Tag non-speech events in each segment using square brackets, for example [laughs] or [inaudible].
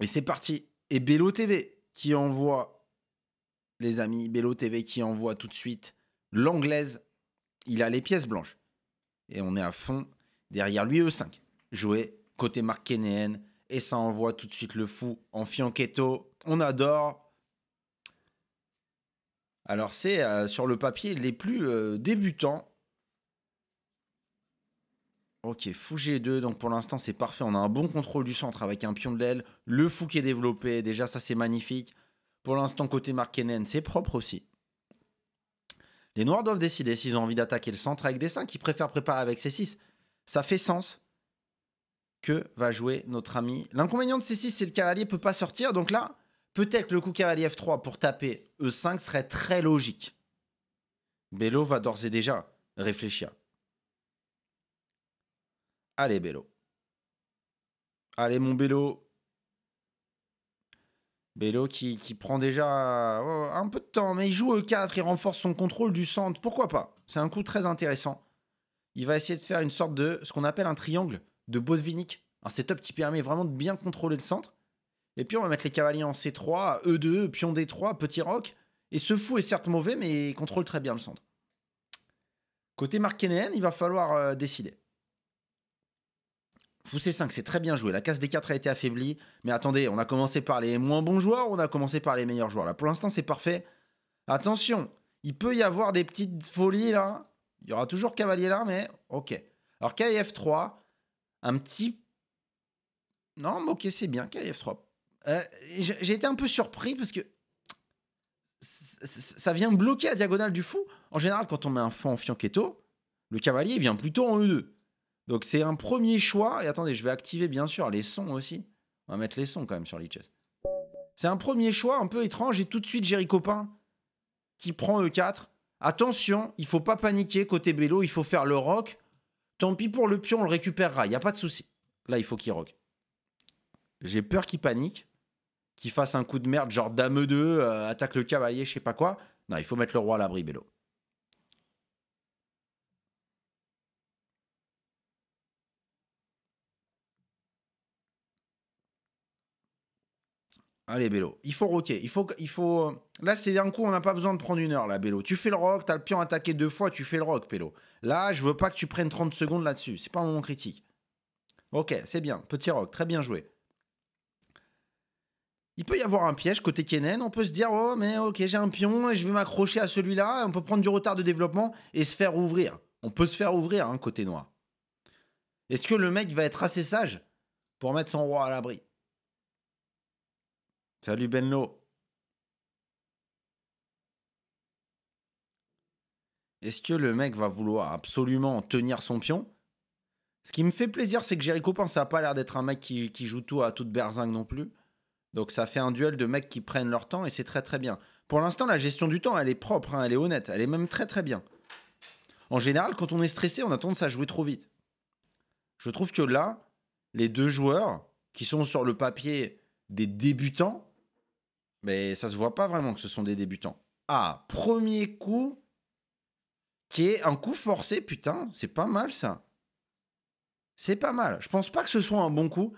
Et c'est parti. Et Bello TV qui envoie, les amis, Bello TV qui envoie tout de suite l'anglaise. Il a les pièces blanches. Et on est à fond derrière lui, E5. E Joué côté Marc Kenéen. Et ça envoie tout de suite le fou en fianchetto. On adore. Alors c'est euh, sur le papier les plus euh, débutants Ok, fou G2, donc pour l'instant c'est parfait, on a un bon contrôle du centre avec un pion de l'aile, le fou qui est développé, déjà ça c'est magnifique. Pour l'instant côté Markenen, c'est propre aussi. Les Noirs doivent décider s'ils ont envie d'attaquer le centre avec des 5, ils préfèrent préparer avec C6. Ça fait sens que va jouer notre ami. L'inconvénient de C6 c'est le cavalier peut pas sortir, donc là peut-être le coup cavalier F3 pour taper E5 serait très logique. Bello va d'ores et déjà réfléchir. Allez, Bello. Allez, mon Bello. Bello qui, qui prend déjà euh, un peu de temps, mais il joue E4, il renforce son contrôle du centre. Pourquoi pas C'est un coup très intéressant. Il va essayer de faire une sorte de ce qu'on appelle un triangle de Botvinnik. Un setup qui permet vraiment de bien contrôler le centre. Et puis on va mettre les cavaliers en C3, E2, pion D3, petit rock. Et ce fou est certes mauvais, mais il contrôle très bien le centre. Côté Mark il va falloir euh, décider. Fou C5, c'est très bien joué. La case des 4 a été affaiblie. Mais attendez, on a commencé par les moins bons joueurs, on a commencé par les meilleurs joueurs. Là, pour l'instant, c'est parfait. Attention, il peut y avoir des petites folies là. Il y aura toujours cavalier là, mais ok. Alors KF3, un petit. Non, mais ok, c'est bien, KF3. Euh, j'ai été un peu surpris parce que ça vient bloquer la diagonale du fou. En général, quand on met un fou en fianchetto, le cavalier vient plutôt en E2. Donc c'est un premier choix. Et attendez, je vais activer bien sûr les sons aussi. On va mettre les sons quand même sur Lichess. C'est un premier choix un peu étrange. Et tout de suite, Jerry copain qui prend E4. Attention, il faut pas paniquer côté Bélo, il faut faire le rock. Tant pis pour le pion, on le récupérera, il n'y a pas de souci. Là, il faut qu'il rock. J'ai peur qu'il panique, qu'il fasse un coup de merde, genre dame 2, euh, attaque le cavalier, je sais pas quoi. Non, il faut mettre le roi à l'abri, Bello. Allez, Bélo, il faut rocker. Il faut, il faut... Euh, là, c'est un coup, on n'a pas besoin de prendre une heure, là, Bélo. Tu fais le rock, t'as le pion attaqué deux fois, tu fais le rock, Bélo. Là, je veux pas que tu prennes 30 secondes là-dessus. C'est pas un moment critique. Ok, c'est bien. Petit rock, très bien joué. Il peut y avoir un piège côté Kenen. On peut se dire, oh, mais ok, j'ai un pion et je vais m'accrocher à celui-là. On peut prendre du retard de développement et se faire ouvrir. On peut se faire ouvrir, hein, côté noir. Est-ce que le mec va être assez sage pour mettre son roi à l'abri Salut Benlo. Est-ce que le mec va vouloir absolument tenir son pion Ce qui me fait plaisir, c'est que Jericho pense ça n'a pas l'air d'être un mec qui, joue tout à toute berzingue non plus. Donc ça fait un duel de mecs qui prennent leur temps et c'est très très bien. Pour l'instant, la gestion du temps, elle est propre, hein, elle est honnête, elle est même très très bien. En général, quand on est stressé, on a tendance à jouer trop vite. Je trouve que là, les deux joueurs, qui sont sur le papier des débutants, mais ça se voit pas vraiment que ce sont des débutants. Ah, premier coup qui est un coup forcé, putain, c'est pas mal ça. C'est pas mal. Je pense pas que ce soit un bon coup,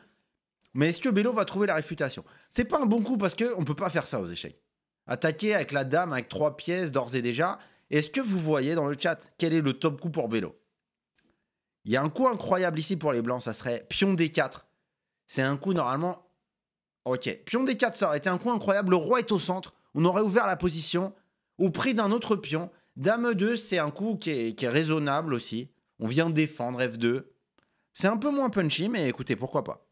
mais est-ce que Bello va trouver la réfutation C'est pas un bon coup parce qu'on peut pas faire ça aux échecs. Attaquer avec la dame, avec trois pièces d'ores et déjà. Est-ce que vous voyez dans le chat quel est le top coup pour Bello Il y a un coup incroyable ici pour les blancs, ça serait pion D4. C'est un coup normalement Ok. Pion d 4 ça aurait été un coup incroyable. Le roi est au centre. On aurait ouvert la position au prix d'un autre pion. Dame 2, c'est un coup qui est, raisonnable aussi. On vient défendre F2. C'est un peu moins punchy, mais écoutez, pourquoi pas.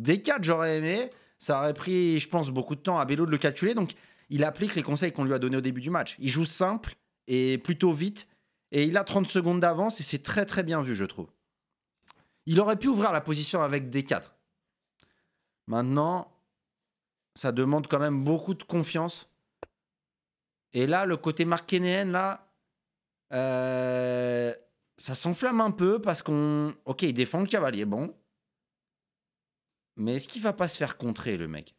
D4, j'aurais aimé. Ça aurait pris, je pense, beaucoup de temps à Bello de le calculer. Donc, il applique les conseils qu'on lui a donnés au début du match. Il joue simple et plutôt vite. Et il a 30 secondes d'avance et c'est très très bien vu, je trouve. Il aurait pu ouvrir la position avec D4. Maintenant, ça demande quand même beaucoup de confiance. Et là, le côté marque là, euh, ça s'enflamme un peu parce qu'on. Ok, il défend le cavalier, bon. Mais est-ce qu'il va pas se faire contrer, le mec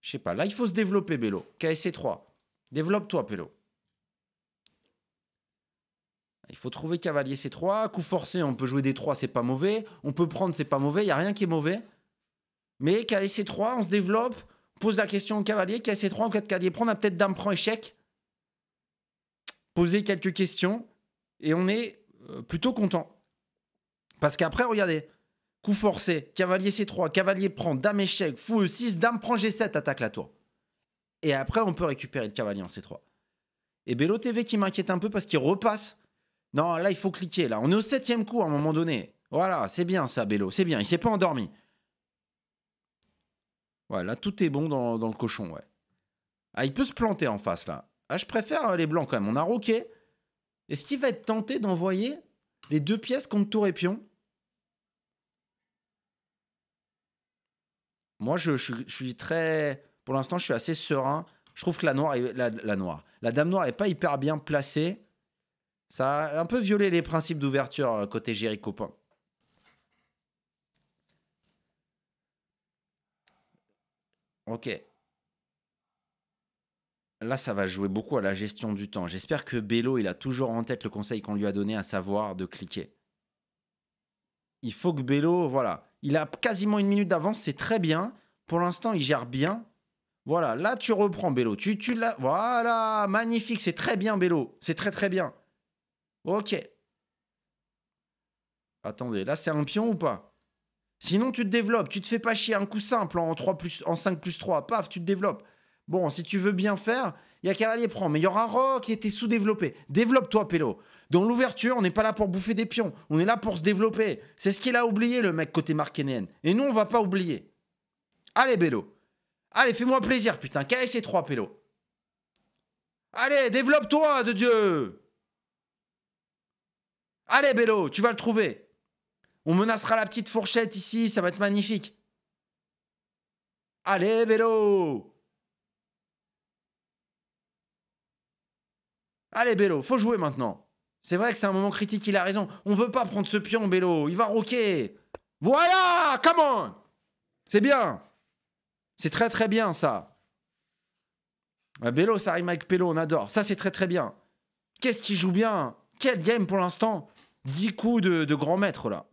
Je sais pas. Là, il faut se développer, Bello. KSC 3. Développe-toi, Bello. Il faut trouver cavalier C3. Coup forcé, on peut jouer D3, c'est pas mauvais. On peut prendre, c'est pas mauvais. Il y a rien qui est mauvais. Mais c 3 on se développe, pose la question au cavalier, c 3 ou 4 cavalier prend, on a peut-être dame prend échec. Poser quelques questions et on est euh, plutôt content. Parce qu'après, regardez, coup forcé, cavalier C3, cavalier prend, dame échec, fou E6, dame prend G7, attaque la tour. Et après, on peut récupérer le cavalier en C3. Et Bello TV qui m'inquiète un peu parce qu'il repasse. Non, là, il faut cliquer. Là, on est au septième coup à un moment donné. Voilà, c'est bien ça, Bello. C'est bien. Il s'est pas endormi. Ouais, là, tout est bon dans, le cochon, ouais. Ah, il peut se planter en face, là. Ah, je préfère euh, les blancs quand même. On a roqué. Est-ce qu'il va être tenté d'envoyer les deux pièces contre tour et pion Moi, je, suis très. Pour l'instant, je suis assez serein. Je trouve que la noire, la, noire, la dame noire est pas hyper bien placée. Ça a un peu violé les principes d'ouverture euh, côté copain Ok. Là, ça va jouer beaucoup à la gestion du temps. J'espère que Bello, il a toujours en tête le conseil qu'on lui a donné, à savoir de cliquer. Il faut que Bello, voilà, il a quasiment une minute d'avance, c'est très bien. Pour l'instant, il gère bien. Voilà, là, tu reprends Bello. Tu, tu l'as. Voilà, magnifique, c'est très bien, Bello. C'est très, très bien. Ok. Attendez, là, c'est un pion ou pas Sinon, tu te développes, tu te fais pas chier un coup simple en, 3 plus, en 5 plus 3, paf, tu te développes. Bon, si tu veux bien faire, il y a Cavalier prend, mais il y aura un roc qui était sous-développé. Développe-toi, Pélo. Dans l'ouverture, on n'est pas là pour bouffer des pions, on est là pour se développer. C'est ce qu'il a oublié, le mec côté Markenien. Et nous, on va pas oublier. Allez, Bélo. Allez, fais-moi plaisir, putain. ces 3, Pélo. Allez, développe-toi, de Dieu. Allez, Bélo, tu vas le trouver. On menacera la petite fourchette ici, ça va être magnifique. Allez, Bélo Allez, Bélo, faut jouer maintenant. C'est vrai que c'est un moment critique, il a raison. On veut pas prendre ce pion, Bélo. Il va roquer. Voilà Come on C'est bien. C'est très très bien, ça. Bélo, ah, ça arrive avec Bélo. on adore. Ça, c'est très très bien. Qu'est-ce qu'il joue bien Quel game pour l'instant 10 coups de, de grand maître, là.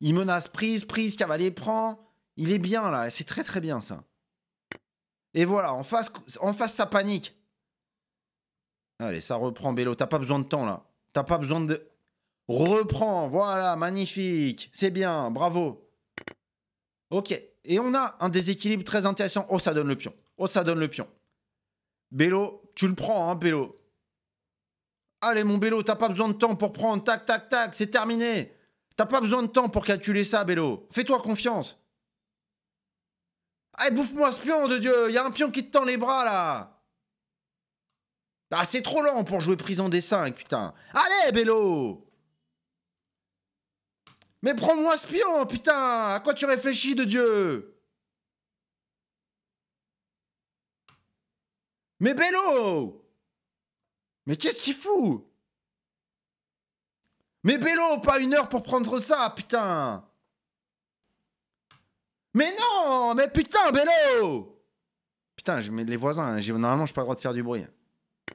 Il menace prise, prise, cavalier prend. Il est bien là, c'est très très bien ça. Et voilà, en face, en face ça panique. Allez, ça reprend Bélo, t'as pas besoin de temps là. T'as pas besoin de... Reprends, voilà, magnifique. C'est bien, bravo. Ok, et on a un déséquilibre très intéressant. Oh, ça donne le pion. Oh, ça donne le pion. Bélo, tu le prends, hein, Bélo. Allez, mon Bélo, t'as pas besoin de temps pour prendre. Tac, tac, tac, c'est terminé. T'as pas besoin de temps pour calculer ça, Bello. Fais-toi confiance. Allez, eh, bouffe-moi ce pion, de Dieu. Il y a un pion qui te tend les bras, là. Ah, c'est trop lent pour jouer prison des 5, putain. Allez, Bello. Mais prends-moi ce pion, putain. À quoi tu réfléchis, de Dieu Mais Bello Mais qu'est-ce qu'il fout mais Bélo, pas une heure pour prendre ça, putain Mais non Mais putain, Bello Putain, je mets les voisins, hein. normalement, je pas le droit de faire du bruit. Hein.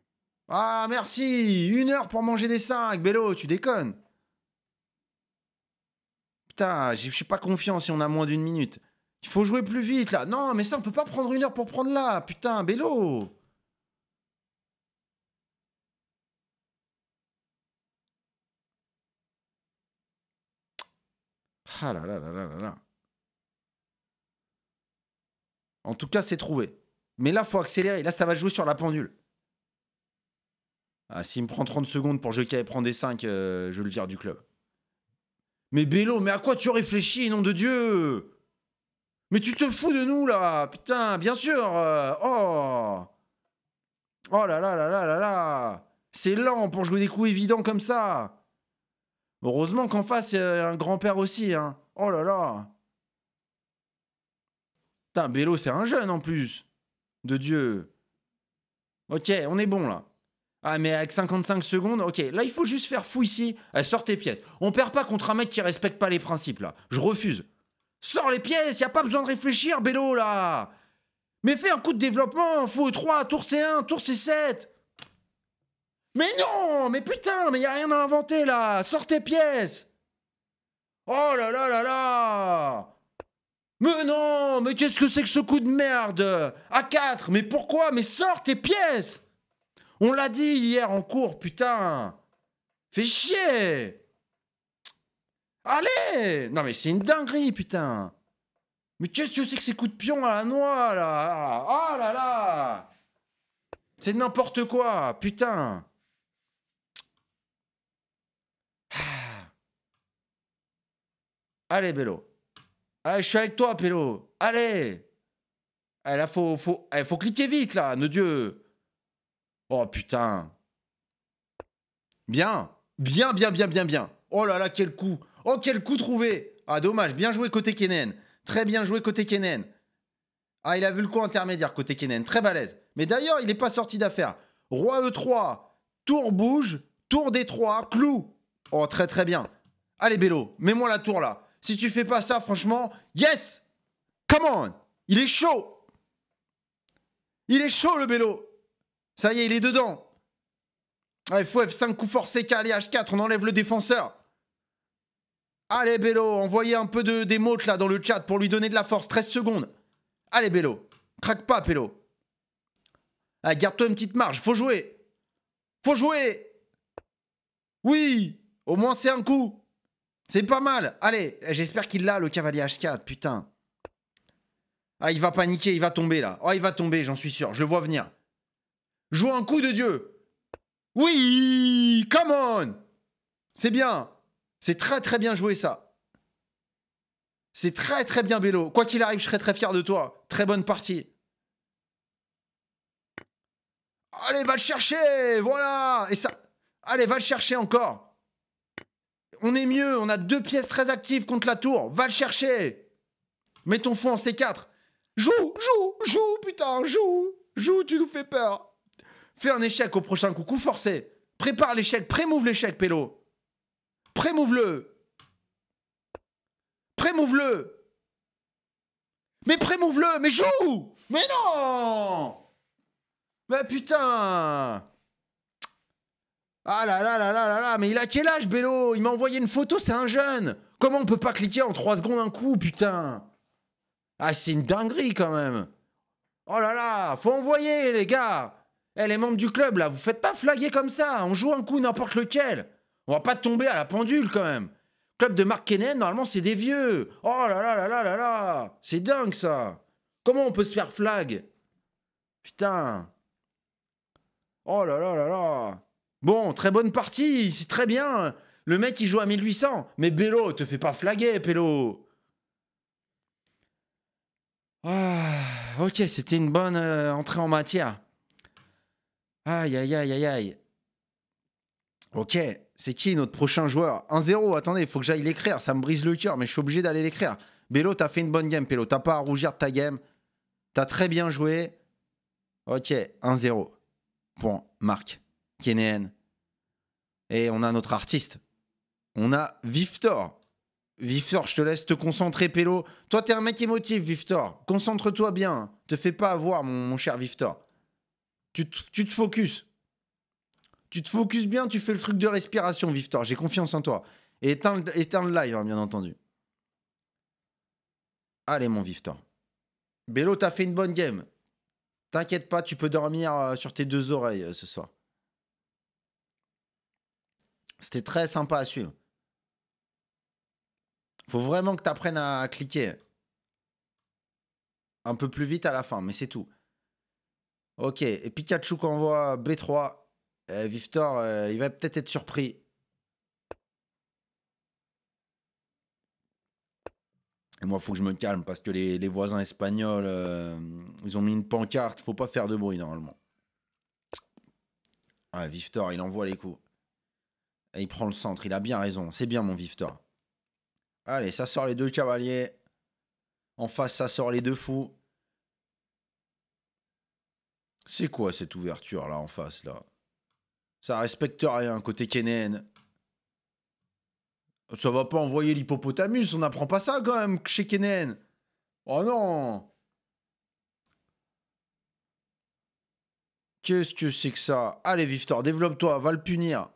Ah, merci Une heure pour manger des sacs, Bélo, tu déconnes Putain, je suis pas confiant si on a moins d'une minute. Il faut jouer plus vite, là. Non, mais ça, on peut pas prendre une heure pour prendre là, putain, Bélo Ah là là là là là En tout cas, c'est trouvé. Mais là, faut accélérer. Là, ça va jouer sur la pendule. Ah, S'il me prend 30 secondes pour Joker et prendre des 5, euh, je le vire du club. Mais Bélo, mais à quoi tu réfléchis, nom de Dieu Mais tu te fous de nous, là Putain, bien sûr euh, Oh Oh là là là là là là C'est lent pour jouer des coups évidents comme ça Heureusement qu'en face, il un grand-père aussi. Hein. Oh là là Putain, c'est un jeune en plus. De Dieu. Ok, on est bon là. Ah, mais avec 55 secondes, ok. Là, il faut juste faire fou ici. Sors tes pièces. On perd pas contre un mec qui respecte pas les principes là. Je refuse. Sors les pièces, y a pas besoin de réfléchir, Bélo, là. Mais fais un coup de développement. fou 3, tour C1, tour C7. Mais non Mais putain, mais il a rien à inventer là Sors tes pièces Oh là là là là Mais non Mais qu'est-ce que c'est que ce coup de merde A4 Mais pourquoi Mais sors tes pièces On l'a dit hier en cours, putain Fais chier Allez Non mais c'est une dinguerie, putain Mais qu'est-ce que c'est que ces coups de pion à la noix là Oh là là C'est n'importe quoi, putain Allez, Bélo. Allez, je suis avec toi, Bélo. Allez. Allez, eh, là, faut, faut, eh, faut cliquer vite, là, nos Dieu. Oh, putain. Bien. Bien, bien, bien, bien, bien. Oh là là, quel coup. Oh, quel coup trouvé. Ah, dommage. Bien joué côté Kenen. Très bien joué côté Kenen. Ah, il a vu le coup intermédiaire côté Kenen. Très balèze. Mais d'ailleurs, il n'est pas sorti d'affaire. Roi E3, tour bouge, tour D3, clou. Oh, très très bien. Allez, Bélo, mets-moi la tour là. Si tu fais pas ça, franchement, yes! Come on! Il est chaud! Il est chaud le vélo! Ça y est, il est dedans! Allez, faut F5, coups forcé, calé, H4, on enlève le défenseur. Allez, Bélo, envoyez un peu de, là dans le chat pour lui donner de la force. 13 secondes. Allez, Bélo. Craque pas, Bélo Allez, ah, garde-toi une petite marge. Faut jouer. Faut jouer. Oui. Au moins, c'est un coup. C'est pas mal. Allez, j'espère qu'il l'a, le cavalier H4, putain. Ah, il va paniquer, il va tomber là. Oh, il va tomber, j'en suis sûr. Je le vois venir. Joue un coup de Dieu. Oui, come on. C'est bien. C'est très très bien joué ça. C'est très très bien Bélo. Quoi qu'il arrive, je serai très fier de toi. Très bonne partie. Allez, va le chercher, voilà. Et ça. Allez, va le chercher encore on est mieux, on a deux pièces très actives contre la tour, va le chercher Mets ton fond en C4 Joue, joue, joue, putain, joue Joue, tu nous fais peur Fais un échec au prochain coup, forcé Prépare l'échec, prémouve l'échec, Pélo Prémouve-le Prémouve-le Mais prémouve-le Mais joue Mais non Mais putain ah là là là là là là, mais il a quel âge, Bello Il m'a envoyé une photo, c'est un jeune Comment on peut pas cliquer en 3 secondes un coup, putain Ah, c'est une dinguerie, quand même Oh là là Faut envoyer, les gars Eh, les membres du club, là, vous faites pas flaguer comme ça On joue un coup n'importe lequel On va pas tomber à la pendule, quand même Club de Mark normalement, c'est des vieux Oh là là là là là là C'est dingue, ça Comment on peut se faire flag Putain Oh là là là là Bon, très bonne partie, c'est très bien. Le mec, il joue à 1800. Mais Bélo, te fais pas flaguer, Pélo. Ah, ok, c'était une bonne euh, entrée en matière. Aïe, aïe, aïe, aïe, aïe. Ok, c'est qui notre prochain joueur 1-0, attendez, il faut que j'aille l'écrire, ça me brise le cœur, mais je suis obligé d'aller l'écrire. tu t'as fait une bonne game, Tu t'as pas à rougir de ta game. T'as très bien joué. Ok, 1-0. Point, Marc. Et on a notre artiste. On a Viftor. Viftor, je te laisse te concentrer, Pélo. Toi, t'es un mec émotif, Viftor. Concentre-toi bien. Te fais pas avoir, mon, cher Viftor. Tu, tu te focuses. Tu te focuses bien, tu fais le truc de respiration, Viftor. J'ai confiance en toi. Et éteins, le live, hein, bien entendu. Allez, mon Viftor. Bélo, t'as fait une bonne game. T'inquiète pas, tu peux dormir euh, sur tes deux oreilles euh, ce soir. C'était très sympa à suivre. Faut vraiment que tu apprennes à cliquer. Un peu plus vite à la fin, mais c'est tout. Ok, et Pikachu qu'envoie B3. Eh, euh, Victor, il va peut-être être surpris. Et moi, faut que je me calme parce que les, voisins espagnols, euh, ils ont mis une pancarte. Faut pas faire de bruit normalement. Ah, Victor, il envoie les coups. Et il prend le centre, il a bien raison. C'est bien, mon Viftor. Allez, ça sort les deux cavaliers. En face, ça sort les deux fous. C'est quoi cette ouverture là en face là Ça respecte rien côté Kenen. Ça va pas envoyer l'hippopotamus, on n'apprend pas ça quand même chez Kenen. Oh non Qu'est-ce que c'est que ça Allez Vivtor, développe-toi, va le punir.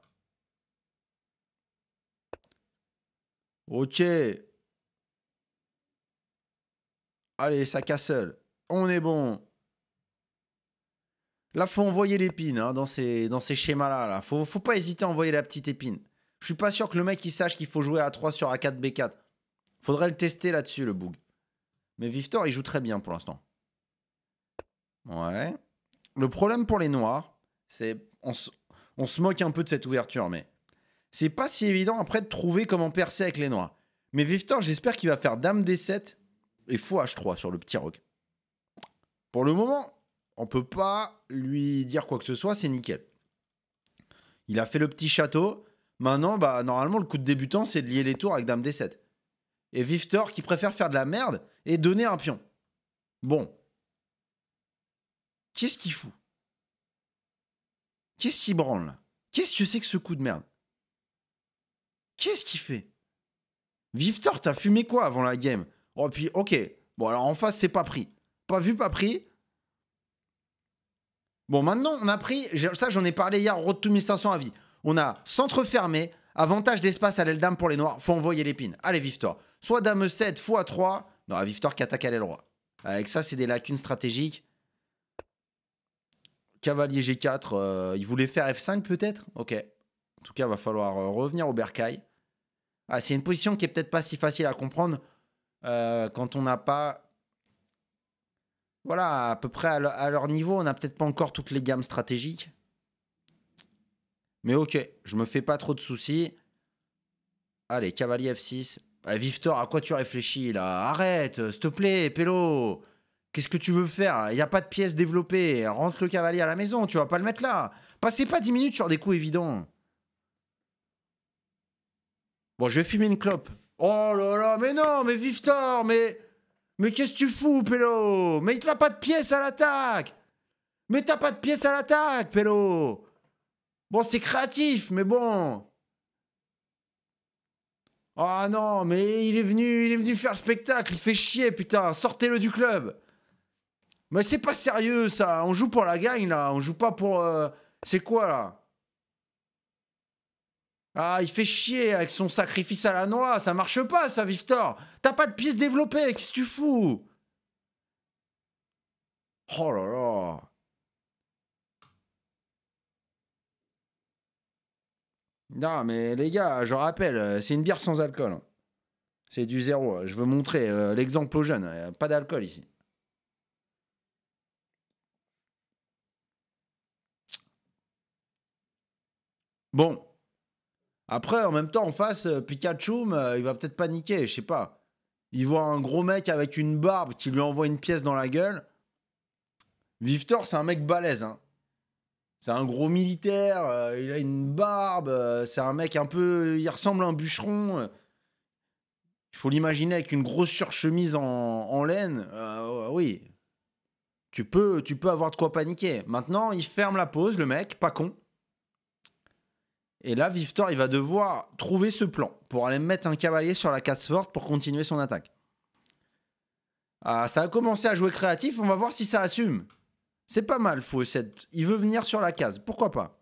Ok. Allez, ça seul. On est bon. Là, faut envoyer l'épine hein, dans ces, schémas-là. Là. Faut, faut pas hésiter à envoyer la petite épine. Je suis pas sûr que le mec il sache qu'il faut jouer A3 sur A4, B4. Faudrait le tester là-dessus, le bug. Mais Victor, il joue très bien pour l'instant. Ouais. Le problème pour les noirs, c'est. on se moque un peu de cette ouverture, mais c'est pas si évident après de trouver comment percer avec les noirs. Mais Viftor, j'espère qu'il va faire Dame D7 et Fou H3 sur le petit roc. Pour le moment, on peut pas lui dire quoi que ce soit, c'est nickel. Il a fait le petit château. Maintenant, bah, normalement, le coup de débutant, c'est de lier les tours avec Dame D7. Et Victor qui préfère faire de la merde et donner un pion. Bon. Qu'est-ce qu'il fout Qu'est-ce qu'il branle Qu'est-ce que c'est que ce coup de merde Qu'est-ce qu'il fait Viftor, t'as fumé quoi avant la game Oh, puis, ok. Bon, alors en face, c'est pas pris. Pas vu, pas pris. Bon, maintenant, on a pris. Ça, j'en ai parlé hier, road to 1500 à vie. On a centre fermé, avantage d'espace à l'aile dame pour les noirs. Faut envoyer l'épine. Allez, Viftor. Soit dame 7 à 3. Non, Viftor qui attaque à l'aile roi. Avec ça, c'est des lacunes stratégiques. Cavalier G4, euh, il voulait faire F5 peut-être Ok. En tout cas, va falloir euh, revenir au bercail. Ah, c'est une position qui est peut-être pas si facile à comprendre euh, quand on n'a pas. Voilà, à peu près à, leur niveau, on n'a peut-être pas encore toutes les gammes stratégiques. Mais ok, je me fais pas trop de soucis. Allez, cavalier F6. Ah, eh, à quoi tu réfléchis là Arrête, euh, s'il te plaît, Pélo Qu'est-ce que tu veux faire Il n'y a pas de pièce développée. Rentre le cavalier à la maison, tu vas pas le mettre là. Passez pas 10 minutes sur des coups évidents. Bon, je vais filmer une clope. Oh là là, mais non, mais Vivtor, mais. Mais qu'est-ce que tu fous, Pélo Mais t'as pas de pièce à l'attaque Mais t'as pas de pièce à l'attaque, Pélo Bon, c'est créatif, mais bon. Ah oh non, mais il est venu, il est venu faire le spectacle, il fait chier, putain, sortez-le du club. Mais c'est pas sérieux ça, on joue pour la gagne là, on joue pas pour... Euh, c'est quoi là ah, il fait chier avec son sacrifice à la noix, ça marche pas ça, Vivtor T'as pas de pièces développées. qu'est-ce que tu fous Oh là là Non, mais les gars, je rappelle, euh, c'est une bière sans alcool. Hein. C'est du zéro. Euh, je veux montrer euh, l'exemple aux jeunes. Pas d'alcool ici. Bon. Après, en même temps, en face, euh, Pikachu, euh, il va peut-être paniquer, je sais pas. Il voit un gros mec avec une barbe qui lui envoie une pièce dans la gueule. Vivtor, c'est un mec balèze. Hein. C'est un gros militaire, euh, il a une barbe, c'est un mec un peu. Il ressemble à un bûcheron. Il faut l'imaginer avec une grosse surchemise en, en laine. oui. Tu peux, tu peux avoir de quoi paniquer. Maintenant, il ferme la pause, le mec, pas con. Et là, Victor, il va devoir trouver ce plan pour aller mettre un cavalier sur la case forte pour continuer son attaque. Ah, ça a commencé à jouer créatif, on va voir si ça assume. C'est pas mal, fou Il veut venir sur la case, pourquoi pas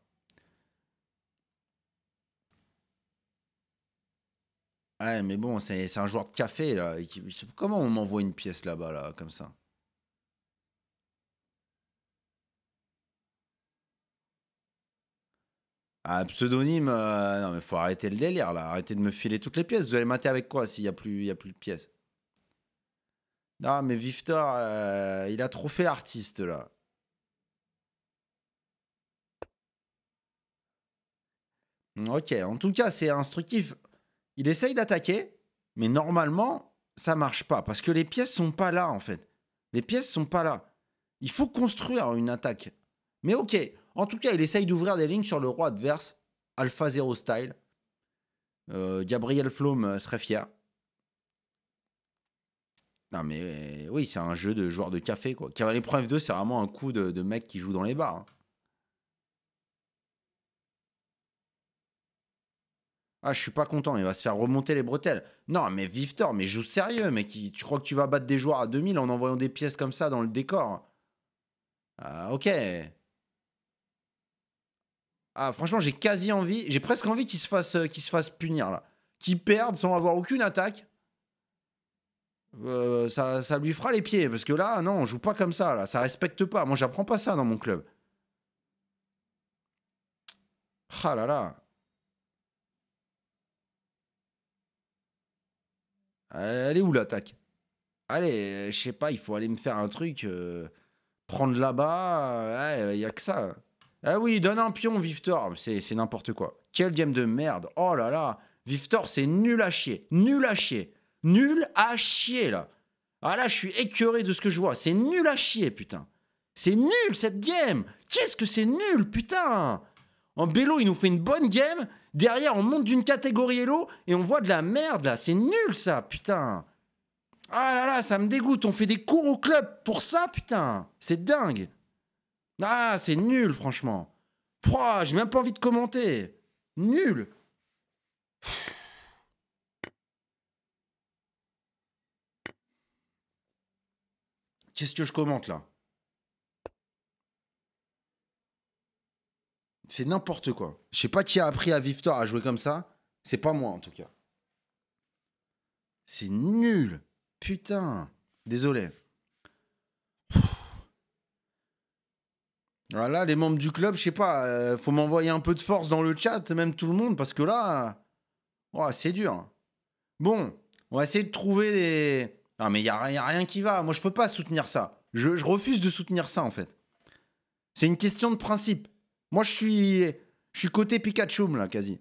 Ouais, mais bon, c'est un joueur de café, là. Comment on m'envoie une pièce là-bas, là, comme ça Ah, pseudonyme, euh, non mais faut arrêter le délire là, arrêtez de me filer toutes les pièces, vous allez mater avec quoi s'il n'y a, plus, y a plus de pièces Non mais Viftor, euh, il a trop fait l'artiste là. Ok, en tout cas c'est instructif. Il essaye d'attaquer, mais normalement ça marche pas, parce que les pièces sont pas là en fait. Les pièces sont pas là. Il faut construire une attaque. Mais ok, en tout cas, il essaye d'ouvrir des lignes sur le roi adverse, Alpha Zero Style. Euh, Gabriel Flom euh, serait fier. Non mais euh, oui, c'est un jeu de joueur de café quoi. Cavalier f 2, c'est vraiment un coup de, mec qui joue dans les bars. Hein. Ah, je suis pas content, il va se faire remonter les bretelles. Non, mais Victor, mais joue sérieux, mec. Tu crois que tu vas battre des joueurs à 2000 en envoyant des pièces comme ça dans le décor Ah, ok. Ah, franchement, j'ai quasi envie, j'ai presque envie qu'il se fasse, euh, qu se fasse punir là. Qu'il perde sans avoir aucune attaque. Euh, ça, lui fera les pieds parce que là, non, on joue pas comme ça là. Ça respecte pas. Moi, j'apprends pas ça dans mon club. Ah là là. Euh, elle est où l'attaque Allez, je sais pas, il faut aller me faire un truc. prendre là-bas, il y a que ça. Ah oui, donne un pion, Viftor. C'est n'importe quoi. Quelle game de merde. Oh là là. Viftor, c'est nul à chier. Nul à chier. Nul à chier, là. Ah là, je suis écœuré de ce que je vois. C'est nul à chier, putain. C'est nul, cette game. Qu'est-ce que c'est nul, putain. En vélo, il nous fait une bonne game. Derrière, on monte d'une catégorie Hello et on voit de la merde, là. C'est nul, ça, putain. Ah là là, ça me dégoûte. On fait des cours au club pour ça, putain. C'est dingue. Ah, c'est nul, franchement. j'ai même pas envie de commenter. Nul. Qu'est-ce que je commente là C'est n'importe quoi. Je sais pas qui a appris à Victor à jouer comme ça. C'est pas moi en tout cas. C'est nul. Putain. Désolé. Voilà, les membres du club, je sais pas, euh, faut m'envoyer un peu de force dans le chat, même tout le monde, parce que là, c'est dur. Bon, on va essayer de trouver des. Ah, mais il n'y a, rien qui va. Moi, je peux pas soutenir ça. Je, refuse de soutenir ça, en fait. C'est une question de principe. Moi, je suis, je suis côté Pikachu, là, quasi.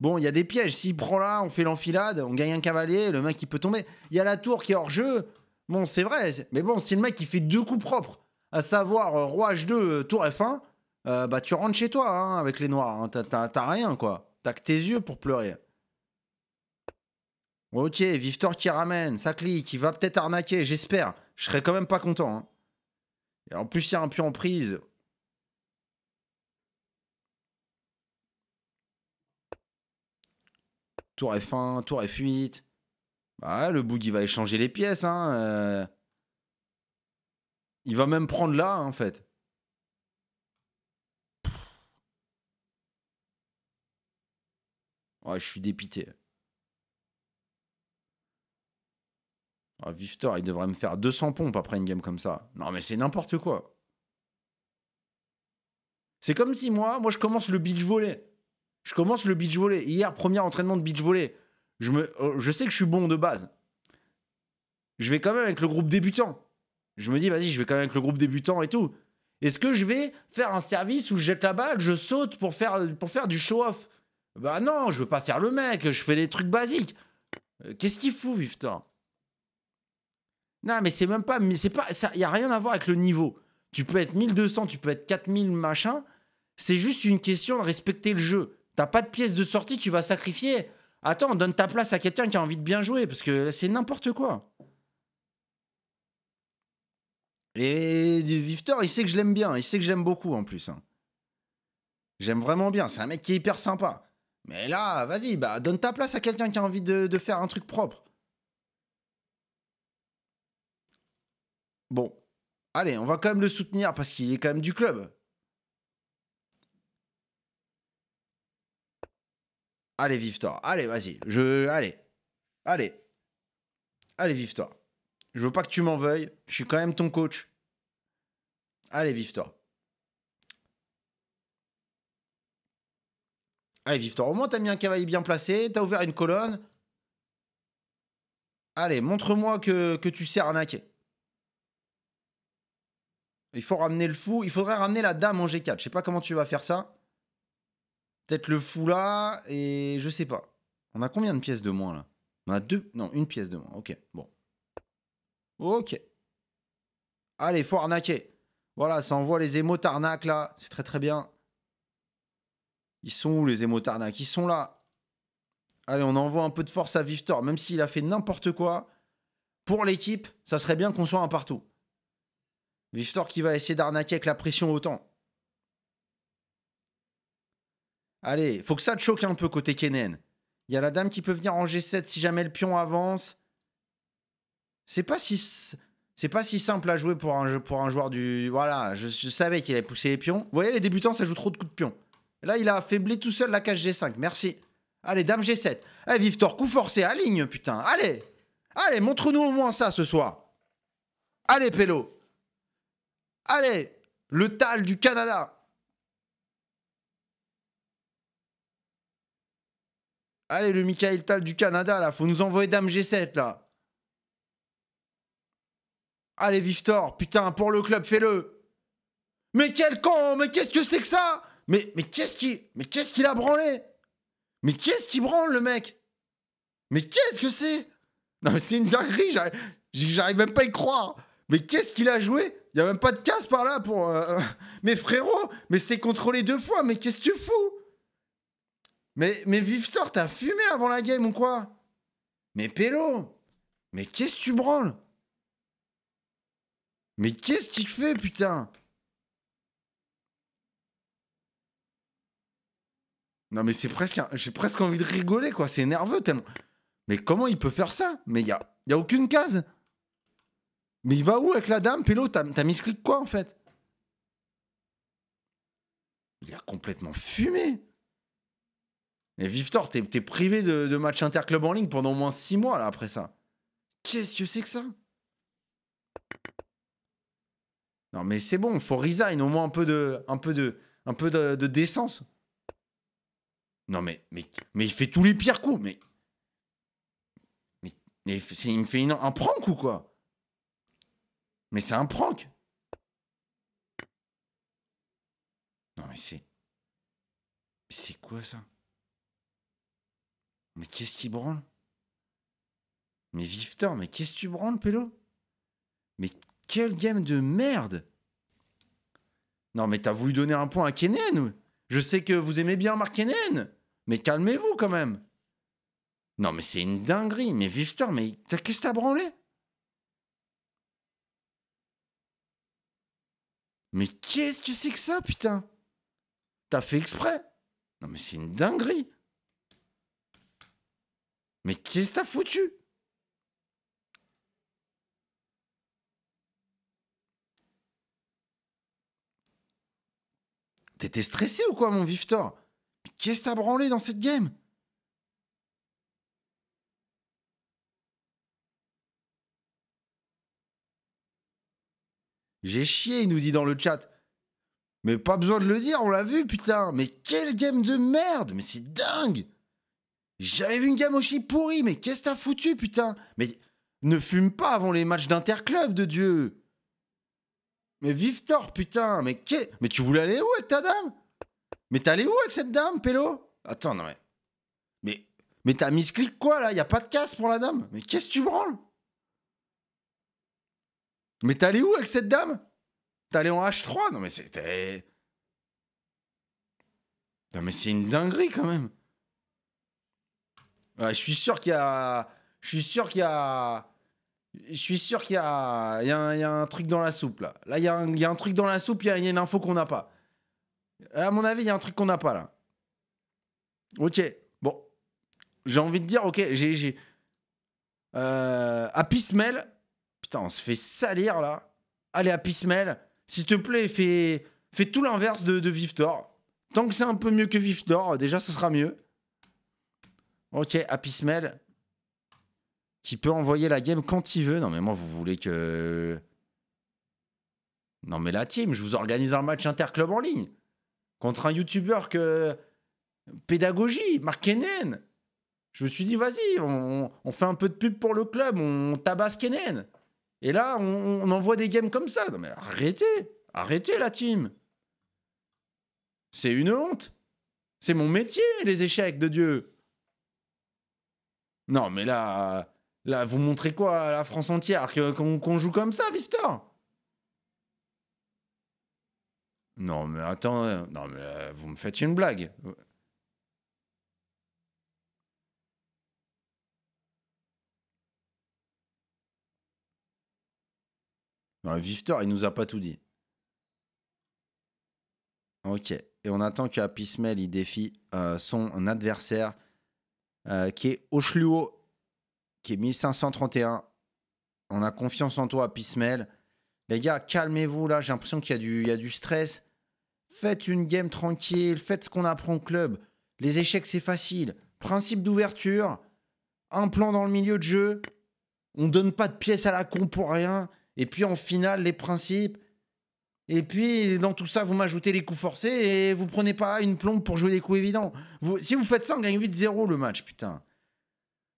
Bon, il y a des pièges. S'il prend là, on fait l'enfilade, on gagne un cavalier, le mec, il peut tomber. Il y a la tour qui est hors jeu. Bon, c'est vrai, mais bon, si le mec qui fait deux coups propres, à savoir euh, Roi H2, euh, Tour F1, euh, bah tu rentres chez toi hein, avec les noirs. Hein. T'as rien quoi. T'as que tes yeux pour pleurer. Ok, Victor qui ramène, ça clique, il va peut-être arnaquer, j'espère. Je serais quand même pas content. Hein. Et en plus, il y a un pion en prise. Tour F1, Tour F8. Bah, le Boogie va échanger les pièces. Hein, euh. Il va même prendre là, en fait. Ouais, je suis dépité. Ah, Viftor, il devrait me faire 200 pompes après une game comme ça. Non, mais c'est n'importe quoi. C'est comme si moi, moi je commence le beach volley. Je commence le beach volley. Hier, premier entraînement de beach volley. Oh, je, sais que je suis bon de base. Je vais quand même avec le groupe débutant. Je me dis, vas-y, je vais quand même avec le groupe débutant et tout. Est-ce que je vais faire un service où je jette la balle, je saute pour faire, pour faire du show-off Bah non, je veux pas faire le mec, je fais des trucs basiques. Euh, qu'est-ce qu'il fout, vif-toi Non, mais c'est même pas. Mais c'est pas. Il n'y a rien à voir avec le niveau. Tu peux être 1200, tu peux être 4000, machin. C'est juste une question de respecter le jeu. T'as pas de pièce de sortie, tu vas sacrifier. Attends, donne ta place à quelqu'un qui a envie de bien jouer, parce que c'est n'importe quoi. Et Victor, il sait que je l'aime bien, il sait que j'aime beaucoup en plus. Hein. J'aime vraiment bien, c'est un mec qui est hyper sympa. Mais là, vas-y, bah, donne ta place à quelqu'un qui a envie de, faire un truc propre. Bon, allez, on va quand même le soutenir parce qu'il est quand même du club. Allez, vive-toi. Allez, vas-y. Je... Allez. Allez. Allez, vive-toi. Je veux pas que tu m'en veuilles. Je suis quand même ton coach. Allez, vive-toi. Allez, vive-toi. Au moins, t'as mis un cavalier bien placé. T'as ouvert une colonne. Allez, montre-moi que, que tu sais arnaquer. Il faut ramener le fou. Il faudrait ramener la dame en G4. Je sais pas comment tu vas faire ça. Peut-être le là et je sais pas. On a combien de pièces de moins là On a deux Non, une pièce de moins. Ok, bon. Ok. Allez, faut arnaquer. Voilà, ça envoie les émotes tarnac là. C'est très très bien. Ils sont où les émotes tarnac Ils sont là. Allez, on envoie un peu de force à Victor, même s'il a fait n'importe quoi. Pour l'équipe, ça serait bien qu'on soit un partout. Victor qui va essayer d'arnaquer avec la pression autant. Allez, faut que ça te choque un peu côté Kenen. Il y a la dame qui peut venir en G7 si jamais le pion avance. C'est pas si c'est pas si simple à jouer pour un pour un joueur du voilà, je, savais qu'il allait pousser les pions. Vous voyez les débutants, ça joue trop de coups de pion. Là, il a affaibli tout seul la cage G5. Merci. Allez, dame G7. Eh vive coup forcé, aligne putain. Allez. Allez, montre-nous au moins ça ce soir. Allez, Pélo. Allez, le tal du Canada. Allez, le Michael Tal du Canada, là, faut nous envoyer Dame G7, là. Allez, Victor, putain, pour le club, fais-le. Mais quel con Mais qu'est-ce que c'est que ça Mais, mais qu'est-ce qui, mais qu'est-ce qu'il a branlé Mais qu'est-ce qu'il branle, le mec Mais qu'est-ce que c'est Non, mais c'est une dinguerie, j'arrive même pas à y croire. Mais qu'est-ce qu'il a joué Il y a même pas de casse par là pour. Euh, [laughs] mais frérot, mais c'est contrôlé deux fois, mais qu'est-ce que tu fous mais, mais t'as fumé avant la game ou quoi Mais Pélo Mais qu'est-ce que tu branles Mais qu'est-ce qu'il fait, putain Non, mais c'est presque. J'ai presque envie de rigoler, quoi. C'est nerveux tellement. Mais comment il peut faire ça Mais il n'y a... Y a aucune case. Mais il va où avec la dame, Pélo T'as mis quoi, en fait Il a complètement fumé mais Victor, t'es privé de, de match interclub en ligne pendant au moins 6 mois là, après ça. Qu'est-ce que c'est que ça Non mais c'est bon, faut resign, au moins un peu de, un peu de, un peu de, décence. Non mais, mais, mais il fait tous les pires coups, mais, mais, il me fait un prank ou quoi Mais c'est un prank. Non mais c'est, c'est quoi ça mais qu'est-ce qui branle Mais Victor, mais qu'est-ce que tu branles, Pélo Mais quelle game de merde Non, mais t'as voulu donner un point à Kenen Je sais que vous aimez bien Mark Kenen Mais calmez-vous quand même Non, mais c'est une dinguerie Mais Victor, mais qu'est-ce que t'as branlé Mais qu'est-ce que c'est que ça, putain T'as fait exprès Non, mais c'est une dinguerie mais qu'est-ce que t'as foutu T'étais stressé ou quoi, mon Viftor Qu'est-ce que t'as branlé dans cette game J'ai chié, il nous dit dans le chat. Mais pas besoin de le dire, on l'a vu, putain. Mais quelle game de merde Mais c'est dingue j'avais vu une gamme aussi pourrie, mais qu'est-ce que t'as foutu, putain Mais ne fume pas avant les matchs d'interclub, de Dieu Mais vive tort, putain Mais qu'est... Mais tu voulais aller où avec ta dame Mais t'es allé où avec cette dame, Pélo Attends, non mais... Mais, mais t'as mis clic quoi, là Y a pas de casse pour la dame Mais qu'est-ce que tu branles Mais t'es allé où avec cette dame T'es allé en H3 Non mais c'était... Non mais c'est une dinguerie, quand même je suis sûr qu'il y a. Je suis sûr qu'il y a. Je suis sûr qu'il y a, il y, a un, truc dans la soupe là. Là, il y, a un, truc dans la soupe, il y a, une info qu'on n'a pas. À mon avis, il y a un truc qu'on n'a pas là. Ok, bon. J'ai envie de dire, ok, j'ai. Euh, à Pismel. Putain, on se fait salir là. Allez, à Pismel. S'il te plaît, fais, fais tout l'inverse de, de Viftor. Tant que c'est un peu mieux que Viftor, déjà, ce sera mieux. Ok, Happy Smell, qui peut envoyer la game quand il veut. Non, mais moi, vous voulez que. Non, mais la team, je vous organise un match interclub en ligne contre un youtubeur que. Pédagogie, Mark Je me suis dit, vas-y, on, fait un peu de pub pour le club, on tabasse Kenen. Et là, on, on envoie des games comme ça. Non, mais arrêtez, arrêtez la team. C'est une honte. C'est mon métier, les échecs de Dieu. Non, mais là, là, vous montrez quoi à la France entière Qu'on joue comme ça, Victor Non, mais attends, non, mais euh, vous me faites une blague. Non, Victor, il nous a pas tout dit. Ok. Et on attend que Pismel il défie euh, son adversaire euh, qui est Oshluo, qui est 1531. On a confiance en toi, Pismel. Les gars, calmez-vous là, j'ai l'impression qu'il y, a du, y a du stress. Faites une game tranquille, faites ce qu'on apprend au club. Les échecs, c'est facile. Principe d'ouverture, un plan dans le milieu de jeu, on donne pas de pièces à la con pour rien. Et puis en finale, les principes, et puis, dans tout ça, vous m'ajoutez les coups forcés et vous prenez pas une plombe pour jouer les coups évidents. si vous faites ça, on gagne 8-0 le match, putain.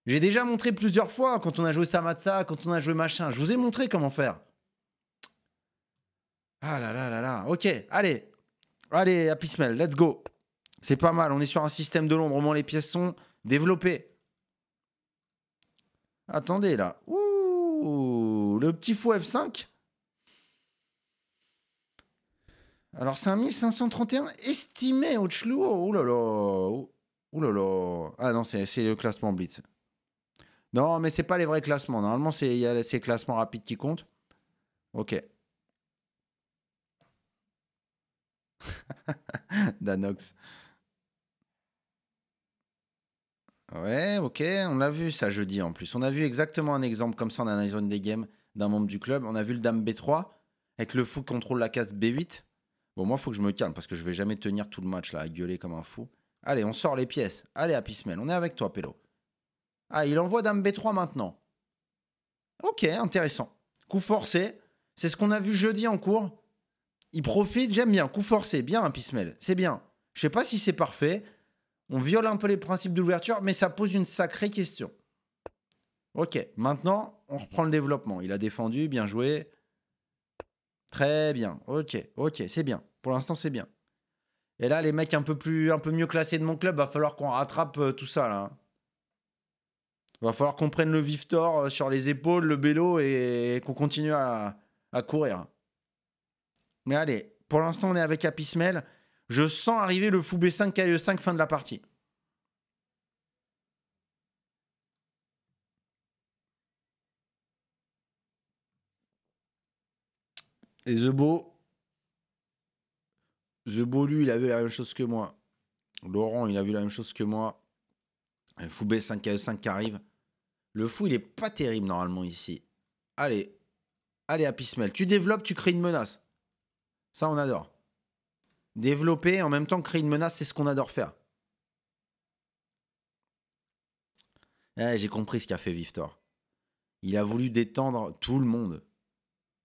J'ai déjà montré plusieurs fois quand on a joué Samatsa, quand on a joué machin. Je vous ai montré comment faire. Ah là là là là. Ok, allez. Allez, à Pismel, let's go. C'est pas mal, on est sur un système de l'ombre. Au moins, les pièces sont développées. Attendez là. Ouh, le petit fou F5 Alors, c'est 1531 estimé au Chlou. Ouh là là. Ouh là là. Ah non, c'est le classement Blitz. Non, mais c'est pas les vrais classements. Normalement, c'est les classements rapides qui comptent. Ok. [laughs] Danox. Ouais, ok, on l'a vu ça jeudi en plus. On a vu exactement un exemple comme ça en zone des games d'un membre du club. On a vu le Dame B3 avec le fou qui contrôle la case B8. Bon, moi, il faut que je me calme parce que je vais jamais tenir tout le match là à gueuler comme un fou. Allez, on sort les pièces. Allez, Apismel, on est avec toi, Pélo. Ah, il envoie Dame B3 maintenant. Ok, intéressant. Coup forcé. C'est ce qu'on a vu jeudi en cours. Il profite, j'aime bien. Coup forcé, bien, Apismel. C'est bien. Je sais pas si c'est parfait. On viole un peu les principes d'ouverture, mais ça pose une sacrée question. Ok, maintenant, on reprend le développement. Il a défendu, bien joué. Très bien. Ok, ok, c'est bien. Pour l'instant, c'est bien. Et là, les mecs un peu, plus, un peu mieux classés de mon club, va falloir qu'on rattrape euh, tout ça là. Va falloir qu'on prenne le Viftor euh, sur les épaules, le vélo et, qu'on continue à, courir. Mais allez, pour l'instant, on est avec Apismel. Je sens arriver le Fou b 5 KE5 fin de la partie. Et The Beau. The Beau, lui, il a vu la même chose que moi. Laurent, il a vu la même chose que moi. Foubé 5 qui arrive. Le fou, il est pas terrible normalement ici. Allez. Allez, Apismel. Tu développes, tu crées une menace. Ça, on adore. Développer, en même temps, créer une menace, c'est ce qu'on adore faire. Eh, j'ai compris ce qu'a fait Victor. Il a voulu détendre tout le monde.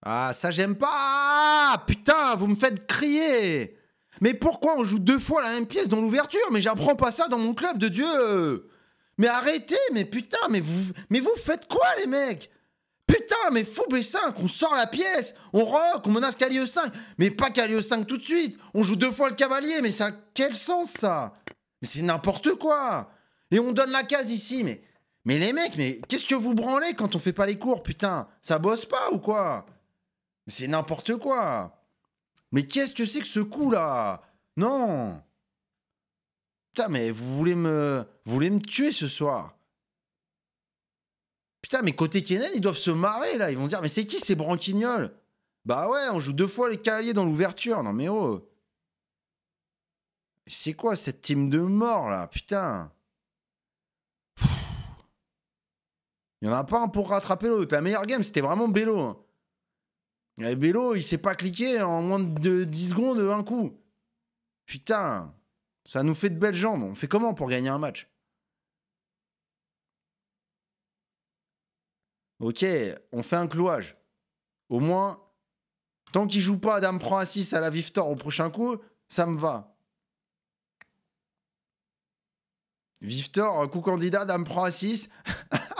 Ah, ça j'aime pas ah, Putain, vous me faites crier Mais pourquoi on joue deux fois la même pièce dans l'ouverture Mais j'apprends pas ça dans mon club de Dieu Mais arrêtez, mais putain, mais vous, mais vous faites quoi les mecs Putain, mais fou B5, on sort la pièce, on rock, on menace Calio 5, mais pas Calio 5 tout de suite, on joue deux fois le cavalier, mais ça quel sens ça Mais c'est n'importe quoi Et on donne la case ici, mais... Mais les mecs, mais qu'est-ce que vous branlez quand on fait pas les cours, putain Ça bosse pas ou quoi c'est n'importe quoi. Mais qu'est-ce que c'est que ce coup-là Non Putain, mais vous voulez me, vous voulez me tuer ce soir Putain, mais côté Kenan, ils doivent se marrer là. Ils vont dire, mais c'est qui ces branquignoles Bah ouais, on joue deux fois les cavaliers dans l'ouverture. Non mais oh C'est quoi cette team de mort, là Putain Il n'y en a pas un pour rattraper l'autre. La meilleure game, c'était vraiment Bello. Hein. Et eh, Bello, il s'est pas cliqué en moins de 10 secondes un coup. Putain, ça nous fait de belles jambes. On fait comment pour gagner un match Ok, on fait un clouage. Au moins, tant qu'il joue pas Dame prend à 6 à la Viftor au prochain coup, ça me va. Viftor, coup candidat, Dame prend à 6. [laughs]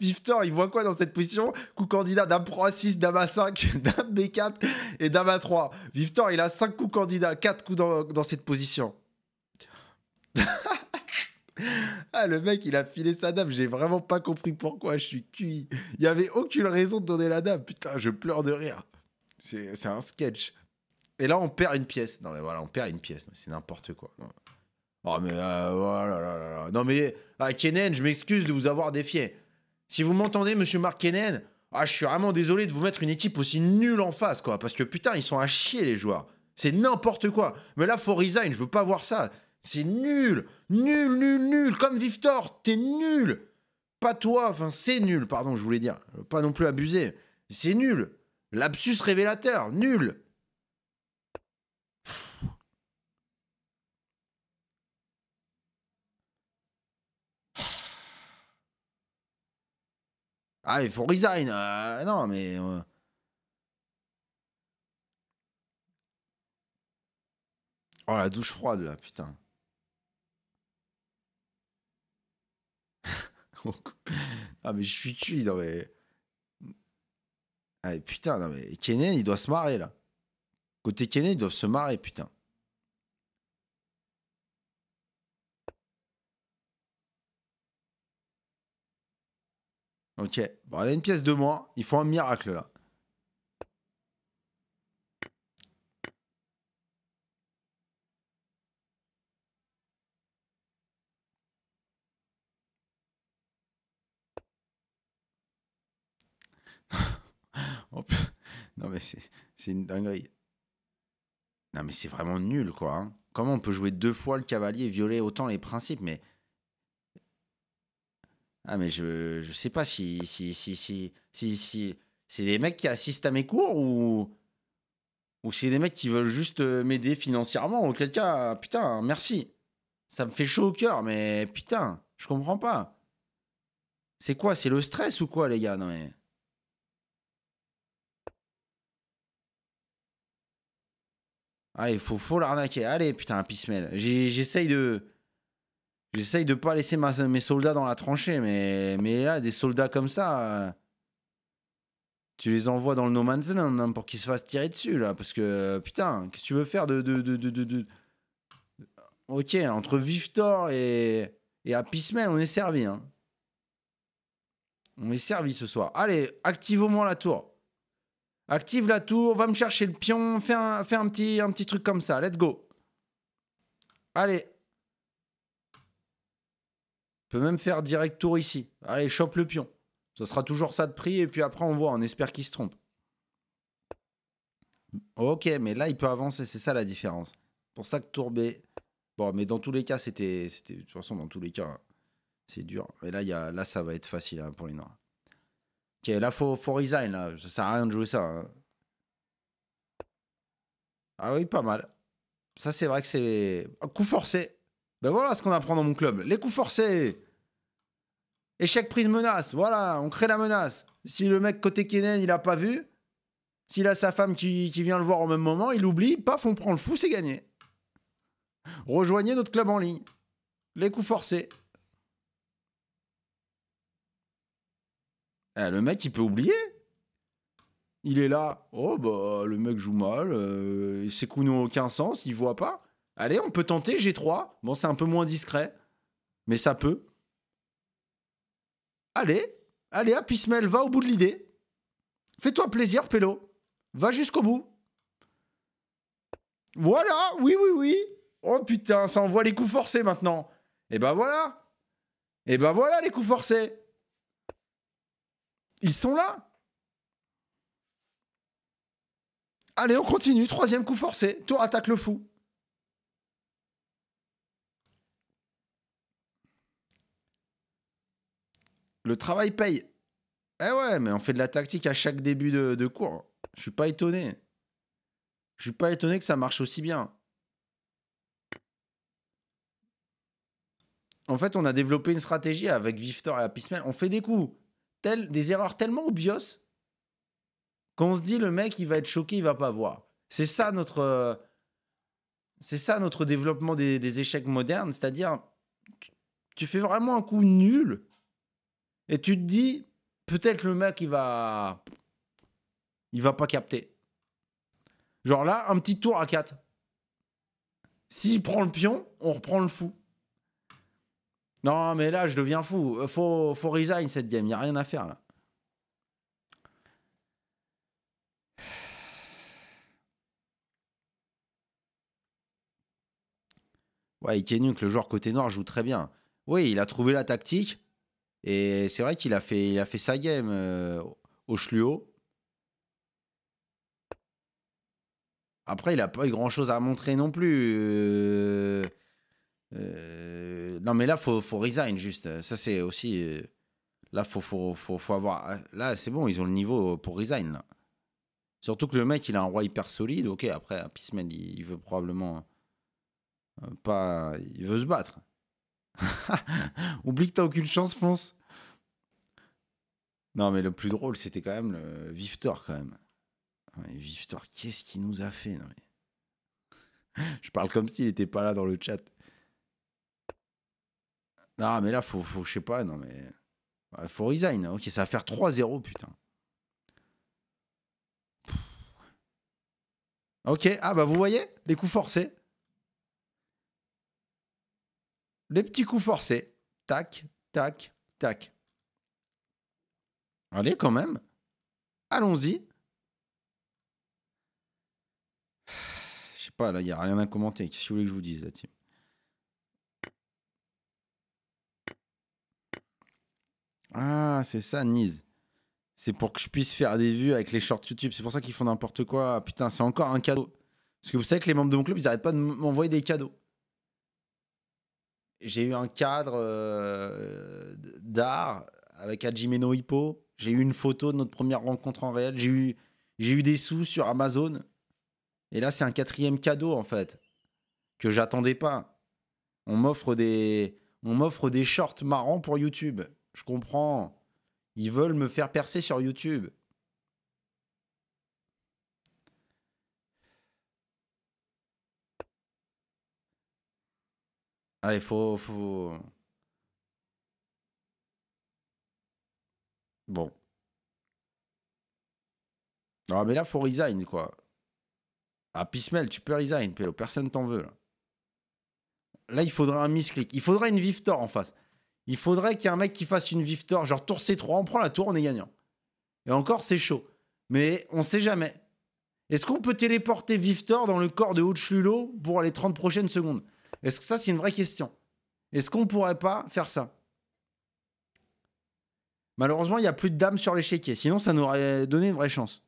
Victor, il voit quoi dans cette position Coup candidat d'un 3 6, dame à 5, dame B4 et dame à 3. Victor, il a 5 coups candidats, 4 coups dans, dans cette position. [laughs] ah, le mec, il a filé sa dame. J'ai vraiment pas compris pourquoi. Je suis cuit. Il y avait aucune raison de donner la dame. Putain, je pleure de rire. C'est un sketch. Et là, on perd une pièce. Non, mais voilà, on perd une pièce. C'est n'importe quoi. Non. Oh, mais voilà, euh, oh Non, mais à euh, Kenen, je m'excuse de vous avoir défié. Si vous m'entendez, monsieur Mark ah, je suis vraiment désolé de vous mettre une équipe aussi nulle en face, quoi. Parce que putain, ils sont à chier, les joueurs. C'est n'importe quoi. Mais là, for resign, je veux pas voir ça. C'est nul. Nul, nul, nul. Comme Victor, t'es nul. Pas toi, enfin, c'est nul, pardon, je voulais dire. Pas non plus abusé. C'est nul. Lapsus révélateur, nul. Ah, il faut resign. Euh, non, mais. Euh. Oh, la douche froide, là, putain. ah, [laughs] mais je suis cuit, non, mais. Ah, putain, non, mais Kenen, il doit se marrer, là. Côté Kenen ils doivent se marrer, putain. Ok, on a une pièce de moins. Il faut un miracle là. [laughs] Oh, non mais c'est une dinguerie. Non mais c'est vraiment nul quoi. Hein. Comment on peut jouer deux fois le cavalier et violer autant les principes Mais ah, mais je, sais pas si, si, si, c'est des mecs qui assistent à mes cours ou, ou c'est des mecs qui veulent juste euh, m'aider financièrement. Ou cas, ah, putain, merci. Ça me fait chaud au cœur, mais putain, je comprends pas. C'est quoi C'est le stress ou quoi, les gars non, mais... Allez, ah, faut, faut l'arnaquer. Allez, putain, Pismel. J'essaye de. J'essaye de pas laisser mes soldats dans la tranchée, mais, mais là, des soldats comme ça, euh, tu les envoies dans le no man's land hein, pour qu'ils se fassent tirer dessus, là. Parce que, euh, putain, qu'est-ce que tu veux faire de. de, de, de, Ok, entre Viftor et, et Apismel, on est servi. Hein. On est servi ce soir. Allez, active au moins la tour. Active la tour, va me chercher le pion, fais un, un, petit, un petit truc comme ça. Let's go. Allez, peut même faire direct tour ici. Allez, chope le pion. Ce sera toujours ça de prix, et puis après on voit, on espère qu'il se trompe. Ok, mais là il peut avancer, c'est ça la différence. Pour ça que tour B... Bon, mais dans tous les cas, c'était... De toute façon, dans tous les cas, c'est dur. Mais là, y a... là, ça va être facile hein, pour les noirs. Ok, là, faut, faut resign, là. Ça sert à rien de jouer ça. Hein. Ah oui, pas mal. Ça, c'est vrai que c'est... Coup forcé. Ben voilà ce qu'on apprend dans mon club. Les coups forcés. Échec prise menace. Voilà, on crée la menace. Si le mec côté Kenen, il a pas vu, s'il a sa femme qui, vient le voir au même moment, il oublie, paf, on prend le fou, c'est gagné. Rejoignez notre club en ligne. Les coups forcés. Eh, le mec, il peut oublier. Il est là. Oh, bah, le mec joue mal. Euh, ses coups n'ont aucun sens. Il voit pas. Allez, on peut tenter G3. Bon, c'est un peu moins discret, mais ça peut. Allez, allez, Apismel, va au bout de l'idée. Fais-toi plaisir, Pélo. Va jusqu'au bout. Voilà, oui, oui, oui. Oh putain, ça envoie les coups forcés maintenant. Et eh ben voilà. Et eh ben voilà les coups forcés. Ils sont là. Allez, on continue. Troisième coup forcé. Tour attaque le fou. Le travail paye. Eh ouais, mais on fait de la tactique à chaque début de, cours. Je suis pas étonné. Je suis pas étonné que ça marche aussi bien. En fait, on a développé une stratégie avec Viftor et Apismel. On fait des coups, des erreurs tellement obvious qu'on se dit le mec, il va être choqué, il va pas voir. C'est ça notre, c'est ça notre développement des, échecs modernes, c'est-à-dire tu fais vraiment un coup nul et tu te dis, peut-être le mec, il va. Il va pas capter. Genre là, un petit tour à 4. S'il prend le pion, on reprend le fou. Non, mais là, je deviens fou. Faut, faut resign cette game. Il n'y a rien à faire là. Ouais, Ikenuk, le joueur côté noir, joue très bien. Oui, il a trouvé la tactique. Et c'est vrai qu'il a fait, il a fait sa game euh, au Schluo. Après, il n'a pas eu grand-chose à montrer non plus. Euh, euh, non, mais là, faut, faut resign juste. Ça, c'est aussi. là, faut, faut, faut, faut avoir. Là, c'est bon, ils ont le niveau pour resign. Surtout que le mec, il a un roi hyper solide. Ok, après, Pismen il, il veut probablement pas. Il veut se battre. [laughs] Oublie que t'as aucune chance, fonce. Non, mais le plus drôle, c'était quand même le Viftor, quand même. Ouais, qu'est-ce qu'il nous a fait [laughs] Je parle comme s'il n'était pas là dans le chat. Non, mais là, faut, faut je sais pas, non, mais. faut resign. Hein. Ok, ça va faire 3-0, putain. Ok, ah bah vous voyez, les coups forcés. les petits coups forcés. Tac, tac, tac. Allez, quand même. Allons-y. Je sais pas, là, il n'y a rien à commenter. Qu'est-ce que vous voulez que je vous dise, la team Ah, c'est ça, Nise. C'est pour que je puisse faire des vues avec les shorts YouTube. C'est pour ça qu'ils font n'importe quoi. Ah, putain, c'est encore un cadeau. Parce que vous savez que les membres de mon club, ils n'arrêtent pas de m'envoyer des cadeaux. J'ai eu un cadre euh, d'art avec Ajimeno Hippo. J'ai eu une photo de notre première rencontre en réel. J'ai eu, j'ai eu des sous sur Amazon. Et là, c'est un quatrième cadeau, en fait, que j'attendais pas. On m'offre des, on m'offre des shorts marrants pour YouTube. Je comprends. Ils veulent me faire percer sur YouTube. Ah, il faut, Bon. Ah, mais là, faut resign, quoi. Ah, Pismel, tu peux resign, Pélo. Personne t'en veut, là. Là, il faudrait un misclick. Il faudrait une Viftor en face. Il faudrait qu'il y ait un mec qui fasse une Viftor. Genre, tour C3, on prend la tour, on est gagnant. Et encore, c'est chaud. Mais on sait jamais. Est-ce qu'on peut téléporter Viftor dans le corps de Hutchlulo pour les 30 prochaines secondes est-ce que ça, c'est une vraie question Est-ce qu'on ne pourrait pas faire ça Malheureusement, il n'y a plus de dames sur l'échiquier. Sinon, ça nous aurait donné une vraie chance.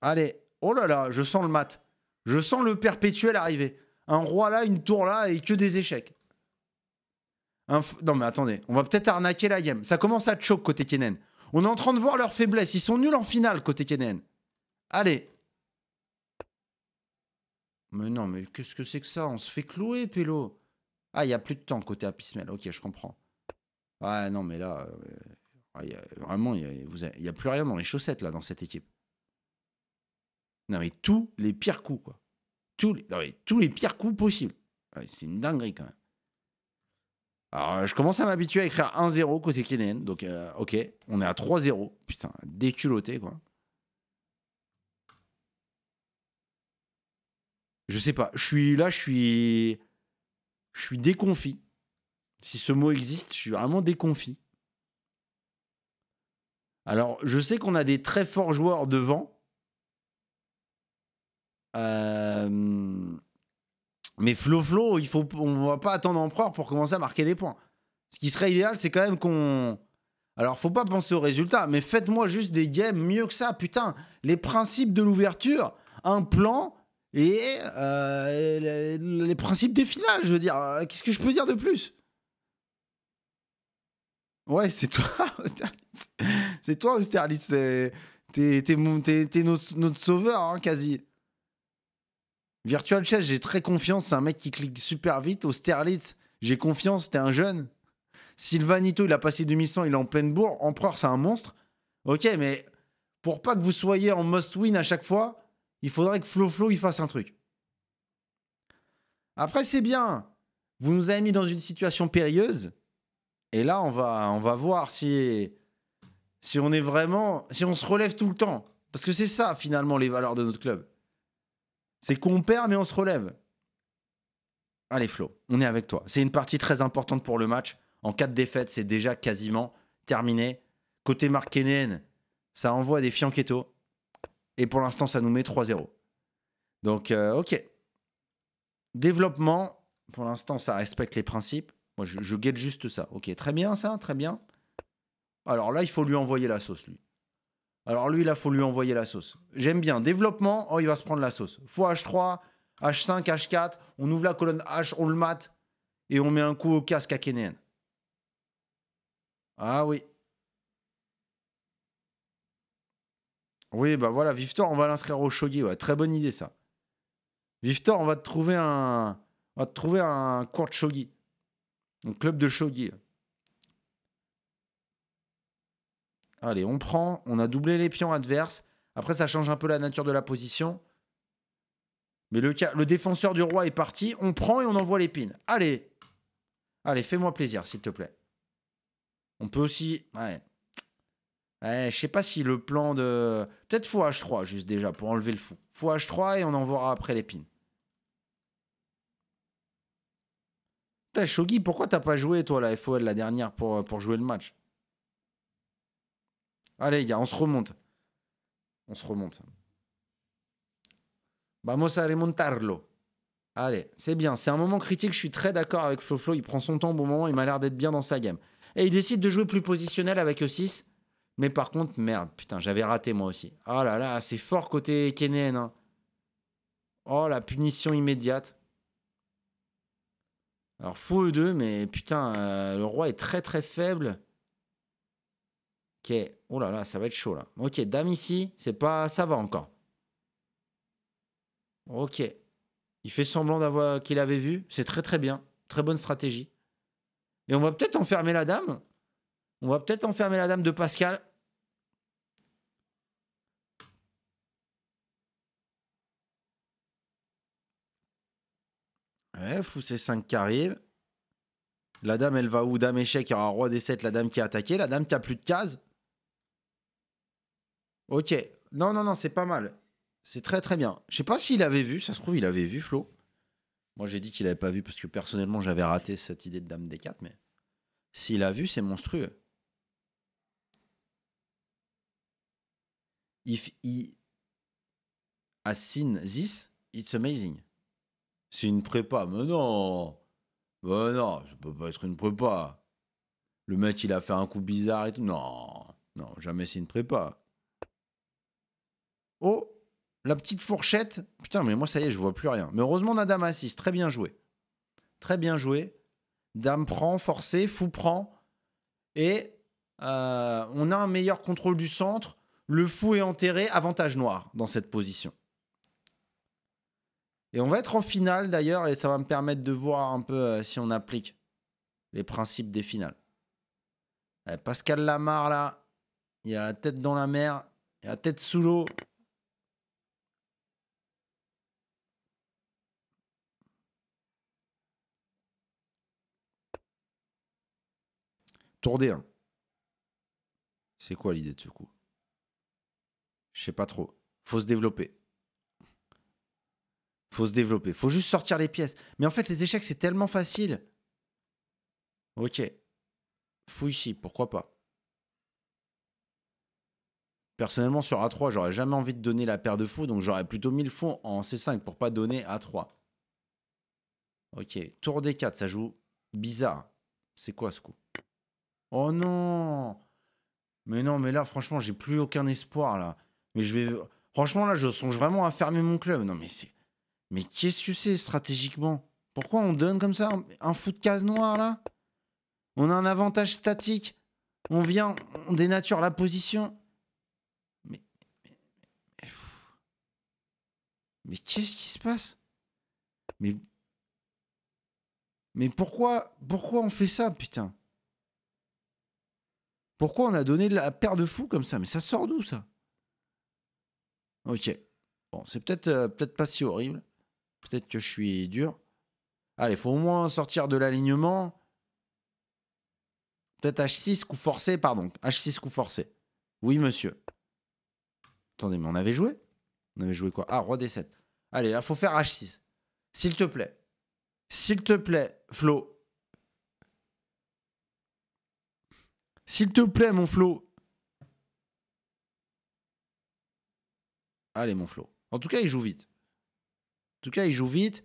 Allez. Oh là là, je sens le mat. Je sens le perpétuel arriver. Un roi là, une tour là et que des échecs. Non mais attendez, on va peut-être arnaquer la game. Ça commence à choc côté Kenen. On est en train de voir leur faiblesse. Ils sont nuls en finale côté Kenen. Allez, mais non, mais qu'est-ce que c'est que ça On se fait clouer, Pélo. Ah, il y a plus de temps côté Apismel. Ok, je comprends. Ah non, mais là, euh, vraiment, il n'y a, plus rien dans les chaussettes, là, dans cette équipe. Non, mais tous les pires coups, quoi. Tous les, tous les pires coups possibles. c'est une dinguerie, quand même. Alors, euh, je commence à m'habituer à écrire 1-0 côté Kennen. Donc, euh, ok, on est à 3-0. Putain, déculotté, quoi. Je sais pas. Je suis là, je suis. Je suis déconfit. Si ce mot existe, je suis vraiment déconfit. Alors, je sais qu'on a des très forts joueurs devant. Euh, mais Flo Flo, il faut, on va pas attendre Empereur pour commencer à marquer des points. Ce qui serait idéal, c'est quand même qu'on. Alors, faut pas penser au résultat, mais faites-moi juste des games mieux que ça, putain. Les principes de l'ouverture, un plan, et euh, les, principes des finales, je veux dire. Euh, qu'est-ce que je peux dire de plus Ouais, c'est toi, [laughs] C'est toi, Austerlitz. T'es notre, notre, sauveur, hein, quasi. Virtual Chess, j'ai très confiance. C'est un mec qui clique super vite. Austerlitz, j'ai confiance. T'es un jeune. Sylvanito, il a passé 2100. Il est en pleine bourre. Empereur, c'est un monstre. Ok, mais pour pas que vous soyez en must win à chaque fois, il faudrait que Flo Flo il fasse un truc. Après, c'est bien. Vous nous avez mis dans une situation périlleuse. Et là, on va, on va voir si, si on est vraiment. Si on se relève tout le temps. Parce que c'est ça, finalement, les valeurs de notre club. C'est qu'on perd, mais on se relève. Allez, Flo, on est avec toi. C'est une partie très importante pour le match. En cas de défaite, c'est déjà quasiment terminé. Côté Mark ça envoie des fianchettos. Et pour l'instant, ça nous met 3-0. Donc, euh, ok. Développement, pour l'instant, ça respecte les principes. Moi, je, guette juste ça. Ok, très bien ça, très bien. Alors là, il faut lui envoyer la sauce, lui. Alors lui, là, faut lui envoyer la sauce. J'aime bien. Développement, oh, il va se prendre la sauce. Fois H3, H5, H4, on ouvre la colonne H, on le mate, et on met un coup au casque à Kenéen. Ah oui, Oui, bah voilà, Viftor, on va l'inscrire au Shogi. Ouais, très bonne idée, ça. Viftor, on va te trouver un, on va te trouver un court Shogi. Un club de Shogi. Allez, on prend. On a doublé les pions adverses. Après, ça change un peu la nature de la position. Mais le, le défenseur du roi est parti. On prend et on envoie l'épine. Allez. Allez, fais-moi plaisir, s'il te plaît. On peut aussi... Ouais. Eh, je sais pas si le plan de. Peut-être fou H3 juste déjà pour enlever le fou. Fou H3 et on en verra après l'épine. Putain, Shogi, pourquoi t'as pas joué toi la FOL la dernière pour, pour jouer le match Allez, les gars, on se remonte. On se remonte. Vamos a remontarlo. Allez, c'est bien. C'est un moment critique. Je suis très d'accord avec Floflo. Il prend son temps au bon moment. Il m'a l'air d'être bien dans sa game. Et il décide de jouer plus positionnel avec E6. Mais par contre, merde, putain, j'avais raté moi aussi. Oh là là, c'est fort côté Kenen. Hein. Oh, la punition immédiate. Alors, fou E2, mais putain, euh, le roi est très très faible. Ok, oh là là, ça va être chaud là. Ok, dame ici, c'est pas... ça va encore. Ok. Il fait semblant d'avoir qu'il avait vu. C'est très très bien. Très bonne stratégie. Et on va peut-être enfermer la dame. On va peut-être enfermer la dame de Pascal. Ouais, fou, c'est 5 qui arrive. La dame, elle va où Dame échec, il y aura roi des 7, la dame qui a attaqué, La dame qui a plus de cases. Ok. Non, non, non, c'est pas mal. C'est très, très bien. Je sais pas s'il avait vu. Ça se trouve, il avait vu, Flo. Moi, j'ai dit qu'il avait pas vu parce que personnellement, j'avais raté cette idée de dame des 4 mais s'il a vu, c'est monstrueux. if he has seen this, it's amazing. C'est une prépa. Mais non Mais bah non, ça peut pas être une prépa. Le mec, il a fait un coup bizarre et tout. Non, non, jamais c'est une prépa. Oh la petite fourchette. Putain, mais moi, ça y est, je vois plus rien. Mais heureusement, on a dame à 6. Très bien joué. Très bien joué. Dame prend, forcé, fou prend. Et euh, on a un meilleur contrôle du centre. Le fou est enterré, avantage noir dans cette position. Et on va être en finale d'ailleurs, et ça va me permettre de voir un peu euh, si on applique les principes des finales. Eh, Pascal Lamar là, il a la tête dans la mer, il a la tête sous l'eau. Tour D1. C'est quoi l'idée de ce coup je sais pas trop. Faut se développer. Faut se développer. Faut juste sortir les pièces. Mais en fait, les échecs, c'est tellement facile. Ok. Fou ici, pourquoi pas Personnellement, sur A3, j'aurais jamais envie de donner la paire de fous, donc j'aurais plutôt mis le fond en C5 pour pas donner A3. Ok. Tour D4, ça joue bizarre. C'est quoi ce coup Oh non Mais non, mais là, franchement, j'ai plus aucun espoir, là. Mais je vais. Franchement, là, je songe vraiment à fermer mon club. Non, mais c'est. Mais qu'est-ce que c'est stratégiquement Pourquoi on donne comme ça un fou de case noire là On a un avantage statique. On vient, on dénature la position. Mais. Mais, qu'est-ce qui se passe Mais. Mais pourquoi, pourquoi on fait ça, putain Pourquoi on a donné la paire de fous comme ça Mais ça sort d'où ça Ok. Bon, c'est peut-être euh, peut-être pas si horrible. Peut-être que je suis dur. Allez, faut au moins sortir de l'alignement. Peut-être H6 coup forcé, pardon. H6 coup forcé. Oui, monsieur. Attendez, mais on avait joué On avait joué quoi Ah, roi D7. Allez, là, faut faire H6. S'il te plaît. S'il te plaît, Flo. S'il te plaît, mon Flo. Allez, mon Flo. En tout cas, il joue vite. En tout cas, il joue vite.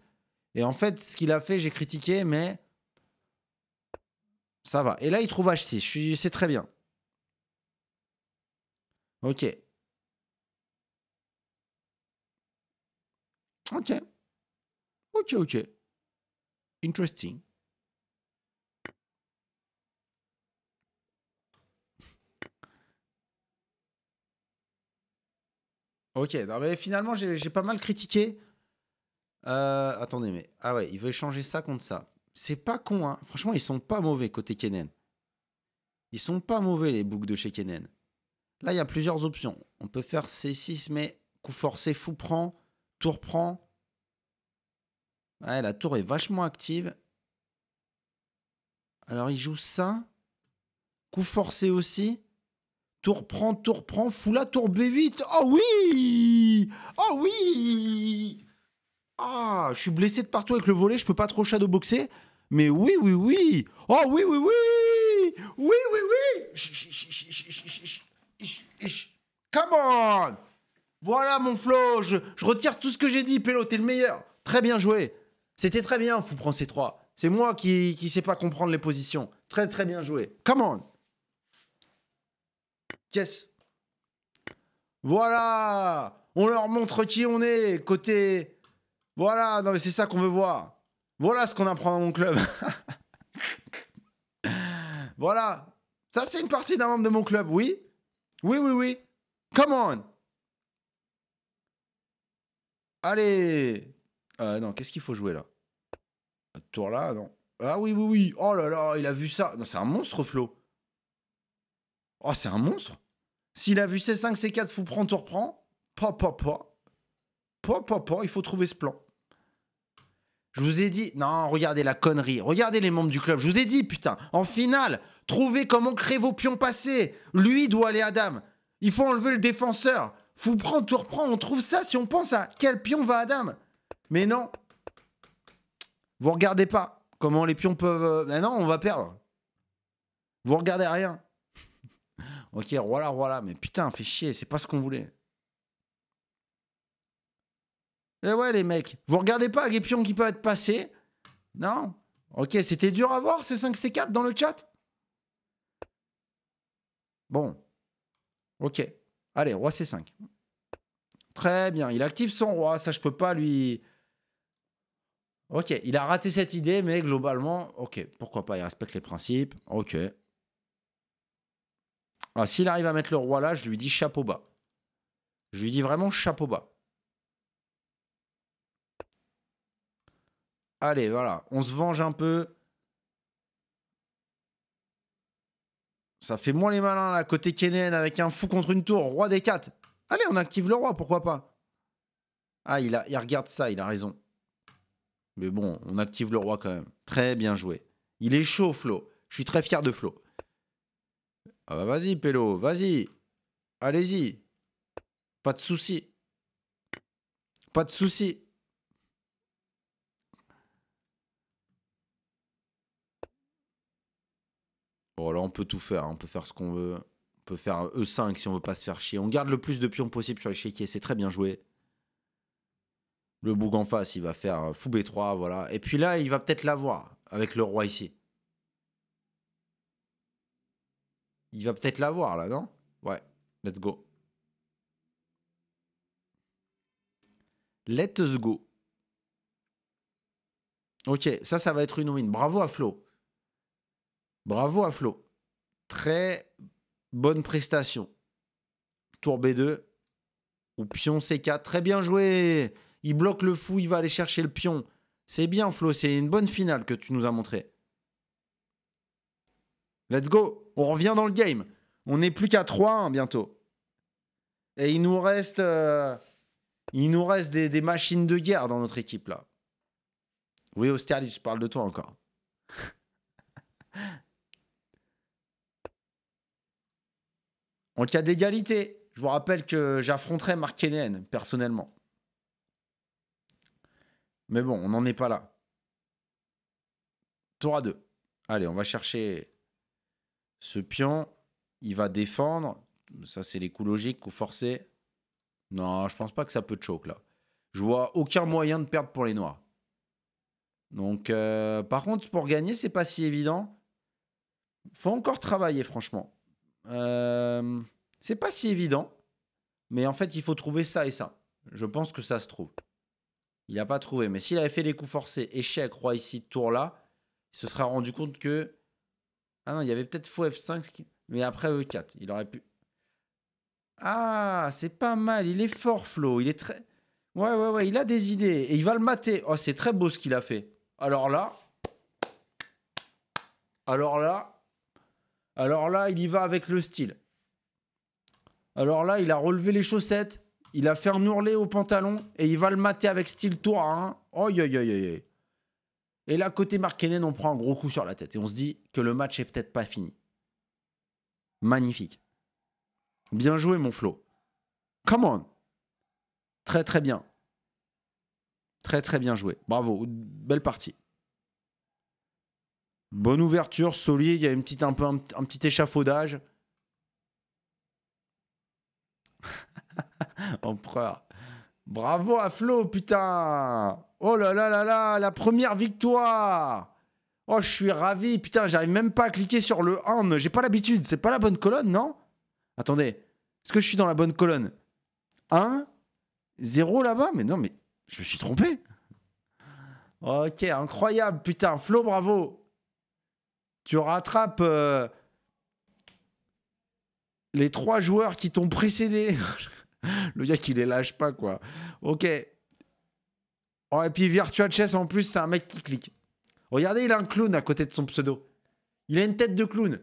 Et en fait, ce qu'il a fait, j'ai critiqué, mais ça va. Et là, il trouve H6. Suis... C'est très bien. Ok. Ok. Ok, ok. Interesting. Ok, non, mais finalement, j'ai pas mal critiqué. Euh, attendez, mais. Ah ouais, il veut changer ça contre ça. C'est pas con, hein. Franchement, ils sont pas mauvais côté Kenen. Ils sont pas mauvais, les boucles de chez Kenen. Là, il y a plusieurs options. On peut faire C6, mais coup forcé, fou prend, tour prend. Ouais, la tour est vachement active. Alors, il joue ça. Coup forcé aussi. Tour prend, tour prend, foula, tour B8. Oh oui Oh oui Ah, je suis blessé de partout avec le volet, je peux pas trop shadow boxer. Mais oui, oui, oui Oh oui, oui, oui Oui, oui, oui Come on Voilà mon flow, je, retire tout ce que j'ai dit, Pélo, t'es le meilleur Très bien joué C'était très bien, Fou prend C3. C'est moi qui, qui sais pas comprendre les positions. Très très bien joué. Come on Yes. Voilà. On leur montre qui on est. Côté. Voilà. Non, mais c'est ça qu'on veut voir. Voilà ce qu'on apprend dans mon club. [laughs] voilà. Ça, c'est une partie d'un membre de mon club, oui. Oui, oui, oui. Come on. Allez. Euh, non, qu'est-ce qu'il faut jouer là Tour là, non. Ah oui, oui, oui. Oh là là, il a vu ça. Non, c'est un monstre, Flo. Oh, c'est un monstre. S'il a vu C5, C4, fou prend, tout reprend. Pas, pas, pas. Pas, pas, pas. Il faut trouver ce plan. Je vous ai dit, non, regardez la connerie. Regardez les membres du club. Je vous ai dit, putain, en finale, trouvez comment créer vos pions passés. Lui doit aller à dame. Il faut enlever le défenseur. Fou prend, tout reprend. On trouve ça si on pense à quel pion va à dame. Mais non. Vous regardez pas comment les pions peuvent. Euh, mais non, on va perdre. Vous regardez rien. Ok, voilà, voilà, mais putain, fais chier, c'est pas ce qu'on voulait. Eh ouais, les mecs, vous regardez pas les pions qui peuvent être passés Non Ok, c'était dur à voir ces 5C4 dans le chat Bon. Ok. Allez, roi C5. Très bien, il active son roi, ça je peux pas lui... Ok, il a raté cette idée, mais globalement, ok, pourquoi pas, il respecte les principes, ok, s'il arrive à mettre le roi là, je lui dis chapeau bas. Je lui dis vraiment chapeau bas. Allez, voilà. On se venge un peu. Ça fait moins les malins, là, côté Kennen, avec un fou contre une tour, roi des 4. Allez, on active le roi, pourquoi pas Ah, il, a, il regarde ça, il a raison. Mais bon, on active le roi quand même. Très bien joué. Il est chaud, Flo. Je suis très fier de Flo. Ah bah vas-y, Pélo, vas-y. Allez-y. Pas de souci. Pas de souci. Bon, là, on peut tout faire. Hein. On peut faire ce qu'on veut. On peut faire E5 euh, e si on veut pas se faire chier. On garde le plus de pions possible sur les l'échiquier. C'est très bien joué. Le boug en face, il va faire euh, fou B3, voilà. Et puis là, il va peut-être l'avoir avec le roi ici. Il va peut-être l'avoir là, non Ouais, let's go. Let's go. Ok, ça, ça va être une win. Bravo à Flo. Bravo à Flo. Très bonne prestation. Tour B2 ou pion C4. Très bien joué. Il bloque le fou, il va aller chercher le pion. C'est bien, Flo. C'est une bonne finale que tu nous as montrée. Let's go on revient dans le game. On n'est plus qu'à 3-1 hein, bientôt. Et il nous reste, euh, il nous reste des, machines de guerre dans notre équipe là. Oui, Austerlitz, je parle de toi encore. [laughs] en cas d'égalité, je vous rappelle que j'affronterai Mark Kennen personnellement. Mais bon, on n'en est pas là. à deux. Allez, on va chercher ce pion, il va défendre. Ça, c'est les coups logiques ou forcés. Non, je pense pas que ça peut choke là. Je vois aucun moyen de perdre pour les noirs. Donc, euh, par contre, pour gagner, c'est pas si évident. Faut encore travailler, franchement. Euh, c'est pas si évident. Mais en fait, il faut trouver ça et ça. Je pense que ça se trouve. Il n'a pas trouvé. Mais s'il avait fait les coups forcés, échec, roi ici, tour là, il se sera rendu compte que ah non, il y avait peut-être faux F5, mais après E4, il aurait pu. Ah, c'est pas mal, il est fort, Flo, il est très. Ouais, ouais, ouais, il a des idées et il va le mater. Oh, c'est très beau ce qu'il a fait. Alors là. Alors là. Alors là, il y va avec le style. Alors là, il a relevé les chaussettes. Il a fait un ourlet au pantalon et il va le mater avec style tour. 1. Oh, yo, yo, yo, et là, côté Markenen, on prend un gros coup sur la tête et on se dit que le match est peut-être pas fini. Magnifique. Bien joué, mon Flo. Come on. Très, très bien. Très, très bien joué. Bravo. Belle partie. Bonne ouverture, solide. Il y a une petite, un, un petit échafaudage. [laughs] Empereur. Bravo à Flo, putain Oh là là là là, la première victoire Oh, je suis ravi. Putain, j'arrive même pas à cliquer sur le on. J'ai pas l'habitude. C'est pas la bonne colonne, non Attendez. Est-ce que je suis dans la bonne colonne 1, 0 là-bas Mais non, mais je me suis trompé. Ok, incroyable. Putain, Flo, bravo. Tu rattrapes euh, les trois joueurs qui t'ont précédé. [laughs] le gars qui les lâche pas, quoi. Ok, Oh, et puis Virtual Chess, en plus, c'est un mec qui clique. Regardez, il a un clown à côté de son pseudo. Il a une tête de clown.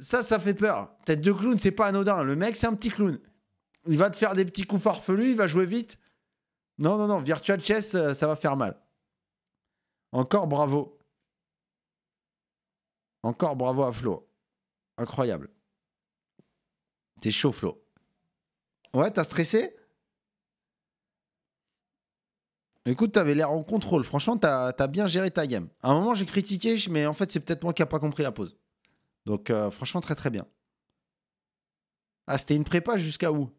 Ça, ça fait peur. Tête de clown, c'est pas anodin. Le mec, c'est un petit clown. Il va te faire des petits coups farfelus, il va jouer vite. Non, non, non, Virtual Chess, euh, ça va faire mal. Encore bravo. Encore bravo à Flo. Incroyable. T'es chaud, Flo. Ouais, t'as stressé Écoute, t'avais l'air en contrôle. Franchement, t'as as bien géré ta game. À un moment, j'ai critiqué, mais en fait, c'est peut-être moi qui n'ai pas compris la pause. Donc, euh, franchement, très très bien. Ah, c'était une prépa jusqu'à où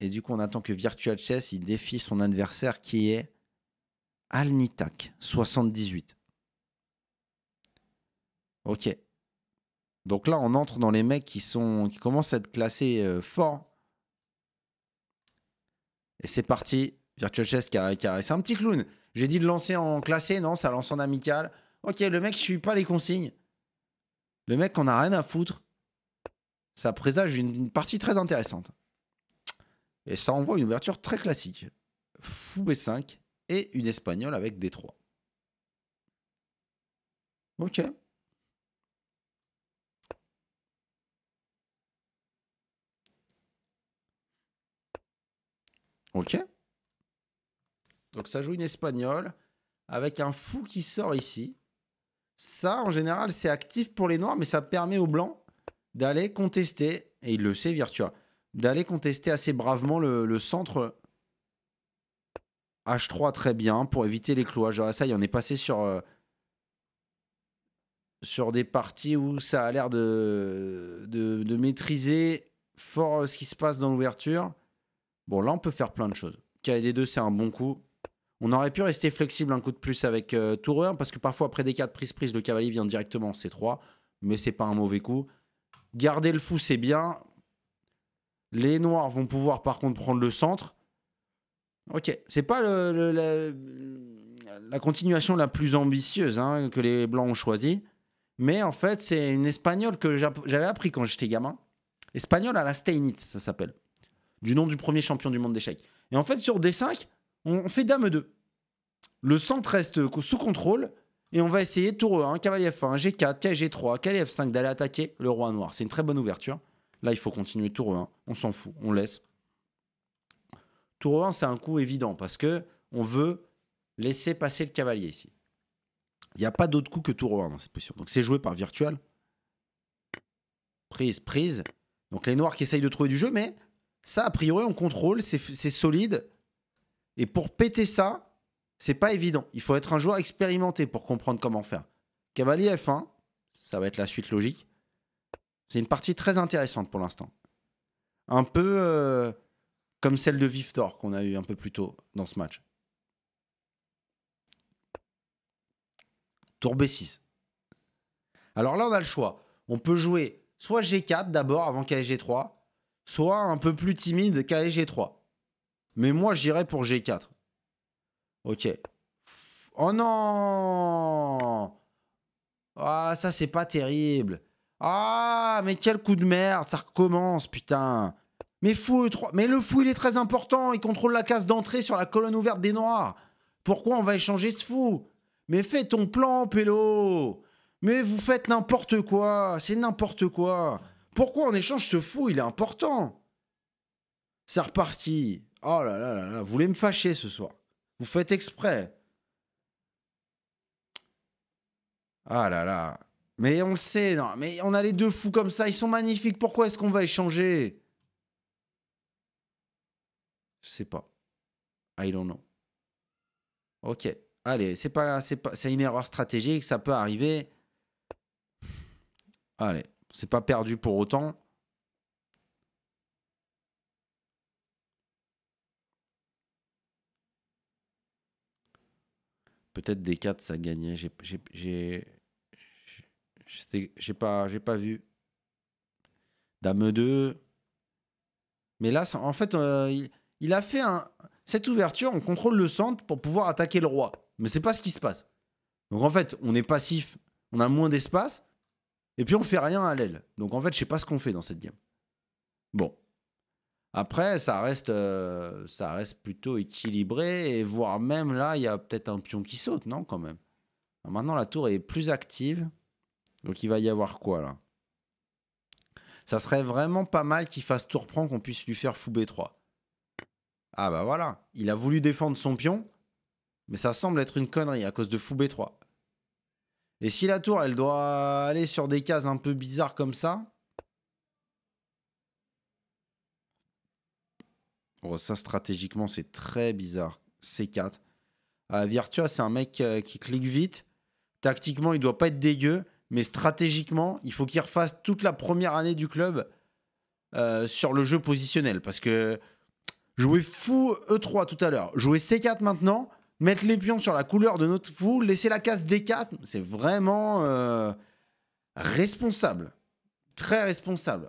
Et du coup, on attend que Virtual Chess, il défie son adversaire qui est Alnitak, 78. Ok. Donc là, on entre dans les mecs qui, sont, qui commencent à être classés euh, forts. fort et c'est parti. Virtual Chess qui a, C'est un petit clown. J'ai dit de lancer en classé, non, ça lance en amical. Ok, le mec suit pas les consignes. Le mec on a rien à foutre. Ça présage une, partie très intéressante. Et ça envoie une ouverture très classique. Fou B5 et une espagnole avec D3. Ok. Ok Donc ça joue une espagnole avec un fou qui sort ici. Ça, en général, c'est actif pour les noirs, mais ça permet aux blancs d'aller contester, et il le sait, Virtua, d'aller contester assez bravement le, centre H3 très bien pour éviter les clouages. Alors ça, il en est passé sur, euh, sur des parties où ça a l'air de, de, maîtriser fort euh, ce qui se passe dans l'ouverture. Bon, là, on peut faire plein de choses. KD2, c'est un bon coup. On aurait pu rester flexible un coup de plus avec euh, Tour 1 hein, parce que parfois, après des 4 prises prises, le cavalier vient directement en C3, mais c'est pas un mauvais coup. Garder le fou, c'est bien. Les noirs vont pouvoir, par contre, prendre le centre. Ok, c'est pas le, la, continuation la plus ambitieuse hein, que les blancs ont choisi. Mais en fait, c'est une espagnole que j'avais appris quand j'étais gamin. Espagnole à la Steinitz, ça s'appelle du nom du premier champion du monde d'échecs. Et en fait, sur D5, on fait dame 2. Le centre reste euh, sous contrôle et on va essayer tour 1 cavalier F1, G4, KG3, cavalier F5 d'aller attaquer le roi noir. C'est une très bonne ouverture. Là, il faut continuer tour 1 On s'en fout, on laisse. Tour 1 c'est un coup évident parce que on veut laisser passer le cavalier ici. Il n'y a pas d'autre coup que tour 1 dans cette position. Donc c'est joué par virtuel. Prise, prise. Donc les noirs qui essayent de trouver du jeu, mais ça, a priori, on contrôle, c'est solide. Et pour péter ça, c'est pas évident. Il faut être un joueur expérimenté pour comprendre comment faire. Cavalier F1, ça va être la suite logique. C'est une partie très intéressante pour l'instant. Un peu euh, comme celle de Viftor qu'on a eu un peu plus tôt dans ce match. Tour B6. Alors là, on a le choix. On peut jouer soit G4 d'abord avant qu'il y ait G3, soit un peu plus timide qu'à G3. Mais moi, j'irai pour G4. Ok. Oh non Ah, ça, c'est pas terrible. Ah, mais quel coup de merde, ça recommence, putain. Mais fou, mais le fou, il est très important. Il contrôle la case d'entrée sur la colonne ouverte des noirs. Pourquoi on va échanger ce fou Mais fais ton plan, Pélo Mais vous faites n'importe quoi C'est n'importe quoi pourquoi on échange ce fou Il est important. C'est reparti. Oh là là là là, vous voulez me fâcher ce soir. Vous faites exprès. Ah là là. Mais on le sait, non. Mais on a les deux fous comme ça, ils sont magnifiques. Pourquoi est-ce qu'on va échanger Je sais pas. I don't know. Ok. Allez, c'est pas, c'est pas, c'est une erreur stratégique, ça peut arriver. Allez. C'est pas perdu pour autant. Peut-être des 4, ça gagnait. J'ai, j'ai, pas, pas vu. Dame 2. Mais là, en fait, euh, il, a fait cette ouverture. On contrôle le centre pour pouvoir attaquer le roi. Mais c'est pas ce qui se passe. Donc en fait, on est passif. On a moins d'espace. Et puis on fait rien à l'aile. Donc en fait, je sais pas ce qu'on fait dans cette game. Bon. Après, ça reste, euh, ça reste plutôt équilibré, et voire même là, il y a peut-être un pion qui saute, non, quand même Maintenant, la tour est plus active, donc il va y avoir quoi, là Ça serait vraiment pas mal qu'il fasse tour prend, qu'on puisse lui faire fou B3. Ah bah voilà, il a voulu défendre son pion, mais ça semble être une connerie à cause de fou B3. Et si la tour, elle doit aller sur des cases un peu bizarres comme ça. Oh, ça, stratégiquement, c'est très bizarre. C4. Ah, Virtua, c'est un mec euh, qui clique vite. Tactiquement, il doit pas être dégueu. Mais stratégiquement, il faut qu'il refasse toute la première année du club euh, sur le jeu positionnel. Parce que jouer fou E3 tout à l'heure, jouer C4 maintenant, mettre les pions sur la couleur de notre fou, laisser la case D4, c'est vraiment euh, responsable. Très responsable.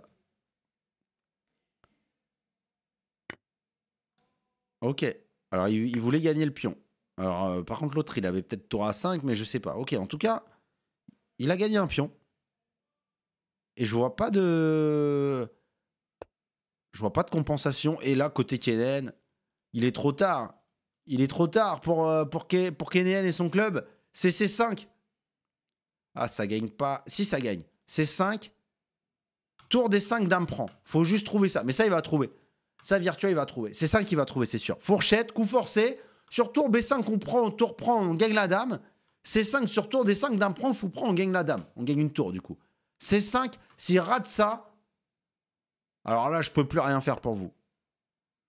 Ok. Alors, il, voulait gagner le pion. Alors, euh, par contre, l'autre, il avait peut-être tour à 5 mais je sais pas. Ok, en tout cas, il a gagné un pion. Et je vois pas de. Je vois pas de compensation. Et là, côté Kenen, il est trop tard. Il est trop tard pour, euh, pour, pour et son club. C'est C5. Ah, ça gagne pas. Si, ça gagne. C5. Tour des 5 dame prend. Faut juste trouver ça. Mais ça, il va trouver. Ça, Virtua, il va trouver. C'est ça qu'il va trouver, c'est sûr. Fourchette, coup forcé. Sur tour B5, on prend, tour prend, on gagne la dame. C5, sur tour des 5 dame prend, fou prend, on gagne la dame. On gagne une tour, du coup. C5, s'il rate ça... Alors là, je peux plus rien faire pour vous.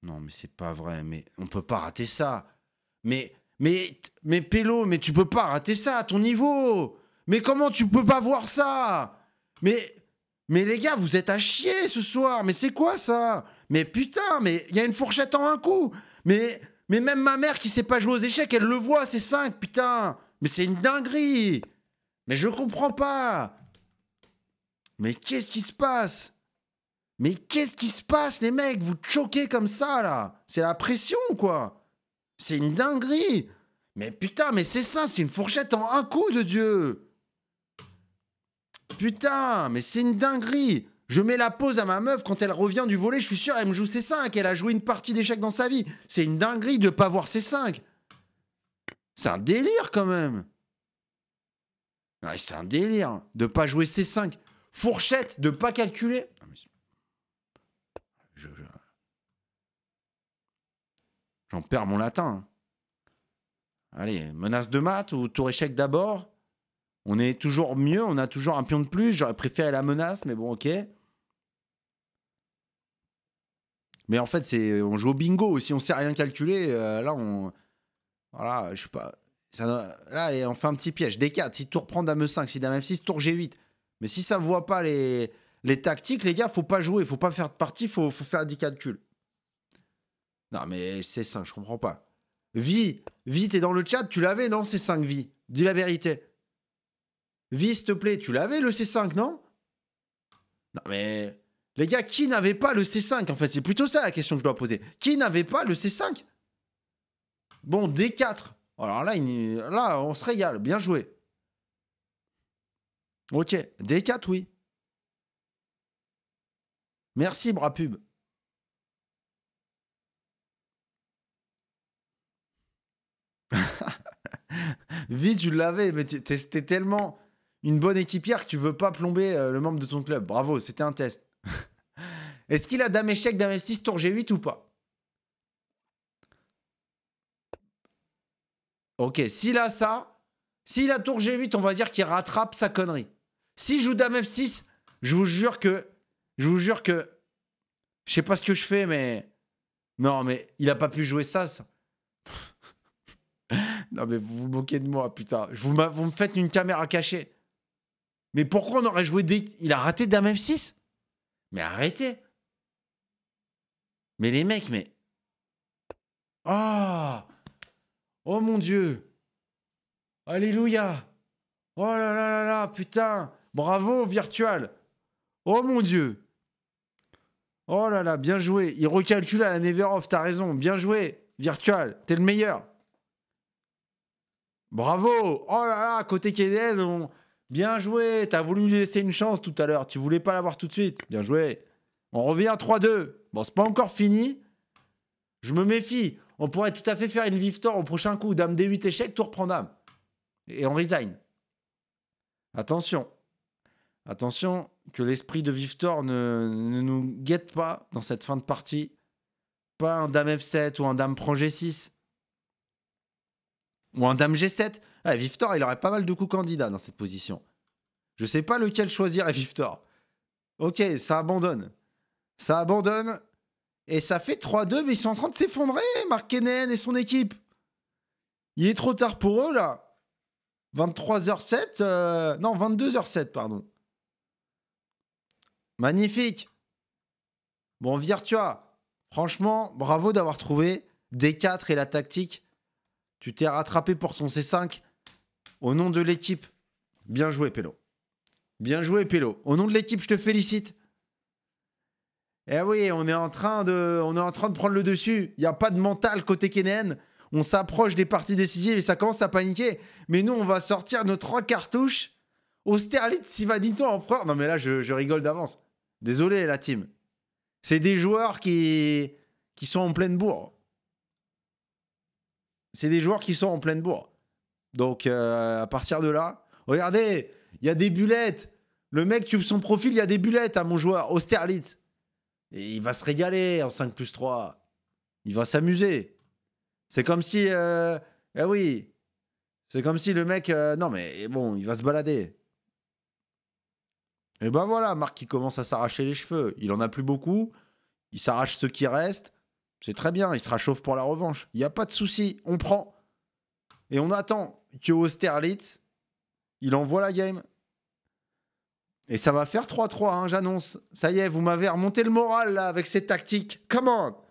Non, mais c'est pas vrai. Mais on peut pas rater ça. Mais, mais, mais Pélo, mais tu peux pas rater ça à ton niveau. Mais comment tu peux pas voir ça Mais, mais les gars, vous êtes à chier ce soir. Mais c'est quoi ça Mais putain, mais il y a une fourchette en un coup. Mais, mais même ma mère qui sait pas jouer aux échecs, elle le voit, c'est 5, putain. Mais c'est une dinguerie. Mais je comprends pas. Mais qu'est-ce qui se passe mais qu'est-ce qui se passe, les mecs Vous choquez comme ça, là C'est la pression, quoi C'est une dinguerie Mais putain, mais c'est ça, c'est une fourchette en un coup de Dieu Putain, mais c'est une dinguerie Je mets la pause à ma meuf quand elle revient du volet, je suis sûr, elle me joue ses 5, elle a joué une partie d'échecs dans sa vie. C'est une dinguerie de pas voir ses 5. C'est un délire, quand même C'est un délire, hein, de pas jouer ses 5. Fourchette, de pas calculer on perd mon latin. Hein. Allez, menace de maths ou tour échec d'abord. On est toujours mieux, on a toujours un pion de plus. J'aurais préféré la menace, mais bon, ok. Mais en fait, c'est on joue au bingo. Si on sait rien calculer, euh, là, on. Voilà, je sais pas. Ça, là, on fait un petit piège. D4, si tour prend dame 5, si dame 6 tour G8. Mais si ça ne voit pas les, les tactiques, les gars, faut pas jouer, faut pas faire de partie, faut, faut faire des calculs. Non, mais c'est 5, je comprends pas. Vie, vie, t'es dans le chat, tu l'avais, non, c 5 vie. Dis la vérité. Vie, s'il te plaît, tu l'avais le C5, non Non, mais. Les gars, qui n'avait pas le C5 En fait, c'est plutôt ça la question que je dois poser. Qui n'avait pas le C5 Bon, D4. Alors là, là, on se régale. Bien joué. Ok, D4, oui. Merci, bras pub. [laughs] Vite, tu l'avais, mais t'es tellement une bonne équipière que tu veux pas plomber euh, le membre de ton club. Bravo, c'était un test. [laughs] Est-ce qu'il a dame échec, dame F6, tour G8 ou pas Ok, s'il a ça, s'il a tour G8, on va dire qu'il rattrape sa connerie. s'il joue dame F6, je vous jure que. Je vous jure que. Je sais pas ce que je fais, mais. Non, mais il a pas pu jouer ça. Non, mais vous vous moquez de moi, putain. vous, me faites une caméra cachée. Mais pourquoi on aurait joué des... Il a raté d'un même 6 Mais arrêtez Mais les mecs, mais... Oh Oh mon Dieu Alléluia Oh là là là là, putain Bravo, Virtual Oh mon Dieu Oh là là, bien joué Il recalcule à la Neverov, t'as raison, bien joué Virtual, t'es le meilleur Bravo Oh là là, côté KDN, bien joué T'as voulu lui laisser une chance tout à l'heure. Tu voulais pas l'avoir tout de suite. Bien joué. On revient 3-2. Bon, c'est pas encore fini. Je me méfie. On pourrait tout à fait faire une victoire au prochain coup. Dame D8 échec, tour prend dame. Et on resign. Attention. Attention que l'esprit de Viftor ne, ne, nous guette pas dans cette fin de partie. Pas un dame F7 ou un dame prend G6. Ou un dame G7. Ah, Viftor, il aurait pas mal de coups candidats dans cette position. Je sais pas lequel choisir à [laughs] Viftor. Ok, ça abandonne. Ça abandonne. Et ça fait 3-2, mais ils sont en train de s'effondrer, Mark Kennen et son équipe. Il est trop tard pour eux, là. 23h07, euh, non, 22h07, pardon. Magnifique. Bon, Virtua, franchement, bravo d'avoir trouvé D4 et la tactique tu t'es rattrapé pour son C5 au nom de l'équipe. Bien joué, Pélo. Bien joué, Pélo. Au nom de l'équipe, je te félicite. Eh oui, on est en train de, on est en train de prendre le dessus. Il n'y a pas de mental côté Kenéen. On s'approche des parties décisives et ça commence à paniquer. Mais nous, on va sortir nos trois cartouches. Austerlitz, Sivanito, Empereur. Non, mais là, je, rigole d'avance. Désolé, la team. C'est des joueurs qui, qui sont en pleine bourre c'est des joueurs qui sont en pleine bourre. Donc, euh, à partir de là, regardez, il y a des bulettes. Le mec, tu son profil, il y a des bulettes à mon joueur, Austerlitz. Et il va se régaler en 5 plus 3. Il va s'amuser. C'est comme si. Euh, eh oui. C'est comme si le mec. Euh, non, mais bon, il va se balader. Et ben voilà, Marc qui commence à s'arracher les cheveux. Il en a plus beaucoup. Il s'arrache ce qui reste. C'est très bien, il sera chauve pour la revanche. Il n'y a pas de souci, on prend. Et on attend que Austerlitz, il envoie la game. Et ça va faire 3-3, hein, j'annonce. Ça y est, vous m'avez remonté le moral là avec cette tactiques. Comment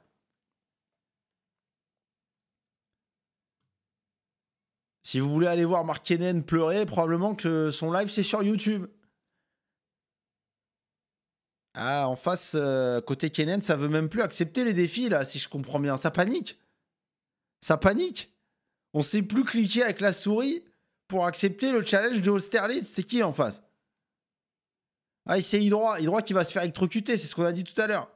Si vous voulez aller voir Mark pleurer, probablement que son live c'est sur YouTube. Ah, en face, euh, côté Kenen, ça veut même plus accepter les défis, là, si je comprends bien. Ça panique. Ça panique. On sait plus cliquer avec la souris pour accepter le challenge de Austerlitz. C'est qui en face Ah, c'est il Hydro qui va se faire électrocuter, c'est ce qu'on a dit tout à l'heure.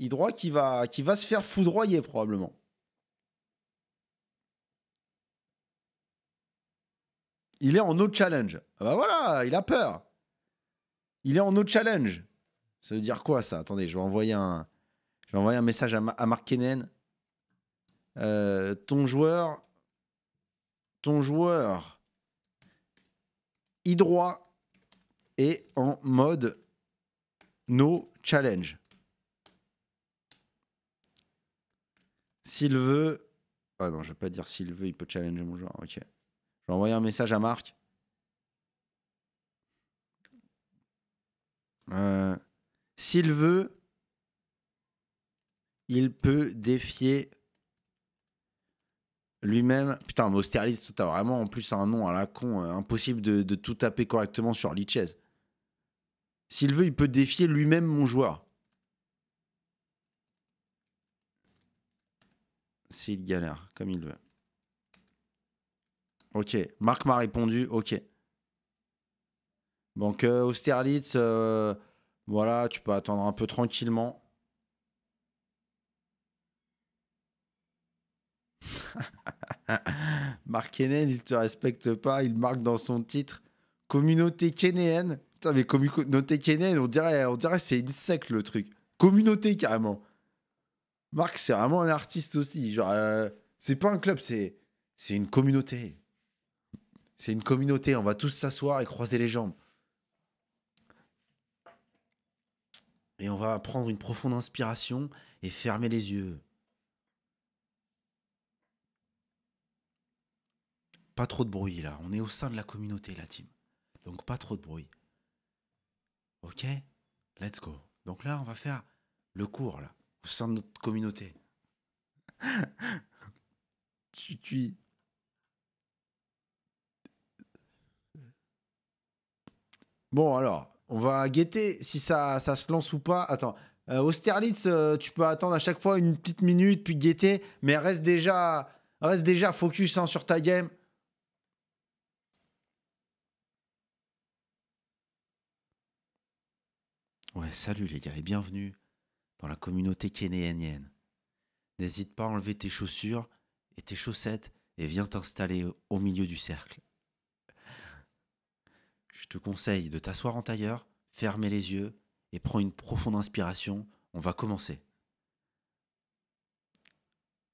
Hydro qui va, qui va se faire foudroyer, probablement. Il est en autre challenge. Ah bah voilà, il a peur. Il est en no challenge. Ça veut dire quoi ça Attendez, je vais envoyer un, je vais envoyer un message à, Mark euh, ton joueur, ton joueur droit est en mode no challenge. S'il veut, ah non, je vais pas dire s'il veut, il peut challenger mon joueur. Ok. Je vais envoyer un message à Marc. Euh, s'il veut, il peut défier lui-même. Putain, mais Austerlitz, t'as vraiment en plus un nom à la con. Euh, impossible de, tout taper correctement sur Lichez. S'il veut, il peut défier lui-même mon joueur. S'il galère, comme il veut. Ok, Marc m'a répondu, ok. Donc euh, Austerlitz, euh, voilà, tu peux attendre un peu tranquillement. [laughs] Marc Kenen, il te respecte pas, il marque dans son titre Communauté kenéenne. Putain, mais communauté kenéenne, on dirait, on dirait c'est une secte le truc. Communauté carrément. Marc, c'est vraiment un artiste aussi. Genre, euh, c'est pas un club, c'est, c'est une communauté. C'est une communauté, on va tous s'asseoir et croiser les jambes. Et on va prendre une profonde inspiration et fermer les yeux. Pas trop de bruit là, on est au sein de la communauté, la team. Donc pas trop de bruit. Ok Let's go. Donc là, on va faire le cours là, au sein de notre communauté. [laughs] tu, tu... Bon alors, on va guetter si ça, ça se lance ou pas. Attends, euh, Austerlitz, euh, tu peux attendre à chaque fois une petite minute, puis guetter, mais reste déjà, reste déjà focus hein, sur ta game. Ouais, salut les gars et bienvenue dans la communauté kenyanienne. N'hésite pas à enlever tes chaussures et tes chaussettes et viens t'installer au milieu du cercle je te conseille de t'asseoir en tailleur, fermer les yeux et prends une profonde inspiration. On va commencer.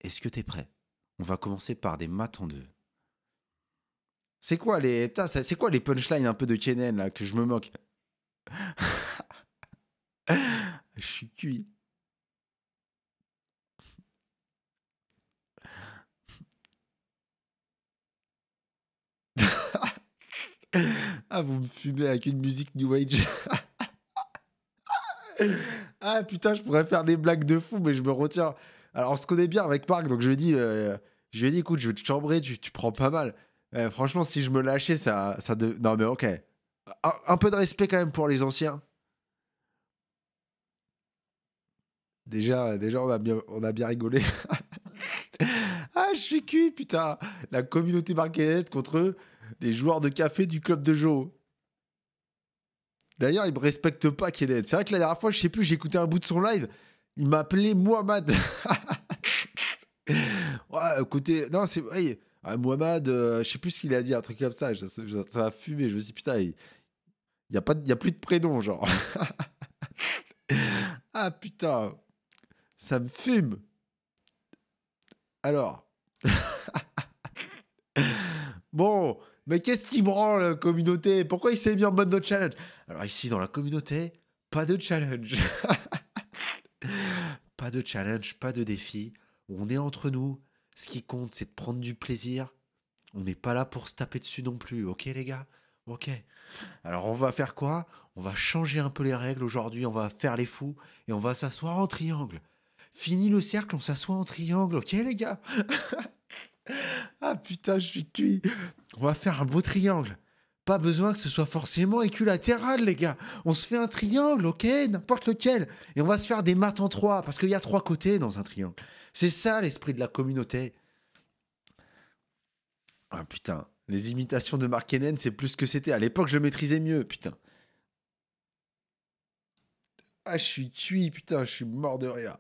Est-ce que tu es prêt On va commencer par des maths en deux. C'est quoi les c'est quoi les punchlines un peu de Kenen là que je me moque [laughs] Je suis cuit. [laughs] Ah, vous me fumez avec une musique New Age. [laughs] ah putain, je pourrais faire des blagues de fou, mais je me retiens. Alors, on se connaît bien avec Marc, donc je lui ai dit, euh, je lui écoute, je vais te chambrer, tu, tu prends pas mal. Euh, franchement, si je me lâchais, ça. ça de... Non, mais ok. Un, peu de respect quand même pour les anciens. Déjà, déjà on, a bien, on a bien rigolé. [laughs] ah, je suis cuit, putain. La communauté marquette contre eux les joueurs de café du club de Joe. D'ailleurs, il ne respecte pas Kenneth. C'est vrai que la dernière fois, je sais plus, j'ai écouté un bout de son live. Il m'a appelé Mohamed. [laughs] ouais, écoutez, non, c'est. Ouais, ah, Mohamed, euh, je sais plus ce qu'il a dit, un truc comme ça. ça a fumé. Je me suis dit, putain, il n'y a, pas, y a plus de prénom, genre. [laughs] ah putain, ça me fume. Alors. [laughs] bon, mais qu'est-ce qui branle, communauté Pourquoi il s'est mis en mode challenge Alors ici, dans la communauté, pas de challenge. [laughs] pas de challenge, pas de défi. On est entre nous. Ce qui compte, c'est de prendre du plaisir. On n'est pas là pour se taper dessus non plus. Ok, les gars Ok. Alors, on va faire quoi On va changer un peu les règles aujourd'hui. On va faire les fous et on va s'asseoir en triangle. Fini le cercle, on s'assoit en triangle. Ok, les gars [laughs] [laughs] Ah putain, je suis cuit. On va faire un beau triangle. Pas besoin que ce soit forcément équilatéral, les gars. On se fait un triangle, ok N'importe lequel. Et on va se faire des maths en trois, parce qu'il y a trois côtés dans un triangle. C'est ça l'esprit de la communauté. Ah putain, les imitations de Mark c'est plus que c'était. À l'époque, je le maîtrisais mieux, putain. Ah, je suis cuit, putain, je suis mort de rire.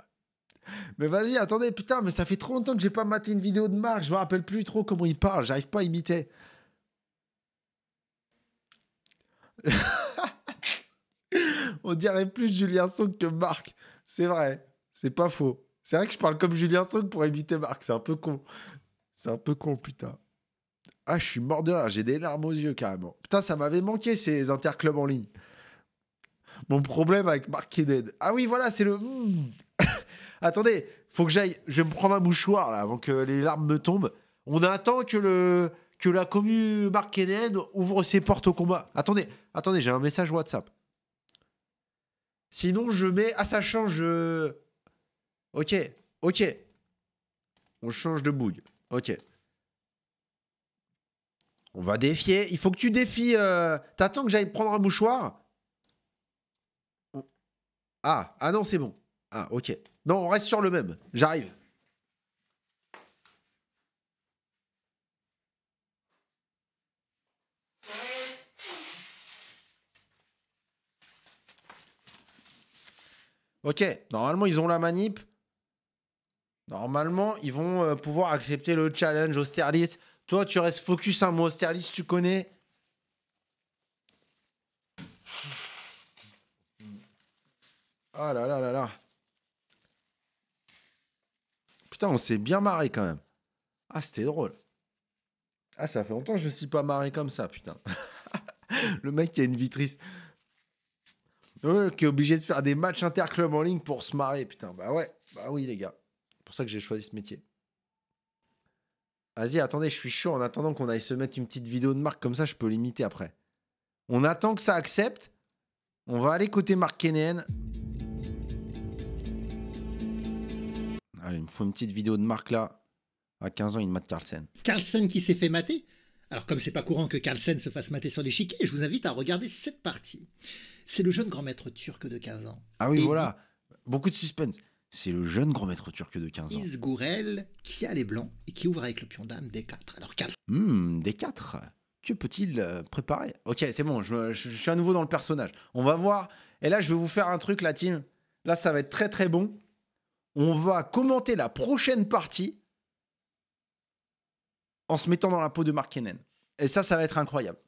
Mais vas-y, attendez, putain, mais ça fait trop longtemps que j'ai pas maté une vidéo de Marc. Je me rappelle plus trop comment il parle. J'arrive pas à imiter. [laughs] On dirait plus Julien Song que Marc. C'est vrai. C'est pas faux. C'est vrai que je parle comme Julien Song pour imiter Marc. C'est un peu con. C'est un peu con, putain. Ah, je suis mort de rire. J'ai des larmes aux yeux, carrément. Putain, ça m'avait manqué, ces interclubs en ligne. Mon problème avec Marc Kennedy. Ah oui, voilà, c'est le... Hmm. [laughs] attendez, faut que j'aille, je vais me prendre un mouchoir là avant que les larmes me tombent. On attend que le que la commune Mark ouvre ses portes au combat. Attendez, attendez, j'ai un message WhatsApp. Sinon, je mets ah ça change. Euh, ok, ok. On change de bouille. Ok. On va défier. Il faut que tu défies. Euh, t'attends que j'aille prendre un mouchoir. Ah, ah non, c'est bon. Ah, ok. Non, on reste sur le même. J'arrive. Ok, normalement ils ont la manip. Normalement, ils vont euh, pouvoir accepter le challenge Austerlitz. Toi, tu restes focus, un hein, mot Austerlitz, tu connais. Ah là là là là. Putain, on s'est bien marré quand même. Ah, c'était drôle. Ah, ça fait longtemps que je ne suis pas marré comme ça, putain. [laughs] le mec qui a une vitrice. qui est obligé de faire des matchs interclub en ligne pour se marrer, putain. Bah ouais, bah oui, les gars. C'est pour ça que j'ai choisi ce métier. Vas-y, attendez, je suis chaud. En attendant qu'on aille se mettre une petite vidéo de marque, comme ça, je peux l'imiter après. On attend que ça accepte. On va aller côté Marc Kenéen. Allez, il me faut une petite vidéo de Marc là. À 15 ans, il mate Carlsen. Carlsen qui s'est fait mater Alors, comme c'est pas courant que Carlsen se fasse mater sur l'échiquier, je vous invite à regarder cette partie. C'est le jeune grand maître turc de 15 ans. Ah oui, voilà. Beaucoup de suspense. C'est le jeune grand maître turc de 15 ans. Isgourel, qui a les blancs et qui ouvre avec le pion dame D4. Alors Carlsen. Hmm, D4 Que peut-il euh, préparer Ok, c'est bon, je, je, suis à nouveau dans le personnage. On va voir. Et là, je vais vous faire un truc, la team. Là, ça va être très très bon on va commenter la prochaine partie en se mettant dans la peau de Mark Kennen. Et ça, ça va être incroyable.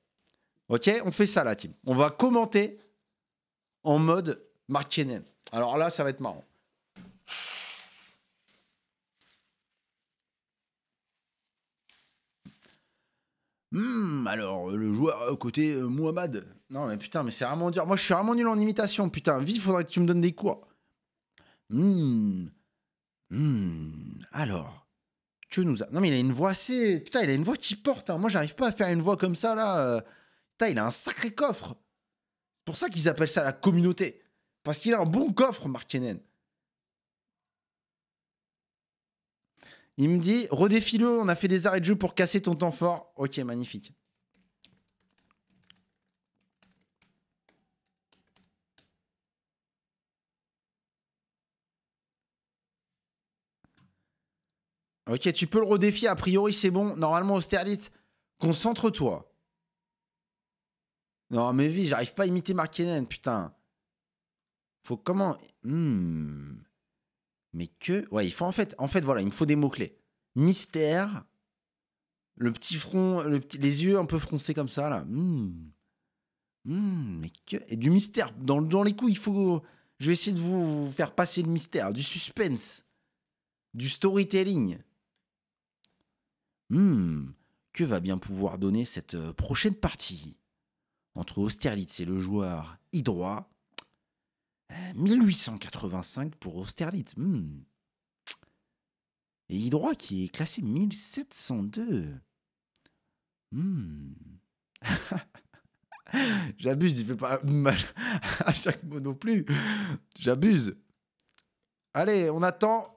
Ok On fait ça, la team. On va commenter en mode Mark Kennen. Alors là, ça va être marrant. Hmm, alors, le joueur côté euh, Mohamed. Non, mais putain, mais c'est vraiment dur. Moi, je suis vraiment nul en imitation, putain. il faudrait que tu me donnes des cours. Hum, hum, alors, tu nous a... Non, mais il a une voix assez. Putain, il a une voix qui porte. Hein. Moi, j'arrive pas à faire une voix comme ça, là. Euh. Putain, il a un sacré coffre. C'est pour ça qu'ils appellent ça la communauté. Parce qu'il a un bon coffre, Markenen. Il me dit redéfile, on a fait des arrêts de jeu pour casser ton temps fort. Ok, magnifique. Ok, tu peux le redéfier, a priori c'est bon. Normalement, Austerlitz, concentre-toi. Non, mais vie, j'arrive pas à imiter Markenen, putain. Faut comment. Hmm. Mais que. Ouais, il faut en fait. En fait, voilà, il me faut des mots-clés. Mystère. Le petit front. Les yeux un peu froncés comme ça, là. Hmm. Hmm, mais que. Et du mystère. Dans, dans les coups, il faut. Je vais essayer de vous faire passer le mystère, du suspense, du storytelling. Hmm, que va bien pouvoir donner cette euh, prochaine partie Entre Austerlitz et le joueur Hydroit, euh, 1885 pour Austerlitz. Hmm. Et Hydroit qui est classé 1702. Hmm. [laughs] J'abuse, il fait pas mal [laughs] à chaque mot non plus. J'abuse. Allez, on attend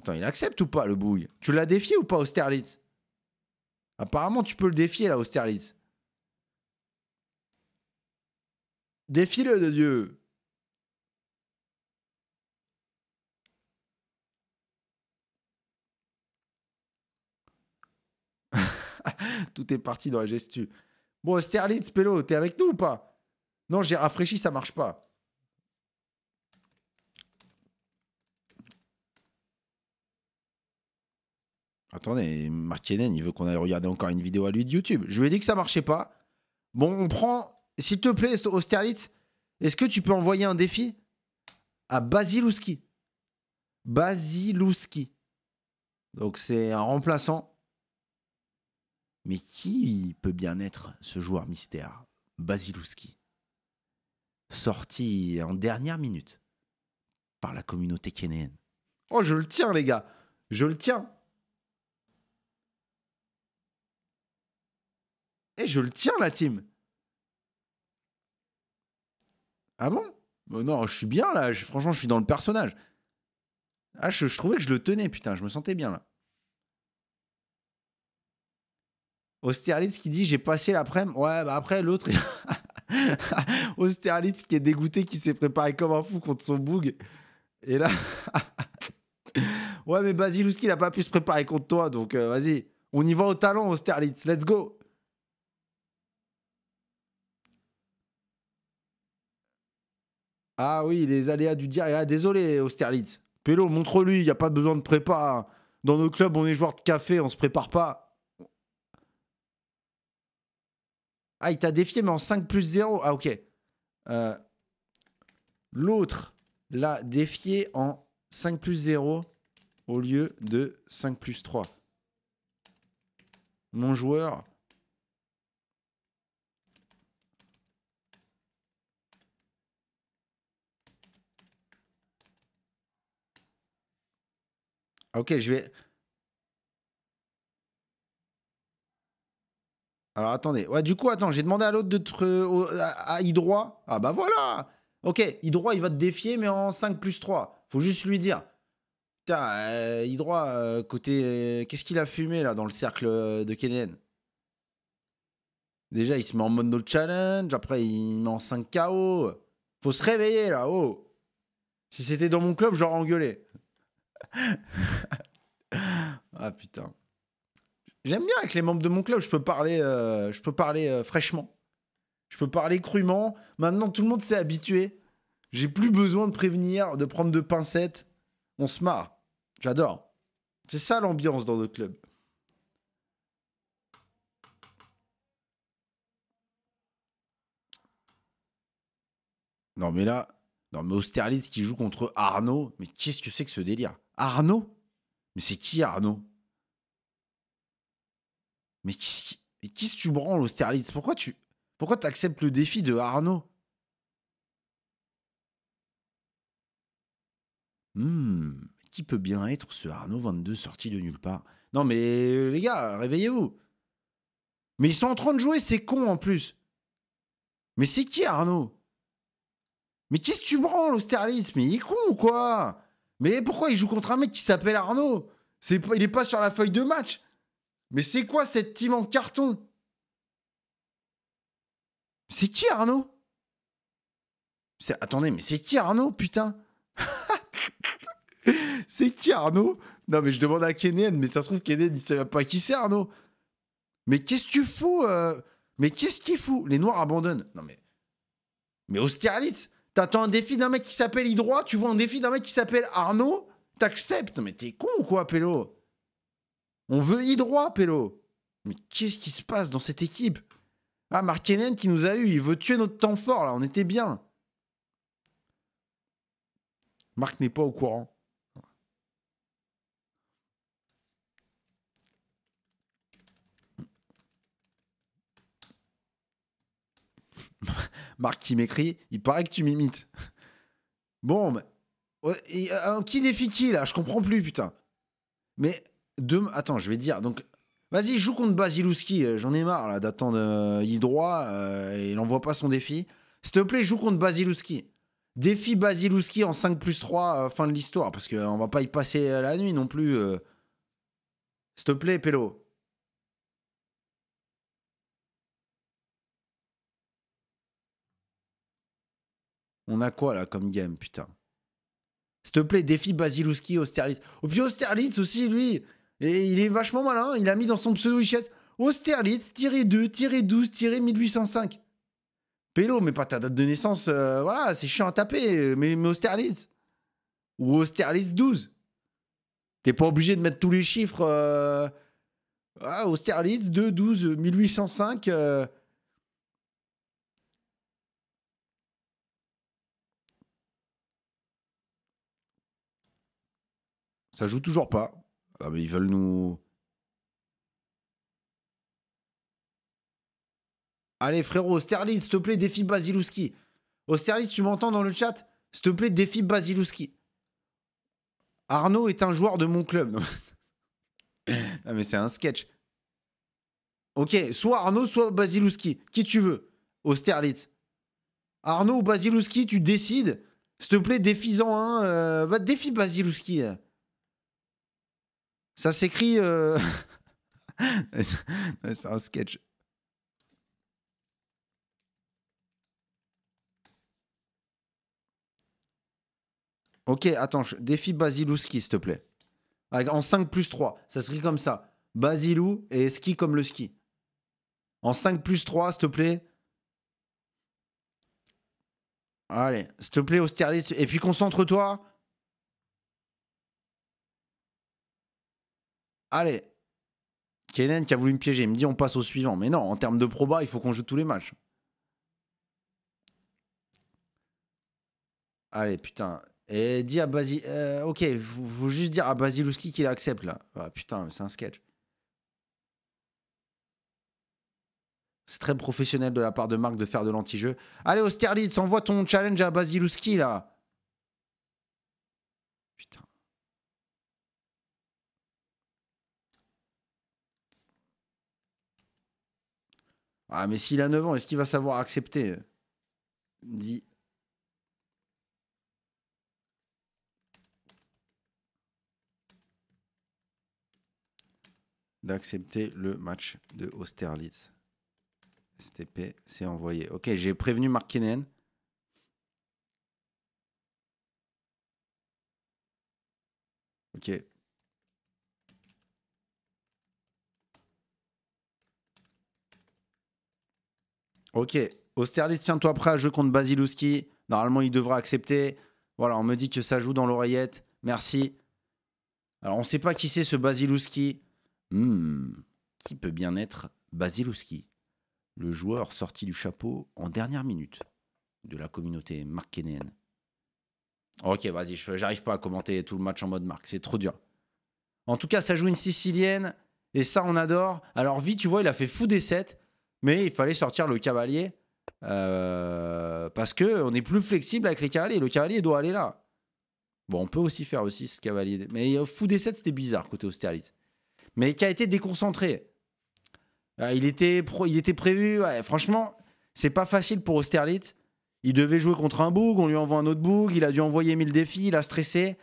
Attends, il accepte ou pas le bouille Tu l'as défié ou pas, Austerlitz Apparemment, tu peux le défier là, Austerlitz. Défie-le de Dieu. [laughs] Tout est parti dans la gestu. Bon, Austerlitz, Pélo, t'es avec nous ou pas Non, j'ai rafraîchi, ça marche pas. Attendez, Martinen, il veut qu'on aille regarder encore une vidéo à lui de YouTube. Je lui ai dit que ça marchait pas. Bon, on prend. S'il te plaît, Austerlitz, est-ce que tu peux envoyer un défi à Basilouski Basilouski. Donc c'est un remplaçant. Mais qui peut bien être ce joueur mystère Basilouski. Sorti en dernière minute par la communauté kenéenne. Oh, je le tiens, les gars. Je le tiens. Et eh, je le tiens, la team. Ah bon Non, je suis bien là. franchement, je suis dans le personnage. Ah, je, trouvais que je le tenais, putain. Je me sentais bien là. Austerlitz qui dit j'ai passé l'après-midi. Ouais, bah après l'autre. [laughs] Austerlitz qui est dégoûté, qui s'est préparé comme un fou contre son boug. Et là. [laughs] ouais, mais Basilouski, il n'a pas pu se préparer contre toi, donc euh, vas-y. On y va au talent, Austerlitz. Let's go. Ah oui, les aléas du diable. Ah, désolé, Austerlitz. Pélo, montre-lui, il n'y a pas besoin de prépa. Dans nos clubs, on est joueurs de café, on ne se prépare pas. Ah, il t'a défié, mais en 5 plus 0. Ah, ok. Euh, l'autre l'a défié en 5 plus 0 au lieu de 5 plus 3. Mon joueur Ok, je vais. Alors attendez. Ouais, du coup, attends, j'ai demandé à l'autre de te. à, Ah bah voilà Ok, Hydroit, il va te défier, mais en 5 plus 3. Faut juste lui dire. Putain, euh, euh côté. Euh, qu'est-ce qu'il a fumé là dans le cercle euh, de Kenyan? Déjà, il se met en mode no challenge. Après, il met en 5 KO. Faut se réveiller là, oh Si c'était dans mon club, j'aurais engueulé. [laughs] ah putain. J'aime bien avec les membres de mon club, je peux parler, euh, je peux parler euh, fraîchement. Je peux parler crûment. Maintenant, tout le monde s'est habitué. J'ai plus besoin de prévenir, de prendre de pincettes. On se marre. J'adore. C'est ça l'ambiance dans notre club. Non mais là, non mais Austerlitz qui joue contre Arnaud, mais qu'est-ce que c'est que ce délire Arnaud Mais c'est qui Arnaud Mais qui, qui que tu branles, Austerlitz Pourquoi tu pourquoi acceptes le défi de Arnaud hmm, qui peut bien être ce Arnaud 22 sorti de nulle part Non mais euh, les gars, réveillez-vous. Mais ils sont en train de jouer, c'est con en plus. Mais c'est qui Arnaud Mais qu'est-ce que tu branles, l'Austerlitz Mais il est con ou quoi mais pourquoi il joue contre un mec qui s'appelle Arnaud Il n'est pas sur la feuille de match. Mais c'est quoi cette team en carton C'est qui Arnaud Attendez, mais c'est qui Arnaud, putain [laughs] C'est qui Arnaud Non, mais je demande à Kenen, mais ça se trouve, Kenen, il sait pas qui c'est Arnaud. Mais qu'est-ce que tu fous euh? Mais qu'est-ce qu'il fout Les Noirs abandonnent. Non, mais. Mais Austerlitz T'attends un défi d'un mec qui s'appelle Idroit tu vois un défi d'un mec qui s'appelle Arnaud, t'acceptes. Mais t'es con ou quoi, Pélo On veut Hydroit, Pélo. Mais qu'est-ce qui se passe dans cette équipe Ah, Mark qui nous a eu, il veut tuer notre temps fort, là, on était bien. Marc n'est pas au courant. [laughs] Marc qui m'écrit, il paraît que tu m'imites. Bon, mais... qui défie qui, là Je comprends plus, putain. Mais, attends, je vais dire, donc... Vas-y, joue contre Basilouski, euh, j'en ai marre là d'attendre euh, droit, euh, il voit pas son défi. S'il te plaît, joue contre Basilouski. Défi Basilouski en 5 plus 3, euh, fin de l'histoire, parce qu'on va pas y passer la nuit non plus. S'il te plaît, Pelo. On a quoi là comme game, putain S'il te plaît, défi Basilowski, Austerlitz. Au puis Austerlitz aussi, lui, et il est vachement malin. Il a mis dans son pseudo Ichette Austerlitz, 2, 12, 1805. Pélo, mais pas ta date de naissance, euh, voilà, c'est chiant à taper, mais, Austerlitz. Ou Austerlitz 12. T'es pas obligé de mettre tous les chiffres. Euh, ah, Austerlitz 2, 12, 1805. Ça joue toujours pas. Ah, mais ils veulent nous. Allez, frérot, Austerlitz, s'il te plaît, défie Basilouski. Austerlitz, oh, tu m'entends dans le chat S'il te plaît, défie Basilouski. Arnaud est un joueur de mon club. [laughs] non, mais c'est un sketch. Ok, soit Arnaud, soit Basilouski. Qui tu veux Austerlitz. Arnaud ou Basilouski, tu décides. S'il te plaît, défie-en un. Hein bah, défie Basilowski. Euh. Ça s'écrit. Euh, [laughs] c'est un sketch. Ok, attends, Défi défi ski, s'il te plaît. En 5 plus 3, ça serait comme ça. Basilou et ski comme le ski. En 5 plus 3, s'il te plaît. Allez, s'il te plaît, Austerlitz. Et puis concentre-toi. allez, Kenen qui a voulu me piéger, il me dit on passe au suivant. Mais non, en termes de proba, il faut qu'on joue tous les matchs. Allez, putain. Et dis à euh, ok, vous juste dire à Basilouski qu'il accepte là. Ah, putain, c'est un sketch. C'est très professionnel de la part de Marc de faire de l'anti-jeu. Allez, Austerlitz, envoie ton challenge à Basilouski là. Ah, mais s'il a 9 ans, est-ce qu'il va savoir accepter Dit. D'accepter le match de Austerlitz. STP, c'est envoyé. Ok, j'ai prévenu Markkinen. Ok, Ok, Austerlitz, tiens-toi prêt à jouer contre Basilowski. Normalement, il devra accepter. Voilà, on me dit que ça joue dans l'oreillette. Merci. Alors, on ne sait pas qui c'est ce Basilowski. Hmm. Qui peut bien être Basilowski Le joueur sorti du chapeau en dernière minute de la communauté marquénéenne. Ok, vas-y, j'arrive pas à commenter tout le match en mode marque. C'est trop dur. En tout cas, ça joue une Sicilienne. Et ça, on adore. Alors, vite, tu vois, il a fait fou des 7 mais il fallait sortir le cavalier euh, parce que on est plus flexible avec les cavaliers. Le cavalier doit aller là. Bon, on peut aussi faire aussi ce cavalier. Mais fou des 7, c'était bizarre côté Austerlitz. Mais qui a été déconcentré. Euh, il, était il était prévu. franchement, c'est pas facile pour Austerlitz. Il devait jouer contre un boug, on lui envoie un autre bug. il a dû envoyer 1000 défis, il a stressé.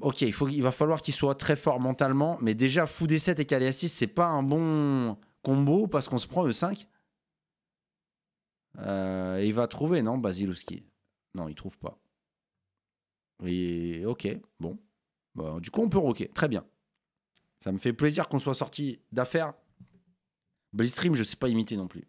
Ok, il, va falloir qu'il soit très fort mentalement, mais déjà, fou des 7 et kdf 6 c'est pas un bon combo parce qu'on se prend le 5 euh, Il va trouver, non, Basilowski Non, il trouve pas. Et ok, bon. Bah, du coup, on peut roquer. Très bien. Ça me fait plaisir qu'on soit sorti d'affaires. Blitzstream, je ne sais pas imiter non plus.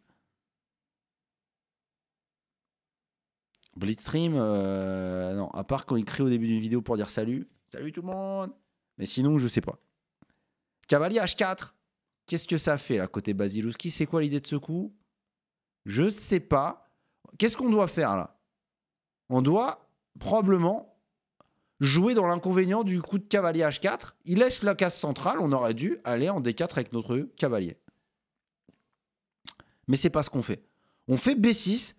Blitzstream, euh, non, à part quand il crie au début d'une vidéo pour dire salut. Salut tout le monde Mais sinon, je ne sais pas. Cavalier H4 Qu'est-ce que ça fait là côté Basilouski C'est quoi l'idée de ce coup Je sais pas. Qu'est-ce qu'on doit faire là On doit probablement jouer dans l'inconvénient du coup de cavalier H4. Il laisse la case centrale, on aurait dû aller en D4 avec notre cavalier. Mais c'est pas ce qu'on fait. On fait B6,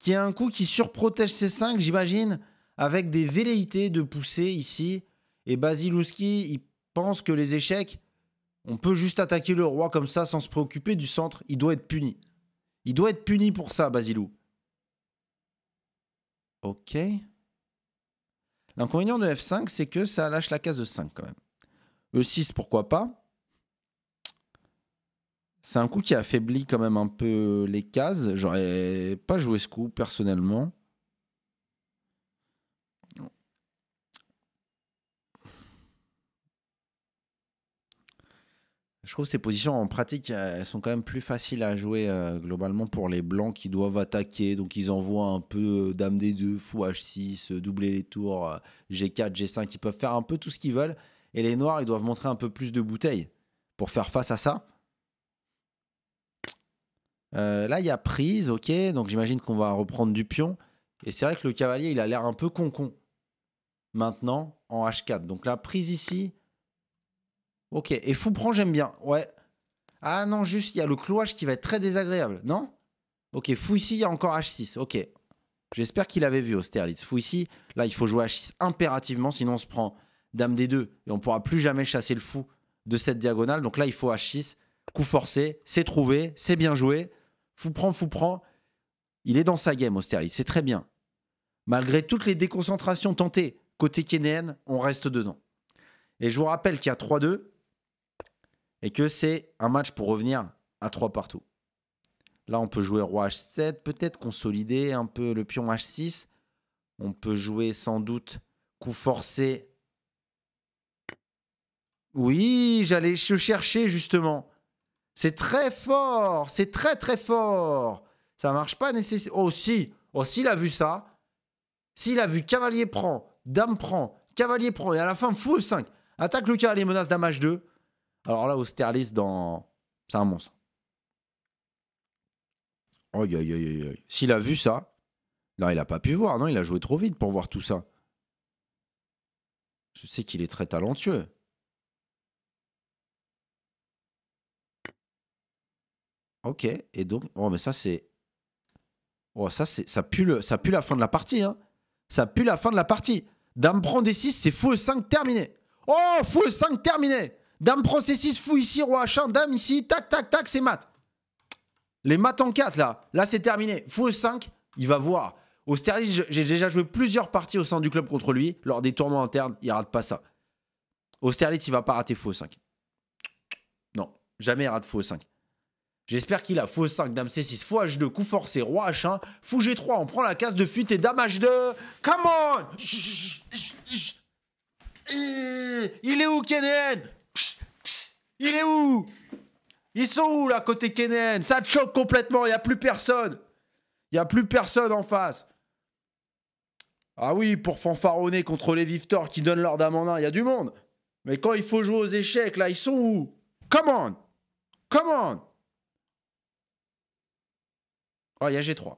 qui est un coup qui surprotège C5, j'imagine, avec des velléités de poussée ici. Et Basilouski, il pense que les échecs on peut juste attaquer le roi comme ça sans se préoccuper du centre. Il doit être puni. Il doit être puni pour ça, Basilou. Ok. L'inconvénient de F5, c'est que ça lâche la case de 5 quand même. E6, pourquoi pas C'est un coup qui affaiblit quand même un peu les cases. J'aurais pas joué ce coup personnellement. Je trouve que ces positions en pratique, euh, elles sont quand même plus faciles à jouer euh, globalement pour les blancs qui doivent attaquer. Donc ils envoient un peu euh, dame des deux, fou h6, doubler les tours, g4, g5. Ils peuvent faire un peu tout ce qu'ils veulent. Et les noirs, ils doivent montrer un peu plus de bouteilles pour faire face à ça. là, il y a prise, ok. Donc j'imagine qu'on va reprendre du pion. Et c'est vrai que le cavalier, il a l'air un peu con-con maintenant en h4. Donc la prise ici, Ok, et fou prend, j'aime bien. Ouais. Ah non, juste, il y a le clouage qui va être très désagréable, non Ok, fou ici, il y a encore H6. Ok. J'espère qu'il avait vu Austerlitz. Fou ici, là, il faut jouer H6 impérativement, sinon on se prend Dame D2 et on pourra plus jamais chasser le fou de cette diagonale. Donc là, il faut H6. Coup forcé, c'est trouvé, c'est bien joué. Fou prend, fou prend. Il est dans sa game, Austerlitz, c'est très bien. Malgré toutes les déconcentrations tentées côté Kenéen, on reste dedans. Et je vous rappelle qu'il y a 3-2, et que c'est un match pour revenir à 3 partout. Là, on peut jouer roi h7, peut-être consolider un peu le pion h6. On peut jouer sans doute coup forcé. Oui, j'allais chercher justement. C'est très fort, c'est très très fort. Ça marche pas nécessairement. Oh si, oh s'il a vu ça, s'il a vu cavalier prend, dame prend, cavalier prend et à la fin fou 5 Attaque le cas les menaces dame h2. Alors là, Austerlitz, dans... c'est un monstre. Aïe, aïe, aïe, aïe. S'il a vu ça, non, il a pas pu voir. Non, il a joué trop vite pour voir tout ça. Je sais qu'il est très talentueux. Ok, et donc, oh, mais ça, c'est. Oh, ça, c'est... Ça, pue le... ça pue la fin de la partie. Hein. Ça pue la fin de la partie. Dame prend des 6, c'est fou 5 terminé. Oh, fou 5 terminé. Dame processis, fou ici, roi H1, dame ici, tac, tac, tac, c'est mat. Les maths en 4 là, là c'est terminé. Fou E5, il va voir. Austerlitz, j'ai déjà joué plusieurs parties au sein du club contre lui. Lors des tournois internes, il rate pas ça. Austerlitz, il va pas rater faux 5. Non, jamais il rate faux 5. J'espère qu'il a faux 5, dame C6, fou H2, coup forcé, roi H1, fou G3, on prend la case de fuite et dame H2. Come on Il est où Kenen il est où Ils sont où là côté Kenen Ça choque complètement, il n'y a plus personne. Il n'y a plus personne en face. Ah oui, pour fanfaronner contre les Vivtors qui donnent leur dame en il y a du monde. Mais quand il faut jouer aux échecs, là, ils sont où Come on Come on Oh, il y a G3.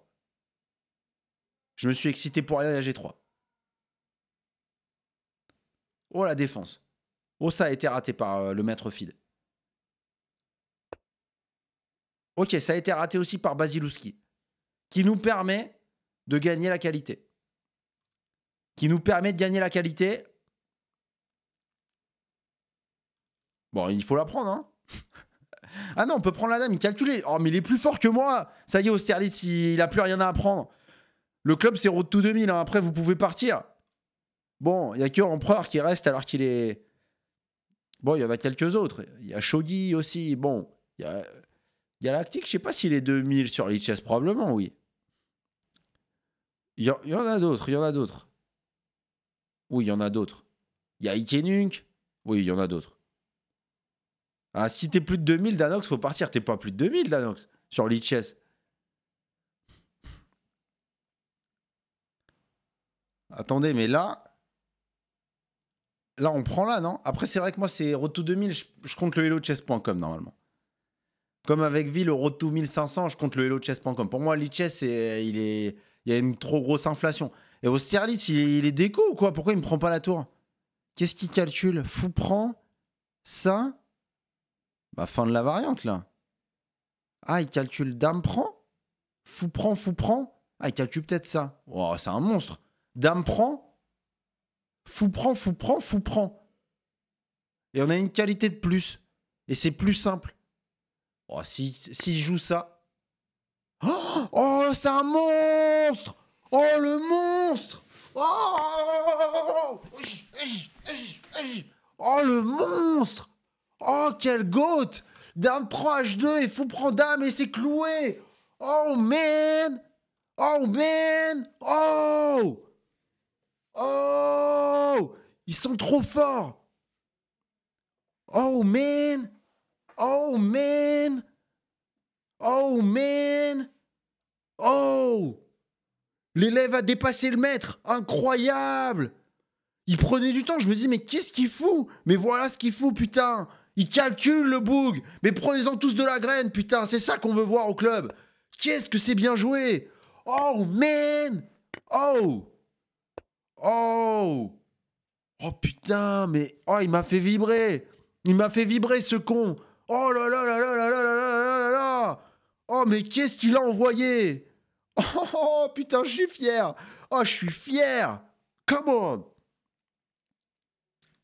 Je me suis excité pour rien, il y a G3. Oh la défense. Oh, ça a été raté par euh, le maître feed. Ok, ça a été raté aussi par Basilouski, qui nous permet de gagner la qualité. Qui nous permet de gagner la qualité. Bon, il faut la prendre, hein. [laughs] Ah non, on peut prendre la dame, calculer. Oh, mais il est plus fort que moi Ça y est, Austerlitz, il a plus rien à apprendre. Le club, c'est Road tout 2000. Hein. Après, vous pouvez partir. Bon, il n'y a que Empereur qui reste alors qu'il est Bon, il y en a quelques autres. Il y a Shogi aussi. Bon, il y a Galactic, je sais pas s'il est 2000 sur l'HS, probablement, oui. Il y, en a d'autres, il y en a d'autres. Oui, il y en a d'autres. Il y a Ikenunk. Oui, il y en a d'autres. Ah, si t'es plus de 2000, Danox, faut partir. T'es pas plus de 2000, Danox, sur l'HS. Attendez, mais là, Là, on prend là, non Après, c'est vrai que moi, c'est Road 2000, je, compte le HelloChess.com, normalement. Comme avec Ville, le Road 1500, je compte le HelloChess.com. Pour moi, le il, il y a une trop grosse inflation. Et au il, il est déco ou quoi Pourquoi il ne prend pas la tour Qu'est-ce qu'il calcule Fou prend ça Bah, fin de la variante, là. Ah, il calcule dame prend Fou prend, fou prend Ah, il calcule peut-être ça. Oh, c'est un monstre. Dame prend Fou prend, fou prend, fou prend. Et on a une qualité de plus. Et c'est plus simple. Oh, s'il si, joue ça. Oh, oh, c'est un monstre Oh, le monstre Oh, oh le monstre Oh, quelle gote Dame prend H2 et fou prend dame et c'est cloué Oh, man Oh, man Oh Oh, ils sont trop forts. Oh man. Oh man. Oh man. Oh. L'élève a dépassé le maître. Incroyable. Il prenait du temps. Je me dis, mais qu'est-ce qu'il fout Mais voilà ce qu'il fout, putain. Il calcule le boug. Mais prenez-en tous de la graine, putain. C'est ça qu'on veut voir au club. Qu'est-ce que c'est bien joué. Oh man. Oh. Oh Oh putain, mais oh, il m'a fait vibrer. Il m'a fait vibrer ce con. Oh là là là là là là là là là là Oh mais qu'est-ce qu'il a envoyé oh, putain, je suis fier. Oh, je suis fier. Come on.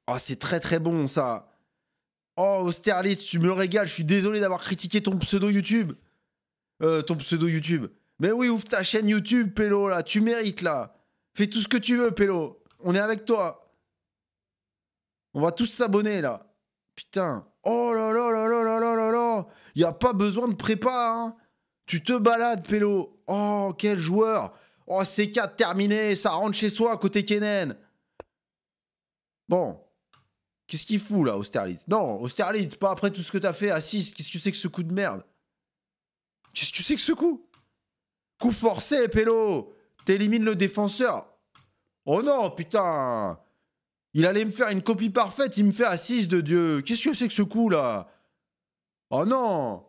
Oh, c'est très très bon ça. Oh, Austerlitz, tu me régales. Je suis désolé d'avoir critiqué ton pseudo YouTube. Euh, ton pseudo YouTube. Mais oui, ouvre ta chaîne YouTube, Pélo, là. Tu mérites, là. Fais tout ce que tu veux, Pélo. On est avec toi. On va tous s'abonner là. Putain. Oh là là là là là là là là. Il a pas besoin de prépa. Hein. Tu te balades, Pélo. Oh, quel joueur. Oh, C4 terminé. Ça rentre chez soi côté Kennen. Bon. Qu'est-ce qu'il fout là, Austerlitz Non, Austerlitz, pas après tout ce que t'as fait à 6. Qu'est-ce que tu sais que ce coup de merde Qu'est-ce que tu sais que ce coup Coup forcé, Pélo T'élimines le défenseur. Oh non, putain Il allait me faire une copie parfaite, il me fait assise de Dieu. Qu'est-ce que c'est que ce coup, là Oh non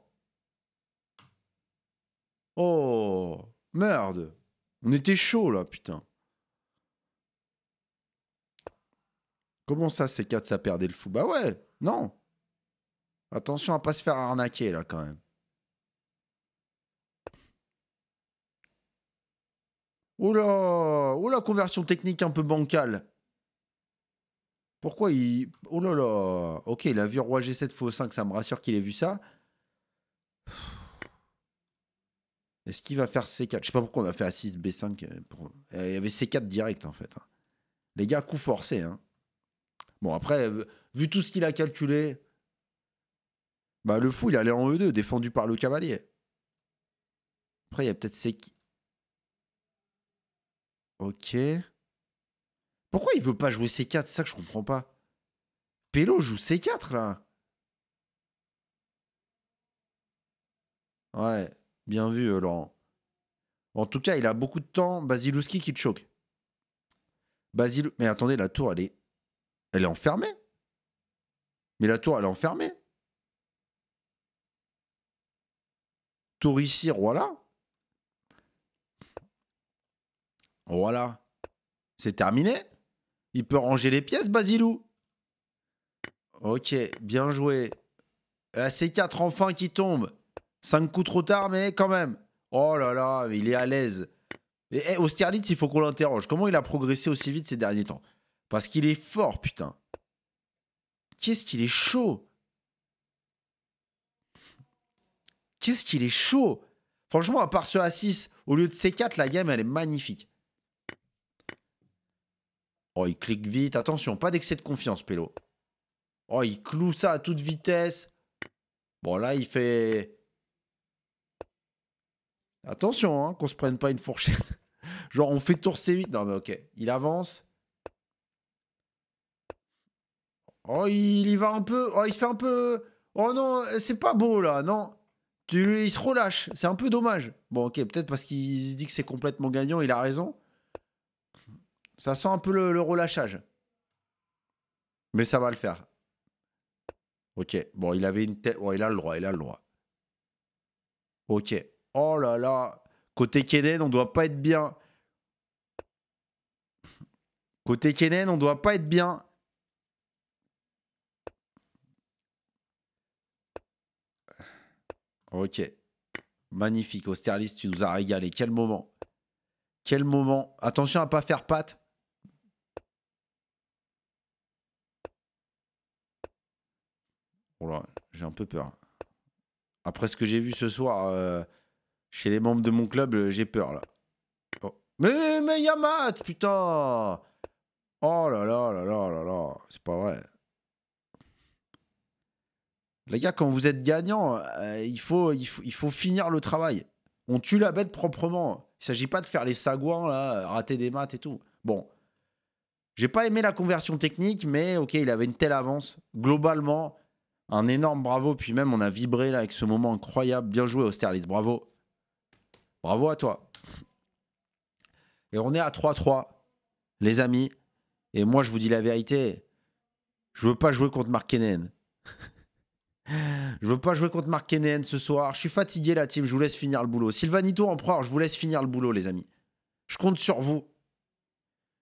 Oh Merde On était chaud, là, putain. Comment ça, ces 4, ça perdait le fou Bah ouais, non Attention à pas se faire arnaquer, là, quand même. Oh là Oh la conversion technique un peu bancale Pourquoi il... Oh là là Ok, il a vu Roi G7 faux 5, ça me rassure qu'il ait vu ça. Est-ce qu'il va faire C4 Je sais pas pourquoi on a fait A6, B5. Euh, il y avait C4 direct en fait. Hein. Les gars, coup forcé. Hein. Bon, après, euh, vu tout ce qu'il a calculé, bah, le fou, il allait en E2, défendu par le cavalier. Après, il y a peut-être C... Ok. Pourquoi il veut pas jouer C4 C'est ça que je comprends pas. Pélo joue C4 là. Ouais, bien vu euh, Laurent. En tout cas, il a beaucoup de temps. Basilouski qui te choque. Basil... Mais attendez, la tour, elle est... Elle est enfermée. Mais la tour, elle est enfermée. Tour ici, roi là. Voilà. C'est terminé. Il peut ranger les pièces, Basilou. Ok, bien joué. Euh, c 4 enfin qui tombe. 5 coups trop tard, mais quand même. Oh là là, il est à l'aise. Et, eh, Austerlitz, il faut qu'on l'interroge. Comment il a progressé aussi vite ces derniers temps Parce qu'il est fort, putain. Qu'est-ce qu'il est chaud Qu'est-ce qu'il est chaud Franchement, à part ce A6, au lieu de C4, la game, elle est magnifique. Oh, il clique vite. Attention, pas d'excès de confiance, Pélo. Oh, il cloue ça à toute vitesse. Bon, là, il fait. Attention, hein, qu'on se prenne pas une fourchette. [laughs] Genre, on fait tour C8. Non, mais ok. Il avance. Oh, il y va un peu. Oh, il fait un peu. Oh non, c'est pas beau là, non. Tu, il se relâche. C'est un peu dommage. Bon, ok, peut-être parce qu'il se dit que c'est complètement gagnant. Il a raison. Ça sent un peu le, relâchage. Mais ça va le faire. Ok. Bon, il avait une tête. Bon, il a le droit, il a le droit. Ok. Oh là là. Côté Kenen, on doit pas être bien. Côté Kenen, on doit pas être bien. Ok. Magnifique. Austerlitz, tu nous as régalé. Quel moment. Quel moment. Attention à pas faire patte. j'ai un peu peur. Après ce que j'ai vu ce soir euh, chez les membres de mon club, euh, j'ai peur là. Oh. Mais, mais Yamat, putain Oh là là là là là c'est pas vrai. Les gars, quand vous êtes gagnant, euh, il, faut, faut, il faut finir le travail. On tue la bête proprement. Il ne s'agit pas de faire les sagouins, là, rater des maths et tout. Bon. J'ai pas aimé la conversion technique, mais ok, il avait une telle avance. Globalement, un énorme bravo, puis même on a vibré là avec ce moment incroyable. Bien joué Austerlitz, bravo. Bravo à toi. Et on est à 3-3, les amis. Et moi, je vous dis la vérité, je veux pas jouer contre Mark [laughs] je veux pas jouer contre Mark ce soir. Je suis fatigué la team, je vous laisse finir le boulot. Sylvanito Empereur, je vous laisse finir le boulot, les amis. Je compte sur vous.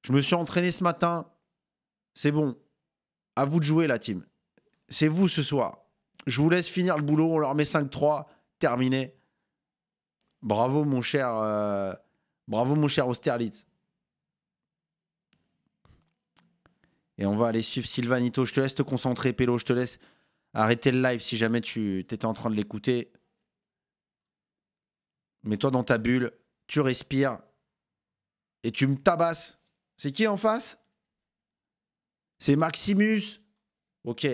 Je me suis entraîné ce matin. C'est bon. À vous de jouer, la team c'est vous ce soir. Je vous laisse finir le boulot, on leur met 5-3, terminé. Bravo mon cher, euh, bravo mon cher Austerlitz. Et on va aller suivre Sylvanito. Je te laisse te concentrer, Pélo. Je te laisse arrêter le live si jamais tu étais en train de l'écouter. Mets-toi dans ta bulle, tu respires et tu me tabasses. C'est qui en face C'est Maximus. Ok,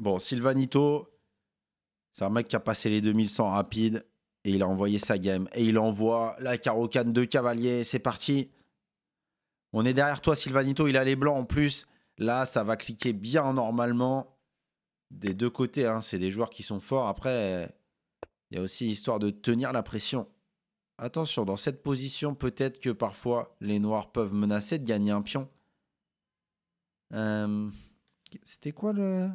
Bon, Sylvanito, c'est un mec qui a passé les 2100 rapides et il a envoyé sa game. Et il envoie la carocane de cavalier. C'est parti. On est derrière toi, Sylvanito. Il a les blancs en plus. Là, ça va cliquer bien normalement. Des deux côtés, hein, c'est des joueurs qui sont forts. Après, il y a aussi histoire de tenir la pression. Attention, dans cette position, peut-être que parfois les noirs peuvent menacer de gagner un pion. Euh, c'était quoi le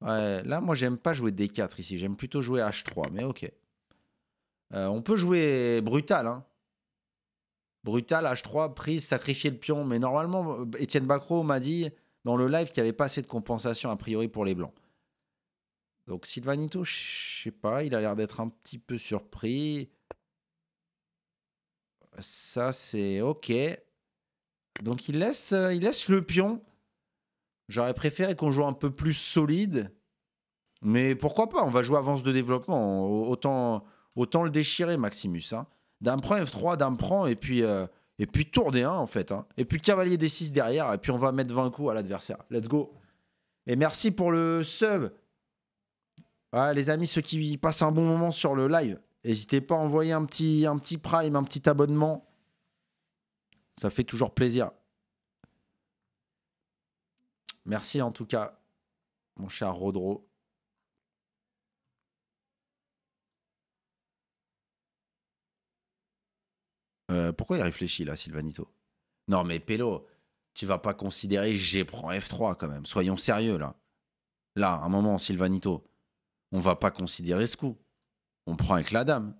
là, moi, j'aime pas jouer D4 ici. J'aime plutôt jouer H3, mais ok. Euh, on peut jouer brutal. Hein. Brutal, H3, prise, sacrifier le pion. Mais normalement, Étienne Bacro m'a dit dans le live qu'il n'y avait pas assez de compensation, a priori, pour les Blancs. Donc, Sylvanito, je sais pas, il a l'air d'être un petit peu surpris. Ça, c'est ok. Donc, il laisse, euh, il laisse le pion. J'aurais préféré qu'on joue un peu plus solide. Mais pourquoi pas On va jouer avance de développement. Autant, autant le déchirer, Maximus. Hein. D'un prend F3, d'un prend, et puis, euh, et puis tour D1, en fait. Hein. Et puis cavalier D6 derrière, et puis on va mettre 20 coups à l'adversaire. Let's go. Et merci pour le sub. les amis, ceux qui passent un bon moment sur le live, n'hésitez pas à envoyer un petit, un petit prime, un petit abonnement. Ça fait toujours plaisir. Merci en tout cas, mon cher Rodro. Euh, pourquoi il réfléchit là, Sylvanito Non mais Pélo, tu vas pas considérer G prend F3 quand même. Soyons sérieux là. Là, un moment, Sylvanito, on va pas considérer ce coup. On prend avec la dame.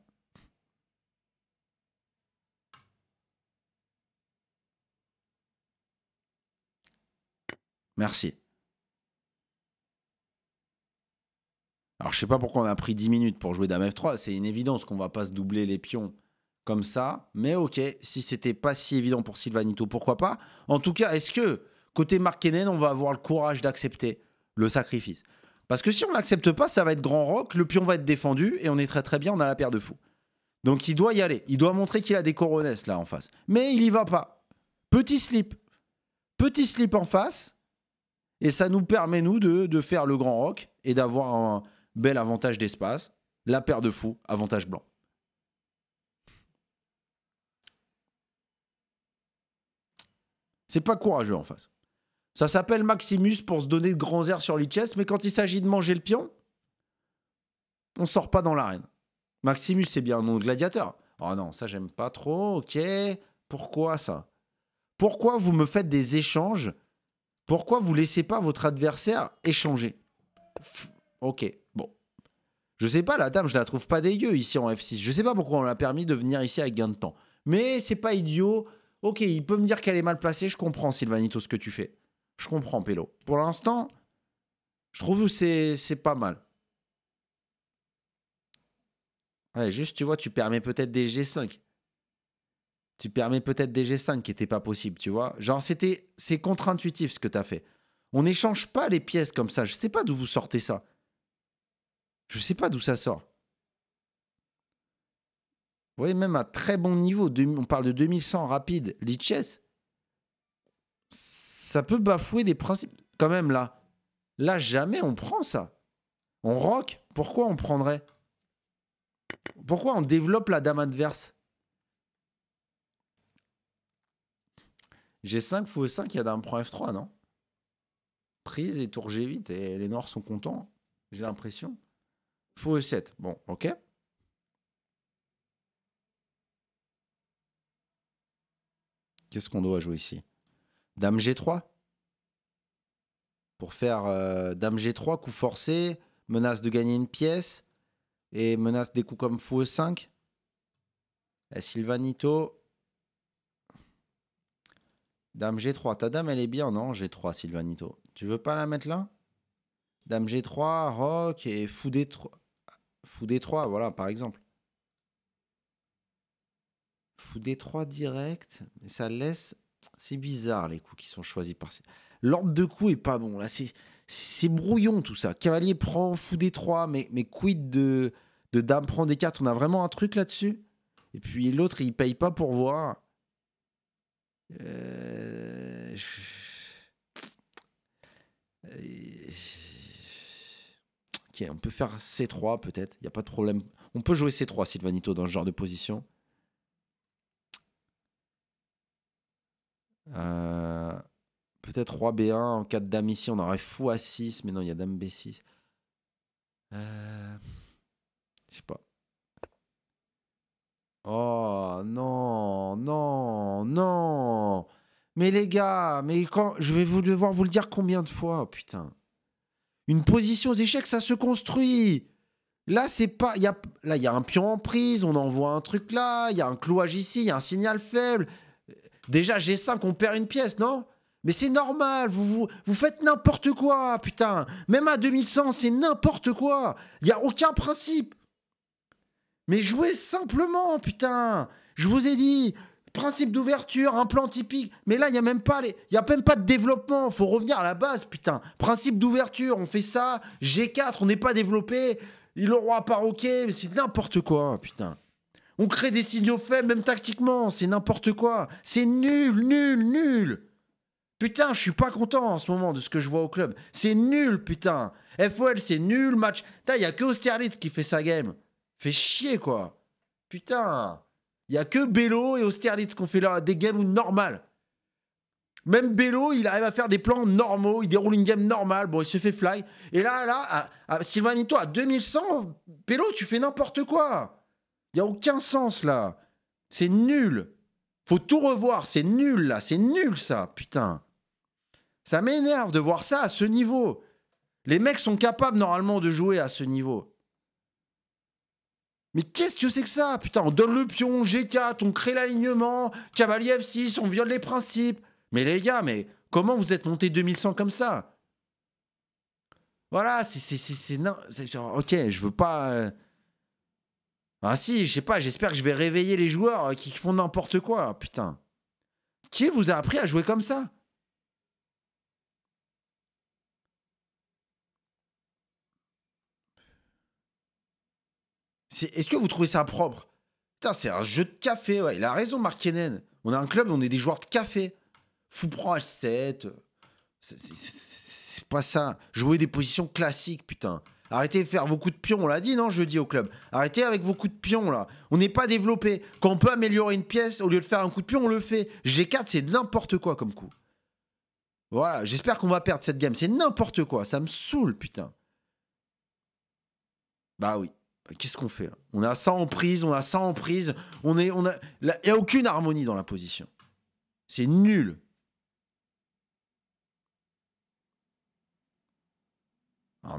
Merci. Alors, je sais pas pourquoi on a pris 10 minutes pour jouer Dame F3. C'est une évidence qu'on va pas se doubler les pions comme ça. Mais ok, si c'était pas si évident pour Sylvanito, pourquoi pas En tout cas, est-ce que côté Markenen, on va avoir le courage d'accepter le sacrifice Parce que si on l'accepte pas, ça va être grand rock, le pion va être défendu et on est très très bien, on a la paire de fous. Donc il doit y aller. Il doit montrer qu'il a des coronesses là en face. Mais il y va pas. Petit slip. Petit slip en face. Et ça nous permet, nous, de, faire le grand rock et d'avoir un bel avantage d'espace. La paire de fous, avantage blanc. C'est pas courageux en face. Ça s'appelle Maximus pour se donner de grands airs sur l'ichess, mais quand il s'agit de manger le pion, on sort pas dans l'arène. Maximus, c'est bien un nom de gladiateur. Oh non, ça j'aime pas trop, ok. Pourquoi ça Pourquoi vous me faites des échanges pourquoi vous laissez pas votre adversaire échanger Ok, bon. Je sais pas, la dame, je la trouve pas dégueu ici en F6. Je sais pas pourquoi on l'a permis de venir ici avec gain de temps. Mais c'est pas idiot. Ok, il peut me dire qu'elle est mal placée. Je comprends, Sylvanito, ce que tu fais. Je comprends, Pélo. Pour l'instant, je trouve que c'est pas mal. Ouais, juste, tu vois, tu permets peut-être des G5 tu permets peut-être des G5 qui n'étaient pas possibles, tu vois. Genre, c'était, c'est contre-intuitif ce que tu as fait. On n'échange pas les pièces comme ça. Je sais pas d'où vous sortez ça. Je sais pas d'où ça sort. Vous voyez, même à très bon niveau, on parle de 2100 rapide, Lichess, ça peut bafouer des principes. Quand même, là. Là, jamais on prend ça. On rock. Pourquoi on prendrait Pourquoi on développe la dame adverse G5 fou E5, il y a dame prend F3, non Prise et tour G8, et les noirs sont contents, j'ai l'impression. Fou E7, bon, ok. Qu'est-ce qu'on doit jouer ici Dame G3 Pour faire euh, Dame G3, coup forcé, menace de gagner une pièce et menace des coups comme fou E5. Eh, Sylvanito. Silvanito, Dame G3. Ta dame, elle est bien, non G3, Sylvanito. Tu veux pas la mettre là Dame G3, rock et Fou D3. Fou D3, voilà, par exemple. Fou D3 direct. Mais ça laisse. C'est bizarre les coups qui sont choisis par. L'ordre de coups est pas bon. Là, c'est brouillon tout ça. Cavalier prend Fou D3, mais, mais quid de, de Dame prend des cartes On a vraiment un truc là-dessus Et puis l'autre, il paye pas pour voir. Euh, ok, on peut faire C3 peut-être, il n'y a pas de problème. On peut jouer C3, Sylvanito, dans ce genre de position. Euh, peut-être Roi B1, en cas de Dame ici, on aurait Fou A6, mais non, il y a Dame B6. Euh, je sais pas. Oh non, non, non. Mais les gars, mais quand je vais vous devoir vous le dire combien de fois, oh, putain. Une position aux échecs, ça se construit. Là, c'est pas y a là il y a un pion en prise, on envoie un truc là, il y a un clouage ici, il y a un signal faible. Déjà G5 on perd une pièce, non mais c'est normal, vous, vous, vous faites n'importe quoi, putain. Même à 2100, c'est n'importe quoi. Il n'y a aucun principe. Mais jouez simplement, putain Je vous ai dit, principe d'ouverture, un plan typique. Mais là, il n'y a, même pas y a même pas de développement. Il faut revenir à la base, putain. Principe d'ouverture, on fait ça. G4, on n'est pas développé. Il aura pas OK. C'est n'importe quoi, putain. On crée des signaux faibles, même tactiquement. C'est n'importe quoi. C'est nul, nul, nul. Putain, je suis pas content en ce moment de ce que je vois au club. C'est nul, putain. FOL, c'est nul match. Il n'y a que Austerlitz qui fait sa game. Fait chier, quoi. Putain. Il y a que Bello et Austerlitz qu'on fait là des games normales. Même Bello, il arrive à faire des plans normaux, il déroule une game normale, bon, il se fait fly. Et là, là, à, à à 2100, Bello, tu fais n'importe quoi. Il n'y a aucun sens, là. C'est nul. Faut tout revoir, c'est nul, là. C'est nul, ça, putain. Ça m'énerve de voir ça à ce niveau. Les mecs sont capables, normalement, de jouer à ce niveau. Mais qu'est-ce que c'est que ça Putain, on donne le pion, G4, on crée l'alignement, cavalier F6, on viole les principes. Mais les gars, mais comment vous êtes monté 2100 comme ça Voilà, c'est... ok, je veux pas... Euh, ah si, je sais pas, j'espère que je vais réveiller les joueurs euh, qui font n'importe quoi, putain. Qui vous a appris à jouer comme ça Est-ce que vous trouvez ça propre Putain, c'est un jeu de café, ouais. Il a raison, Mark On a un club, on est des joueurs de café. Fou prend H7. C'est pas ça. Jouer des positions classiques, putain. Arrêtez de faire vos coups de pion, on l'a dit, non, Je dis au club. Arrêtez avec vos coups de pion, là. On n'est pas développé. Quand on peut améliorer une pièce, au lieu de faire un coup de pion, on le fait. G4, c'est n'importe quoi comme coup. Voilà, j'espère qu'on va perdre cette game. C'est n'importe quoi. Ça me saoule, putain. Bah oui qu'est-ce qu'on fait là On a ça en prise, on a ça en prise, on est, on a, il n'y a aucune harmonie dans la position. C'est nul.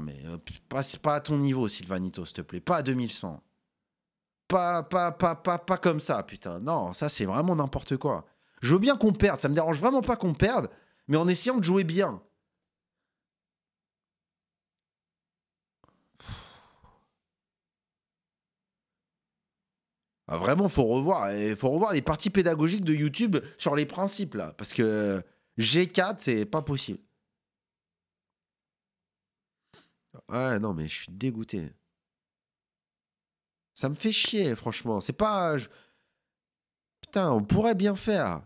mais euh, passe pas à ton niveau, Sylvanito, s'il te plaît. Pas à 2100. Pas, pas, pas, pas, pas comme ça, putain. Non, ça c'est vraiment n'importe quoi. Je veux bien qu'on perde, ça me dérange vraiment pas qu'on perde, mais en essayant de jouer bien. Bah, vraiment, faut revoir, faut revoir les parties pédagogiques de YouTube sur les principes là, parce que G4, c'est pas possible. Ouais, non, mais je suis dégoûté. Ça me fait chier, franchement. C'est pas. Putain, on pourrait bien faire.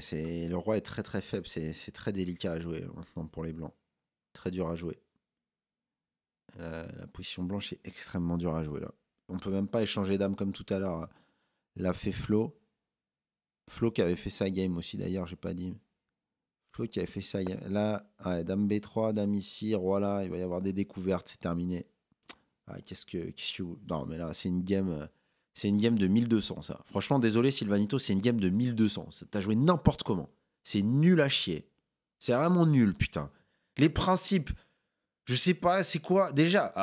c'est... Le roi est très très faible, c'est... très délicat à jouer maintenant pour les blancs. Très dur à jouer. la position blanche est extrêmement dure à jouer là. On peut même pas échanger d'âme comme tout à l'heure. Hein. L'a fait Flo. Flo qui avait fait sa game aussi d'ailleurs, j'ai pas dit. Flo qui avait fait sa game. Là, dame B3, dame ici, roi là, il va y avoir des découvertes, c'est terminé. qu'est-ce que. Qu'est-ce que... Non, mais là, c'est une game. Euh, c'est une game de 1200, ça. Franchement, désolé, Sylvanito, c'est une game de 1200. T'as joué n'importe comment. C'est nul à chier. C'est vraiment nul, putain. Les principes, je sais pas, c'est quoi Déjà,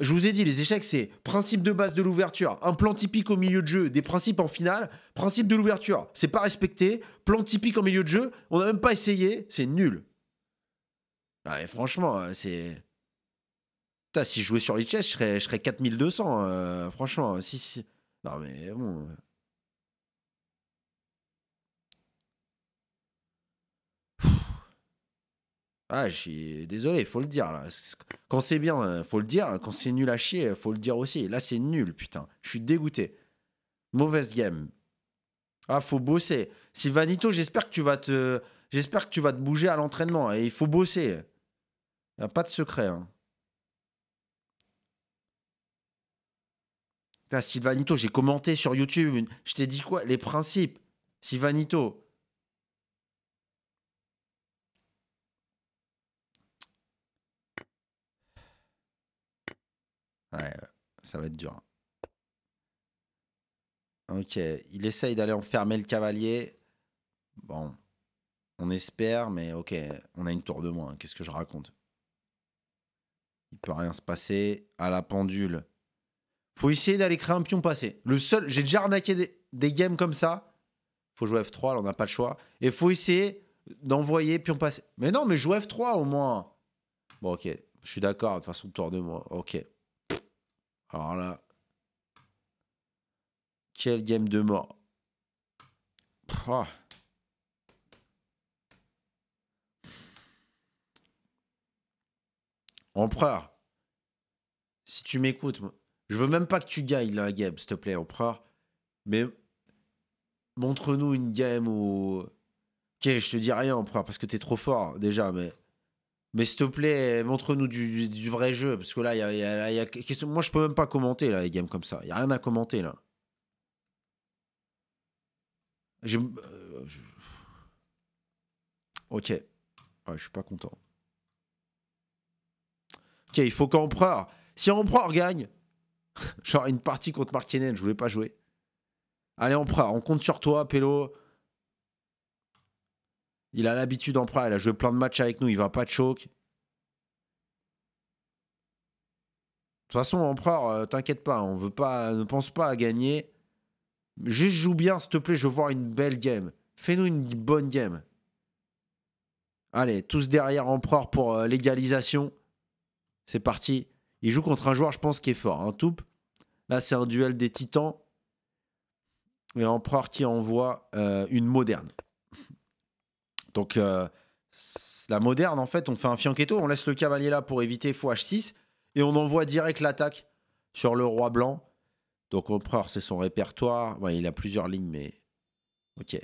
je vous ai dit, les échecs, c'est principe de base de l'ouverture, un plan typique au milieu de jeu, des principes en finale, principe de l'ouverture, c'est pas respecté, plan typique en milieu de jeu, on n'a même pas essayé, c'est nul. Ah, franchement, hein, c'est si je jouais sur les chess, je serais, je serais 4200, euh, franchement. Euh, si, si. Non, mais bon. Euh. Ah, je suis désolé, faut le dire. Là. Quand c'est bien, faut le dire. Quand c'est nul à chier, faut le dire aussi. Là, c'est nul, putain. Je suis dégoûté. Mauvaise game. Ah, faut bosser. Sylvanito, j'espère que tu vas te, j'espère que tu vas te bouger à l'entraînement. Et il faut bosser. Y a pas de secret. Hein. T'as Sylvanito, j'ai commenté sur YouTube. Je t'ai dit quoi Les principes. Sylvanito. Ouais, ça va être dur. Hein. Ok, il essaye d'aller enfermer le cavalier. Bon, on espère, mais ok, on a une tour de moins. Hein, qu'est-ce que je raconte Il peut rien se passer à la pendule. Faut essayer d'aller créer un pion passé. Le seul, j'ai déjà arnaqué des, games comme ça. Faut jouer F3, là on n'a pas le choix. Et faut essayer d'envoyer pion passé. Mais non, mais joue F3 au moins. Bon, ok, je suis d'accord, de toute façon, tour de moi. Ok. Alors là. Quel game de mort. Ah. Empereur, si tu m'écoutes, je veux même pas que tu gagnes la game, s'il te plaît, Empereur. Mais montre-nous une game où. Ok, je te dis rien, Empereur, parce que t'es trop fort déjà, mais. Mais s'il te plaît, montre-nous du, vrai jeu, parce que là, il y a, moi, je peux même pas commenter là, les games comme ça. Il y a rien à commenter là. J'ai. Euh, je... Ok. je suis pas content. Ok, il faut qu'Empereur. Si Empereur gagne, [laughs] Genre une partie contre Martinez, je voulais pas jouer. Allez, Empereur, on compte sur toi, Pélo. Il a l'habitude, Empereur, il a joué plein de matchs avec nous, il va pas de choc. De toute façon, Empereur, euh, t'inquiète pas, on veut pas, ne pense pas à gagner. Juste joue bien, s'il te plaît, je veux voir une belle game. Fais-nous une bonne game. Allez, tous derrière Empereur pour euh, l'égalisation. C'est parti. Il joue contre un joueur, je pense, qui est fort. Un hein. toupe. Là, c'est un duel des titans. Et Empereur qui envoie une moderne. Donc, euh, la moderne, en fait, on fait un fianchetto. On laisse le cavalier là pour éviter fou H6. Et on envoie direct l'attaque sur le roi blanc. Donc, Empereur, c'est son répertoire. il a plusieurs lignes, mais. Ok.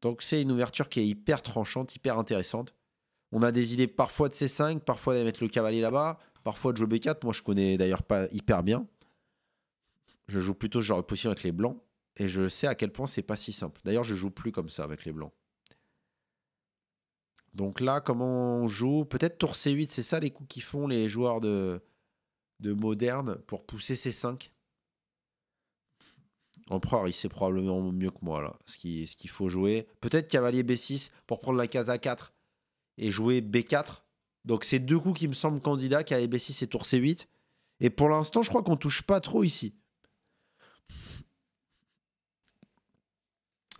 Donc, c'est une ouverture qui est hyper tranchante, hyper intéressante. On a des idées parfois de C5, parfois d'aller mettre le cavalier là-bas, parfois de jouer B4. Moi, je connais d'ailleurs pas hyper bien. Je joue plutôt ce genre de position avec les blancs. Et je sais à quel point c'est pas si simple. D'ailleurs, je joue plus comme ça avec les blancs. Donc là, comment on joue Peut-être tour C8, c'est ça les coups qu'ils font les joueurs de, de moderne pour pousser C5 Empereur, il sait probablement mieux que moi là ce qu'il faut jouer. Peut-être cavalier B6 pour prendre la case A4 et jouer B4. Donc c'est deux coups qui me semblent candidats, et B6 et tour C8. Et pour l'instant, je crois qu'on touche pas trop ici.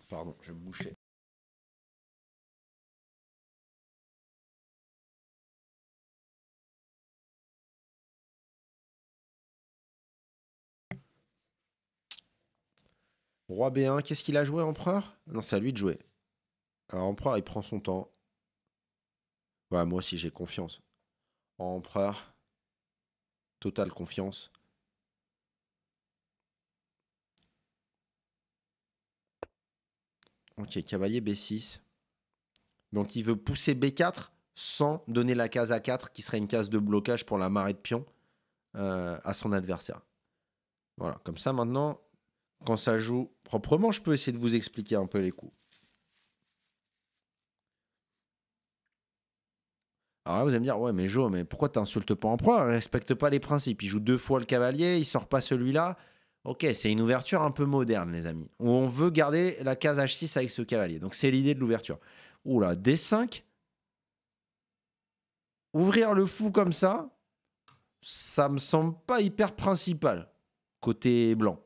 Pardon, je vais me boucher. Roi B1, qu'est-ce qu'il a joué, empereur Non, c'est à lui de jouer. Alors, empereur, il prend son temps. Bah, moi aussi, j'ai confiance. En Empereur, totale confiance. Ok, cavalier B6. Donc il veut pousser B4 sans donner la case A4, qui serait une case de blocage pour la marée de pions, euh, à son adversaire. Voilà, comme ça maintenant, quand ça joue proprement, je peux essayer de vous expliquer un peu les coups. Alors vous allez me dire, ouais, mais Joe, mais pourquoi t'insultes pas en proie respecte pas les principes. Il joue deux fois le cavalier, il sort pas celui-là. Ok, c'est une ouverture un peu moderne, les amis. On veut garder la case H6 avec ce cavalier. Donc c'est l'idée de l'ouverture. Oula, D5. Ouvrir le fou comme ça, ça me semble pas hyper principal côté blanc.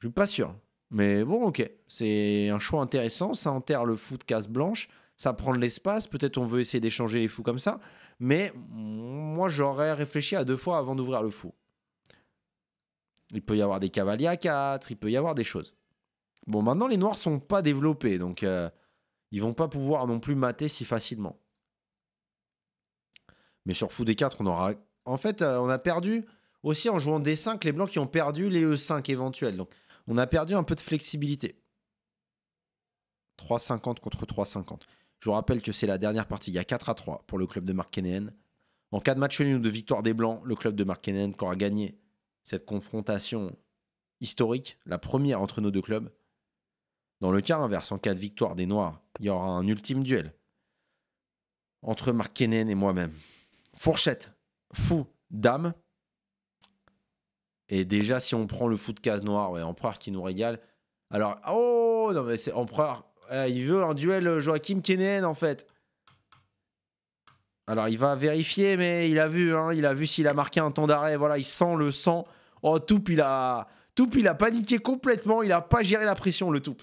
Je suis pas sûr. Mais bon, ok. C'est un choix intéressant. Ça enterre le fou de case blanche ça prend de l'espace, peut-être on veut essayer d'échanger les fous comme ça, mais moi j'aurais réfléchi à deux fois avant d'ouvrir le fou. Il peut y avoir des cavaliers à 4, il peut y avoir des choses. Bon, maintenant les noirs sont pas développés, donc ils euh, ils vont pas pouvoir non plus mater si facilement. Mais sur fou d 4, on aura. En fait, euh, on a perdu aussi en jouant D5 les blancs qui ont perdu les E5 éventuels. Donc on a perdu un peu de flexibilité. 3,50 contre 3,50. Je vous rappelle que c'est la dernière partie. Il y a 4 à 3 pour le club de Mark En cas de match nul ou de victoire des Blancs, le club de Mark Kennen qui aura gagné cette confrontation historique, la première entre nos deux clubs, dans le cas inverse, en cas de victoire des Noirs, il y aura un ultime duel entre Mark et moi-même. Fourchette, fou, dame. Et déjà, si on prend le fou de case noir, ouais, Empereur qui nous régale. Alors, oh, non, mais c'est Empereur. Euh, il veut un duel Joachim Kenen en fait. Alors il va vérifier, mais il a vu, hein, il a vu s'il a marqué un temps d'arrêt. Voilà, il sent le sang. Oh, Toup, il a, Toup, il a paniqué complètement. Il a pas géré la pression, le Toup.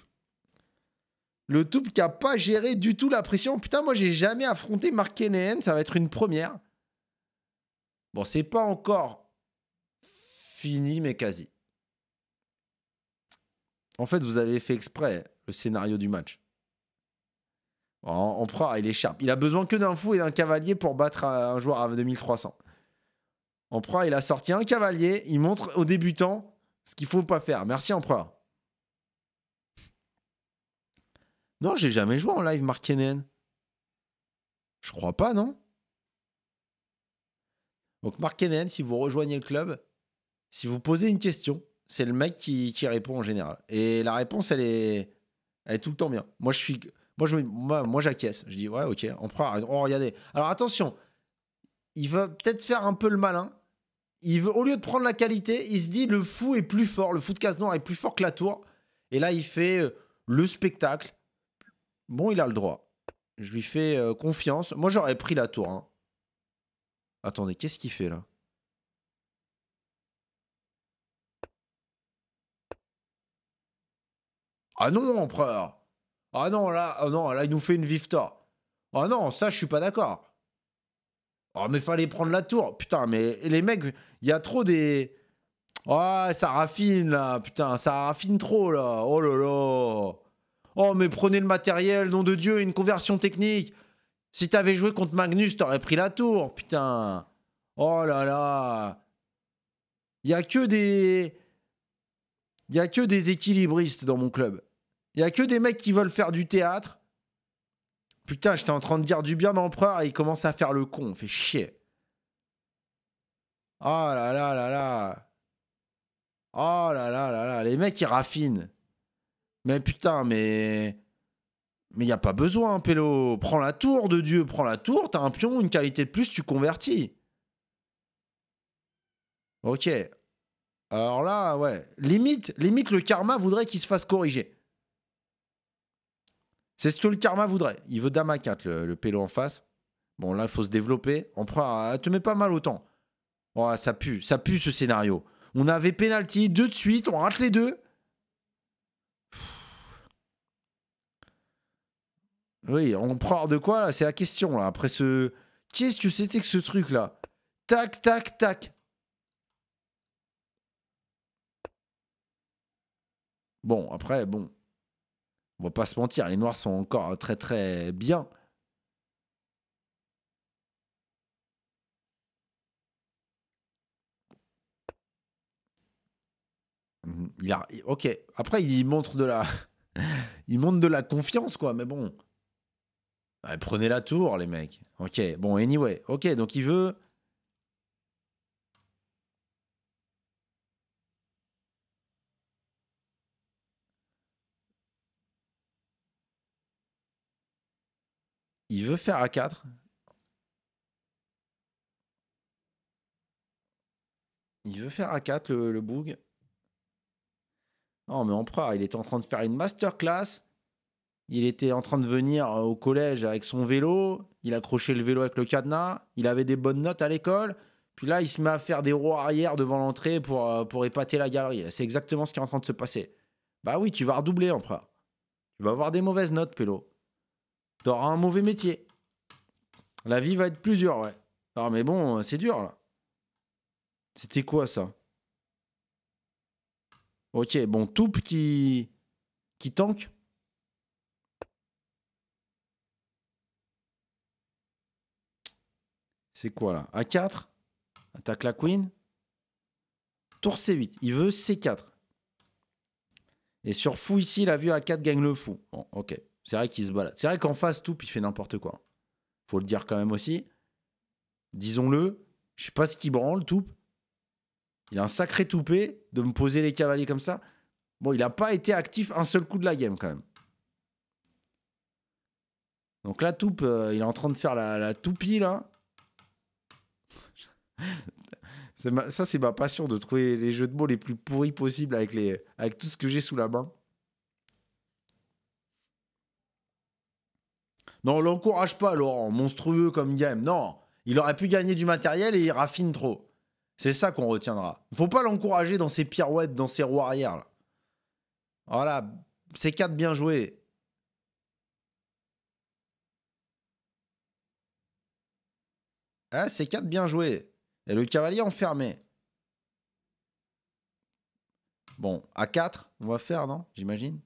Le Toup qui a pas géré du tout la pression. Putain, moi j'ai jamais affronté Marc Kenen. ça va être une première. Bon, c'est pas encore fini, mais quasi. En fait, vous avez fait exprès scénario du match. En, il est Il a besoin que d'un fou et d'un cavalier pour battre un joueur à 2300. Empereur, il a sorti un cavalier, il montre aux débutants ce qu'il faut pas faire. Merci, Empereur. Non, j'ai jamais joué en live Mark Je crois pas, non Donc, Mark si vous rejoignez le club, si vous posez une question, c'est le mec qui, qui répond en général. Et la réponse, elle est elle est tout le temps bien. Moi, je suis, moi, je, moi, moi j'acquiesce. Je dis, ouais, ok, on prend. Alors, attention, il va peut-être faire un peu le malin. Il veut, au lieu de prendre la qualité, il se dit, le fou est plus fort. Le fou de case est plus fort que la tour. Et là, il fait euh, le spectacle. Bon, il a le droit. Je lui fais euh, confiance. Moi, j'aurais pris la tour. Hein. Attendez, qu'est-ce qu'il fait là Ah non, empereur Ah non, là, ah non, là, il nous fait une vifta. Ah non, ça, je suis pas d'accord. Oh, mais fallait prendre la tour. Putain, mais les mecs, il y a trop des. Ah, ça raffine là, putain, ça raffine trop là. Oh là là. Oh, mais prenez le matériel, nom de Dieu, une conversion technique. Si t'avais joué contre Magnus, t'aurais pris la tour, putain. Oh là là. Il y a que des. Il y a que des équilibristes dans mon club. Il n'y a que des mecs qui veulent faire du théâtre. Putain, j'étais en train de dire du bien d'empereur et il commence à faire le con. On fait chier. Oh là là là là. Oh là là là là. Les mecs, ils raffinent. Mais putain, mais. Mais il n'y a pas besoin, Pélo. Prends la tour de Dieu, prends la tour. T'as un pion, une qualité de plus, tu convertis. Ok. Alors là, ouais. Limite, limite le karma voudrait qu'il se fasse corriger. C'est ce que le karma voudrait. Il veut Dama 4, le, pélo en face. Bon, là, il faut se développer. On ah, te mets pas mal autant. Oh, ça pue, ça pue ce scénario. On avait penalty, deux de suite, on rate les deux. Oui, on prend de quoi là C'est la question là. Après ce. Qu'est-ce que c'était que ce truc là Tac, tac, tac. Bon, après, bon. On va pas se mentir, les noirs sont encore euh, très très bien. Mhm. ok. Après, il montre de la, [laughs] il montre de la confiance, quoi. Mais bon, prenez la tour, les mecs. Ok. Bon, anyway. Ok. Donc il veut Il veut faire a 4. Il veut faire a 4 le, boug. Non, mais Empereur, il était en train de faire une masterclass. Il était en train de venir euh, au collège avec son vélo. Il accrochait le vélo avec le cadenas. Il avait des bonnes notes à l'école. Puis là, il se met à faire des roues arrière devant l'entrée pour, euh, pour épater la galerie. C'est exactement ce qui est en train de se passer. Bah oui, tu vas redoubler, Empereur. Tu vas avoir des mauvaises notes, Pélo. T'auras un mauvais métier. La vie va être plus dure, ouais. Ah, mais bon, euh, c'est dur, là. C'était quoi, ça Ok, bon, Toupe qui. qui tank. C'est quoi, là A4 Attaque la queen. Tour C8. Il veut C4. Et sur fou ici, la vue A4 gagne le fou. Bon, ok. C'est vrai qu'il se balade. C'est vrai qu'en face, Toup, il fait n'importe quoi. Faut le dire quand même aussi. Disons-le, je sais pas ce qu'il branle, Toup. Il a un sacré toupé de me poser les cavaliers comme ça. Bon, il n'a pas été actif un seul coup de la game quand même. Donc là, Toupe, euh, il est en train de faire la, toupie là. [laughs] ça, c'est ma passion de trouver les jeux de mots les plus pourris possibles avec tout ce que j'ai sous la main. Non, on l'encourage pas, Laurent, monstrueux comme game. Non, il aurait pu gagner du matériel et il raffine trop. C'est ça qu'on retiendra. Faut pas l'encourager dans ses pirouettes, dans ses roues arrière. Là. Voilà, c 4 bien joué. Ah, ces 4 bien joué. Et le cavalier enfermé. Bon, à 4, on va faire, non J'imagine.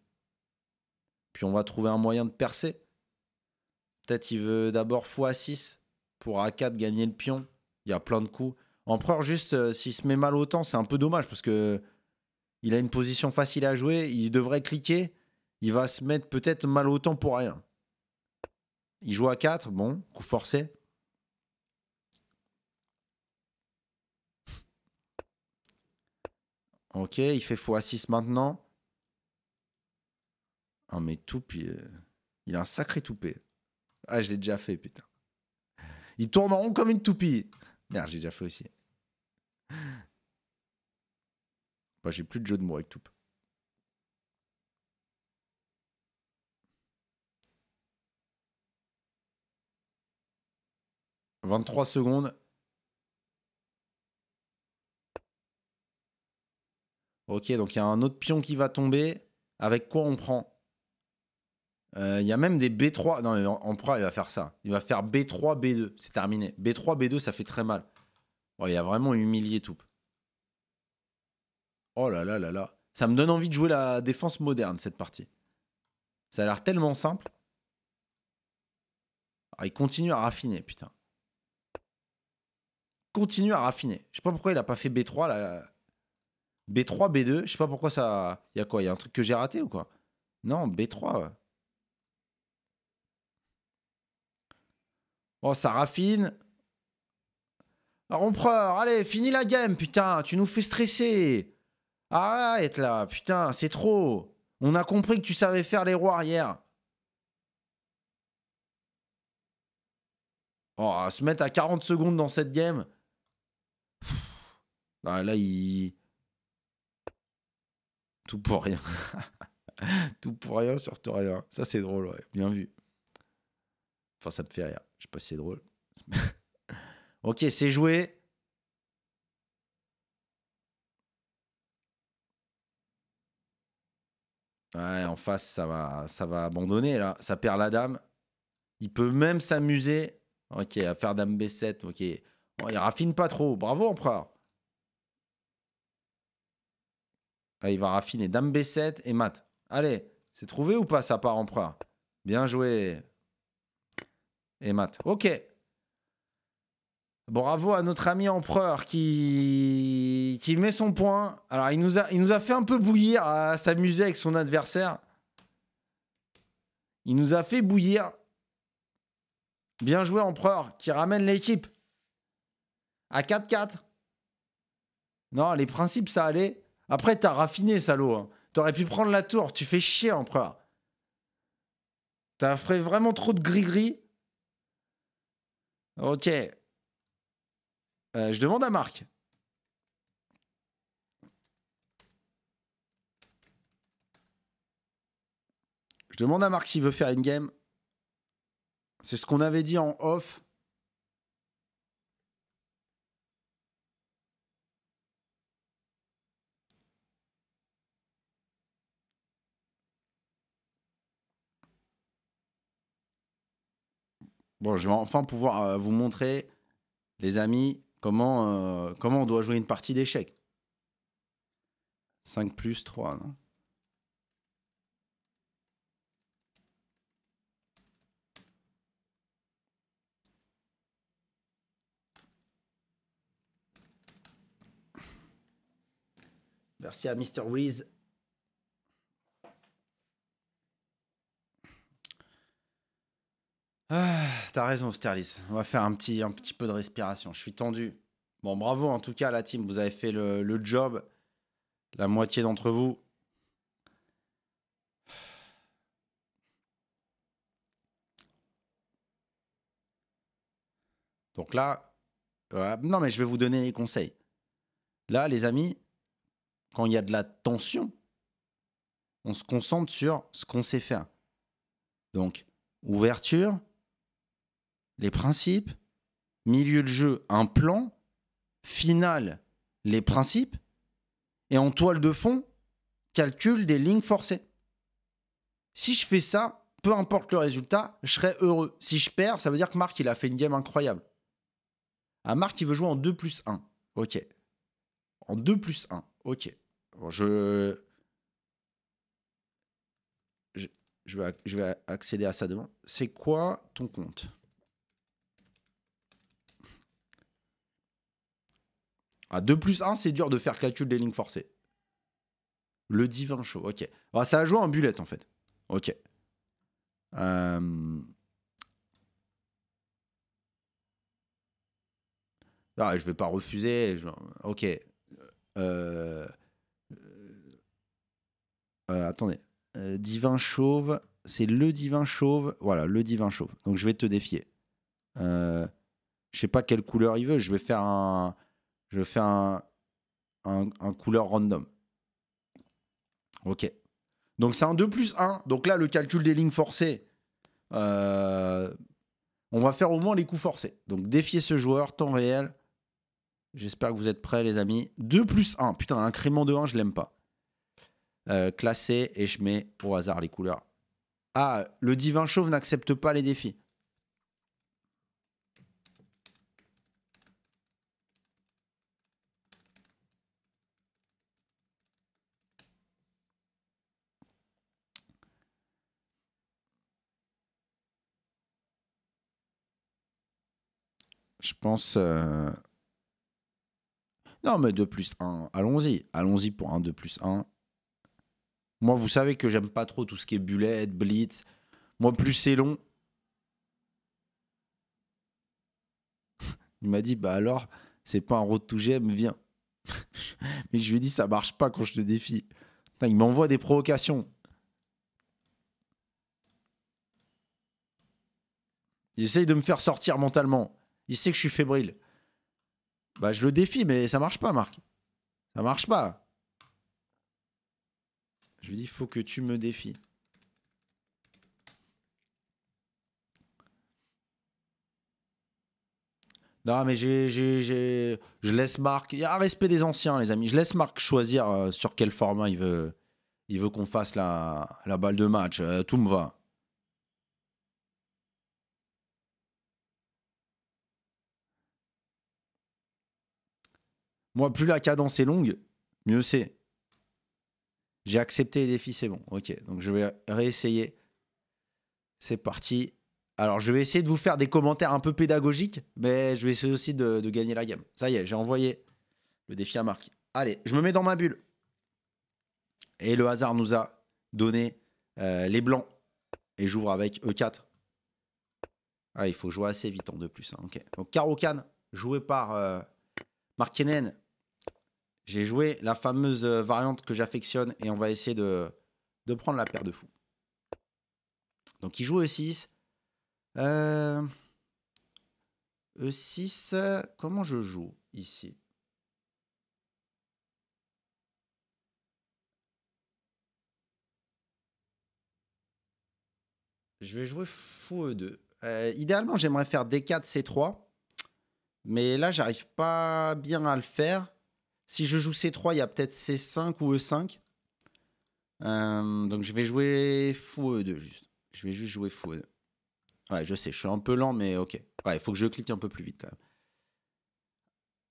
Puis on va trouver un moyen de percer. Peut-être qu'il veut d'abord x6 pour A4 gagner le pion. Il y a plein de coups. Empereur, juste, si euh, s'il se met mal au temps, c'est un peu dommage parce que il a une position facile à jouer. Il devrait cliquer. Il va se mettre peut-être mal au temps pour rien. Il joue à 4, bon, coup forcé. Ok, il fait x6 maintenant. Ah, mais tout, euh, il a un sacré toupé. Ah, je l'ai déjà fait, putain. Il tourne en rond comme une toupie. Merde, j'ai déjà fait aussi. Bah, j'ai plus de jeu de mots avec toupe. « 23 secondes. Ok, donc il y a un autre pion qui va tomber. Avec quoi on prend euh, il y a même des B3. Non, en proie il va faire ça. Il va faire B3, B2. C'est terminé. B3, B2, ça fait très mal. il a vraiment humilié tout. Oh là là là là. Ça me donne envie de jouer la défense moderne, cette partie. Ça a l'air tellement simple. Ah, il continue à raffiner, putain. Continue à raffiner. Je sais pas pourquoi il a pas fait B3 là. B3, B2. Je sais pas pourquoi ça. Il y a quoi Il y a un truc que j'ai raté ou quoi Non, B3. Oh, ça raffine. Rompreur, allez, finis la game, putain, tu nous fais stresser. Arrête là, putain, c'est trop. On a compris que tu savais faire les rois arrière. Oh, se mettre à 40 secondes dans cette game. Ah, là, il. Tout pour rien. [laughs] Tout pour rien, surtout rien. Ça, c'est drôle, ouais. Bien vu. Enfin, ça me fait rien. Je sais pas si c'est drôle. [laughs] ok, c'est joué. Ouais, en face, ça va, ça va abandonner là. Ça perd la dame. Il peut même s'amuser. Ok, à faire dame B7. Ok. il raffine pas trop. Bravo, empereur. Ah, il va raffiner dame B7 et mat. Allez, c'est trouvé ou pas ça part empereur Bien joué et maths. Ok. Bravo à notre ami empereur qui... qui met son point. Alors, il nous, a... il nous a fait un peu bouillir à s'amuser avec son adversaire. Il nous a fait bouillir. Bien joué, empereur, qui ramène l'équipe à 4-4. Non, les principes, ça allait. Après, t'as raffiné, salaud. Hein. T'aurais pu prendre la tour. Tu fais chier, empereur. T'as fait vraiment trop de gris-gris. Ok. Euh, je demande à Marc. Je demande à Marc s'il veut faire une game. C'est ce qu'on avait dit en off. Bon, je vais enfin pouvoir euh, vous montrer, les amis, comment, euh, comment on doit jouer une partie d'échecs. 5 plus 3, non Merci à Mr. Wiz. Ah, T'as raison, Sterlis. On va faire un petit, un petit peu de respiration. Je suis tendu. Bon, bravo en tout cas, la team. Vous avez fait le, job. La moitié d'entre vous. Donc là, euh, non, mais je vais vous donner des conseils. Là, les amis, quand il y a de la tension, on se concentre sur ce qu'on sait faire. Donc, ouverture, les principes, milieu de jeu, un plan, finale, les principes, et en toile de fond, calcul des lignes forcées. Si je fais ça, peu importe le résultat, je serai heureux. Si je perds, ça veut dire que Marc, il a fait une game incroyable. Ah, Marc, il veut jouer en 2 plus 1. Ok. En 2 plus 1. Ok. je... je... Je vais, accéder à ça devant. C'est quoi ton compte 2 ah, plus 1, c'est dur de faire calcul des lignes forcées. Le divin chauve. ok. Ah, ça a joué en bullet en fait. Ok. Euh, ah, je vais pas refuser. Ok. Euh, euh, attendez. divin chauve. C'est le divin chauve. Voilà, le divin chauve. Donc je vais te défier. je sais pas quelle couleur il veut. Je vais faire un. Je fais un, un, couleur random. Ok. Donc c'est un 2 plus 1. Donc là, le calcul des lignes forcées, euh, on va faire au moins les coups forcés. Donc défier ce joueur, temps réel. J'espère que vous êtes prêts, les amis. 2 plus 1. Putain, l'incrément de 1, je l'aime pas. Euh, classé et je mets au hasard les couleurs. Ah, le divin chauve n'accepte pas les défis. Je pense. Euh, non, mais 2 plus 1, allons-y. Allons-y pour un 2 plus 1. Moi, vous savez que j'aime pas trop tout ce qui est bullet, blitz. Moi, plus c'est long. [laughs] Il m'a dit, bah alors, c'est pas un road to GM, viens. [laughs] mais je lui ai dit, ça marche pas quand je te défie. il m'envoie des provocations. Il essaye de me faire sortir mentalement. Il sait que je suis fébrile. Bah, je le défie, mais ça marche pas, Marc. Ça marche pas. Je lui dis, il faut que tu me défies. Non, mais j'ai, je laisse Marc. Il y a un respect des anciens, les amis. Je laisse Marc choisir euh, sur quel format il veut, il veut qu'on fasse la, balle de match. Euh, tout me va. Moi, plus la cadence est longue, mieux c'est. J'ai accepté les défis, c'est bon. Ok, donc je vais réessayer. C'est parti. Alors, je vais essayer de vous faire des commentaires un peu pédagogiques, mais je vais essayer aussi de, gagner la game. Ça y est, j'ai envoyé le défi à Marc. Allez, je me mets dans ma bulle. Et le hasard nous a donné euh, les blancs. Et j'ouvre avec E4. Ah, il faut jouer assez vite en hein, deux plus. Hein. Donc, caro joué par euh, Mark j'ai joué la fameuse euh, variante que j'affectionne et on va essayer de, de prendre la paire de fous. Donc il joue E6. E6, euh, e comment je joue ici Je vais jouer fou E2. Euh, idéalement, j'aimerais faire D4, C3. Mais là, j'arrive pas bien à le faire. Si je joue C3, il y a peut-être C5 ou E5. Euh, donc je vais jouer fou E2 juste. Je vais juste jouer fou E2. Ouais, je sais, je suis un peu lent, mais ok. Ouais, il faut que je clique un peu plus vite quand même.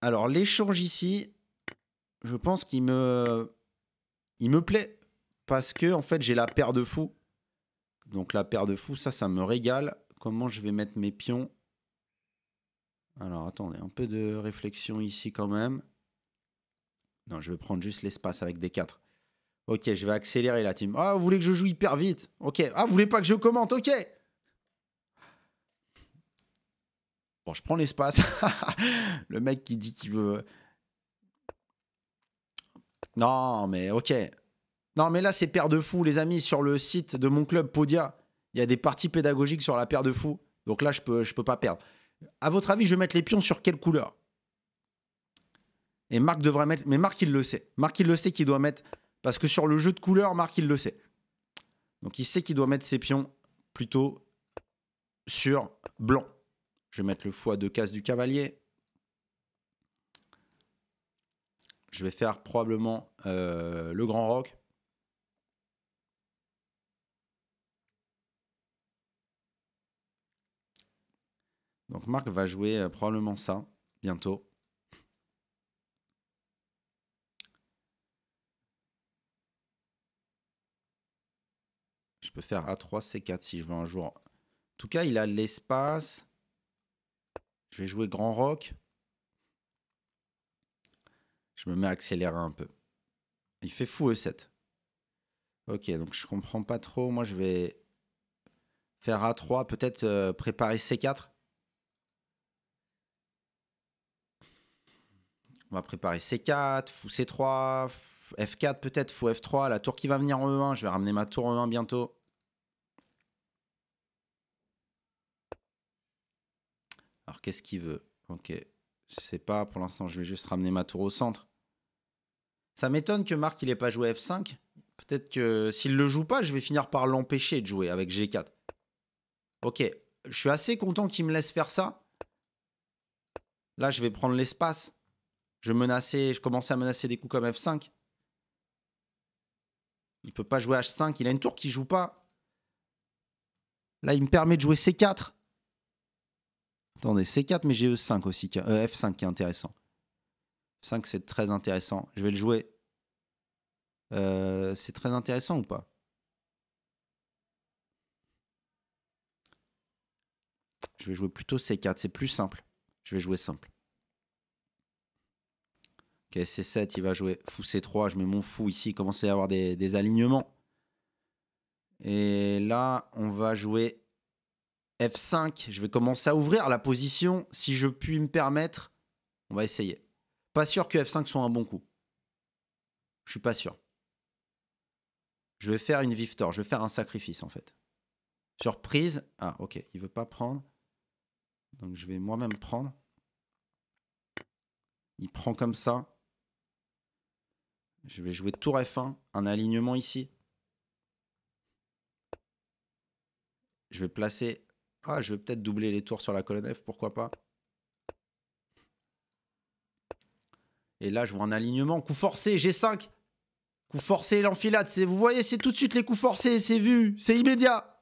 Alors l'échange ici, je pense qu'il me... Il me plaît parce que en fait j'ai la paire de fous. Donc la paire de fous, ça, ça me régale. Comment je vais mettre mes pions Alors attendez, un peu de réflexion ici quand même. Non, je vais prendre juste l'espace avec des 4. Ok, je vais accélérer la team. Ah, vous voulez que je joue hyper vite Ok. Ah, vous voulez pas que je commente Ok. Bon, je prends l'espace. [laughs] le mec qui dit qu'il veut. Non, mais ok. Non, mais là, c'est paire de fous, les amis. Sur le site de mon club Podia, il y a des parties pédagogiques sur la paire de fous. Donc là, je peux, je peux pas perdre. À votre avis, je vais mettre les pions sur quelle couleur et Marc devrait mettre. Mais Marc, il le sait. Marc, il le sait qu'il doit mettre. Parce que sur le jeu de couleurs, Marc, il le sait. Donc il sait qu'il doit mettre ses pions plutôt sur blanc. Je vais mettre le foie de casse du cavalier. Je vais faire probablement euh, le grand roc. Donc Marc va jouer euh, probablement ça bientôt. peux faire A3, C4 si je veux un jour. En tout cas, il a l'espace. Je vais jouer Grand Rock. Je me mets à accélérer un peu. Il fait fou E7. Ok, donc je comprends pas trop. Moi, je vais faire A3, peut-être euh, préparer C4. On va préparer C4, fou C3, F4 peut-être, fou F3. La tour qui va venir en E1, je vais ramener ma tour E1 e bientôt. qu'est-ce qu'il veut Ok, je sais pas, pour l'instant, je vais juste ramener ma tour au centre. Ça m'étonne que Marc, il n'ait pas joué F5. Peut-être que s'il le joue pas, je vais finir par l'empêcher de jouer avec G4. Ok, je suis assez content qu'il me laisse faire ça. Là, je vais prendre l'espace. Je menaçais, je commençais à menacer des coups comme F5. Il peut pas jouer H5, il a une tour qui joue pas. Là, il me permet de jouer C4. Attendez, C4, mais j'ai E5 aussi, euh, F5 qui est intéressant. 5, c'est très intéressant. Je vais le jouer. Euh, c'est très intéressant ou pas Je vais jouer plutôt C4, c'est plus simple. Je vais jouer simple. Ok, C7, il va jouer fou C3. Je mets mon fou ici, il commence à avoir des alignements. Et là, on va jouer F5, je vais commencer à ouvrir la position. Si je puis me permettre, on va essayer. Pas sûr que F5 soit un bon coup. Je suis pas sûr. Je vais faire une Viftor, je vais faire un sacrifice en fait. Surprise. Ah ok, il veut pas prendre. Donc je vais moi-même prendre. Il prend comme ça. Je vais jouer tour F1, un alignement ici. Je vais placer ah, je vais peut-être doubler les tours sur la colonne F, pourquoi pas Et là, je vois un alignement. Coup forcé, G5. Coup forcé, l'enfilade. Vous voyez, c'est tout de suite les coups forcés. C'est vu. C'est immédiat.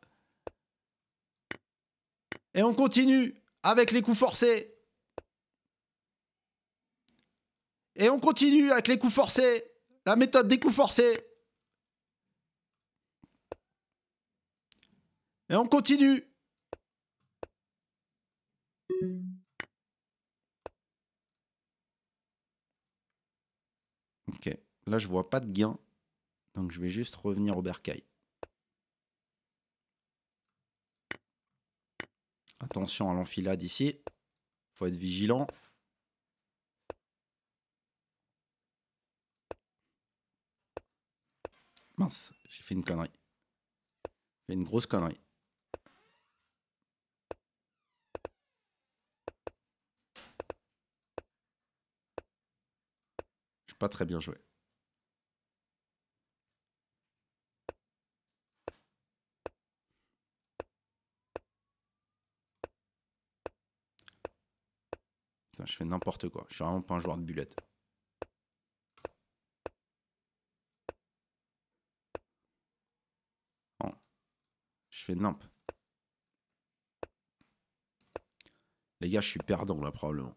Et on continue avec les coups forcés. Et on continue avec les coups forcés. La méthode des coups forcés. Et on continue. Ok, là je vois pas de gain, donc je vais juste revenir au bercail. Attention à l'enfilade ici, faut être vigilant. Mince, j'ai fait une connerie. fait une grosse connerie. pas très bien joué. je fais n'importe quoi. Je suis vraiment pas un joueur de bullet. Je fais nimp. Les gars, je suis perdant là probablement.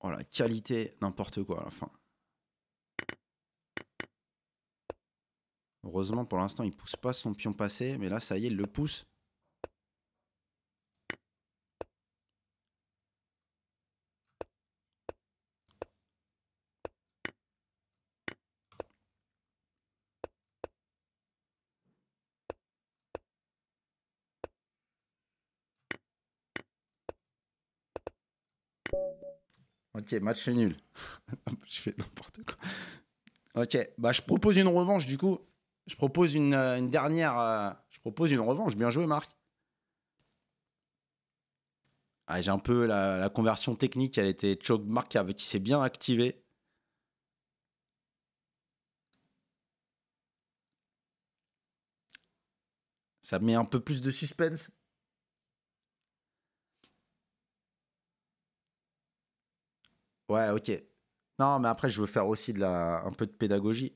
Oh la qualité, n'importe quoi à la fin. Heureusement, pour l'instant, il pousse pas son pion passé, mais là, ça y est, il le pousse. ok, match nul. [laughs] je fais n'importe quoi. Ok, bah je propose une revanche du coup. Je propose une, euh, dernière. Euh, je propose une revanche. Bien joué, Marc. Ah, j'ai un peu la, conversion technique, elle était Choke Marc qui s'est bien activé. Ça met un peu plus de suspense. Ouais, ok. Non, mais après, je veux faire aussi de la, un peu de pédagogie.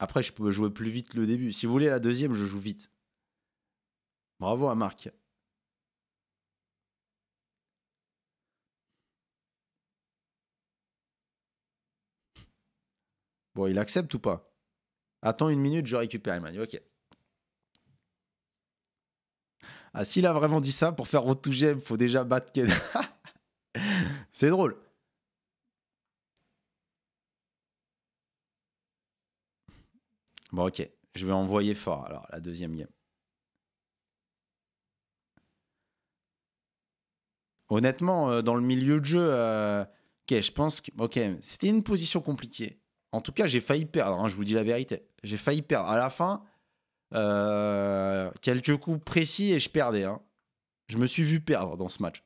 Après, je peux jouer plus vite le début. Si vous voulez, la deuxième, je joue vite. Bravo à Marc. Bon, il accepte ou pas Attends une minute, je récupère. Il ok. Ah, s'il a vraiment dit ça, pour faire auto il faut déjà battre Ken. [laughs] C'est drôle. Bon, ok. Je vais envoyer fort, alors, la deuxième game. Honnêtement, euh, dans le milieu de jeu, euh, ok, je pense que. Ok, c'était une position compliquée. En tout cas, j'ai failli perdre, hein, je vous dis la vérité. J'ai failli perdre. À la fin, euh, quelques coups précis et je perdais. Hein. Je me suis vu perdre dans ce match.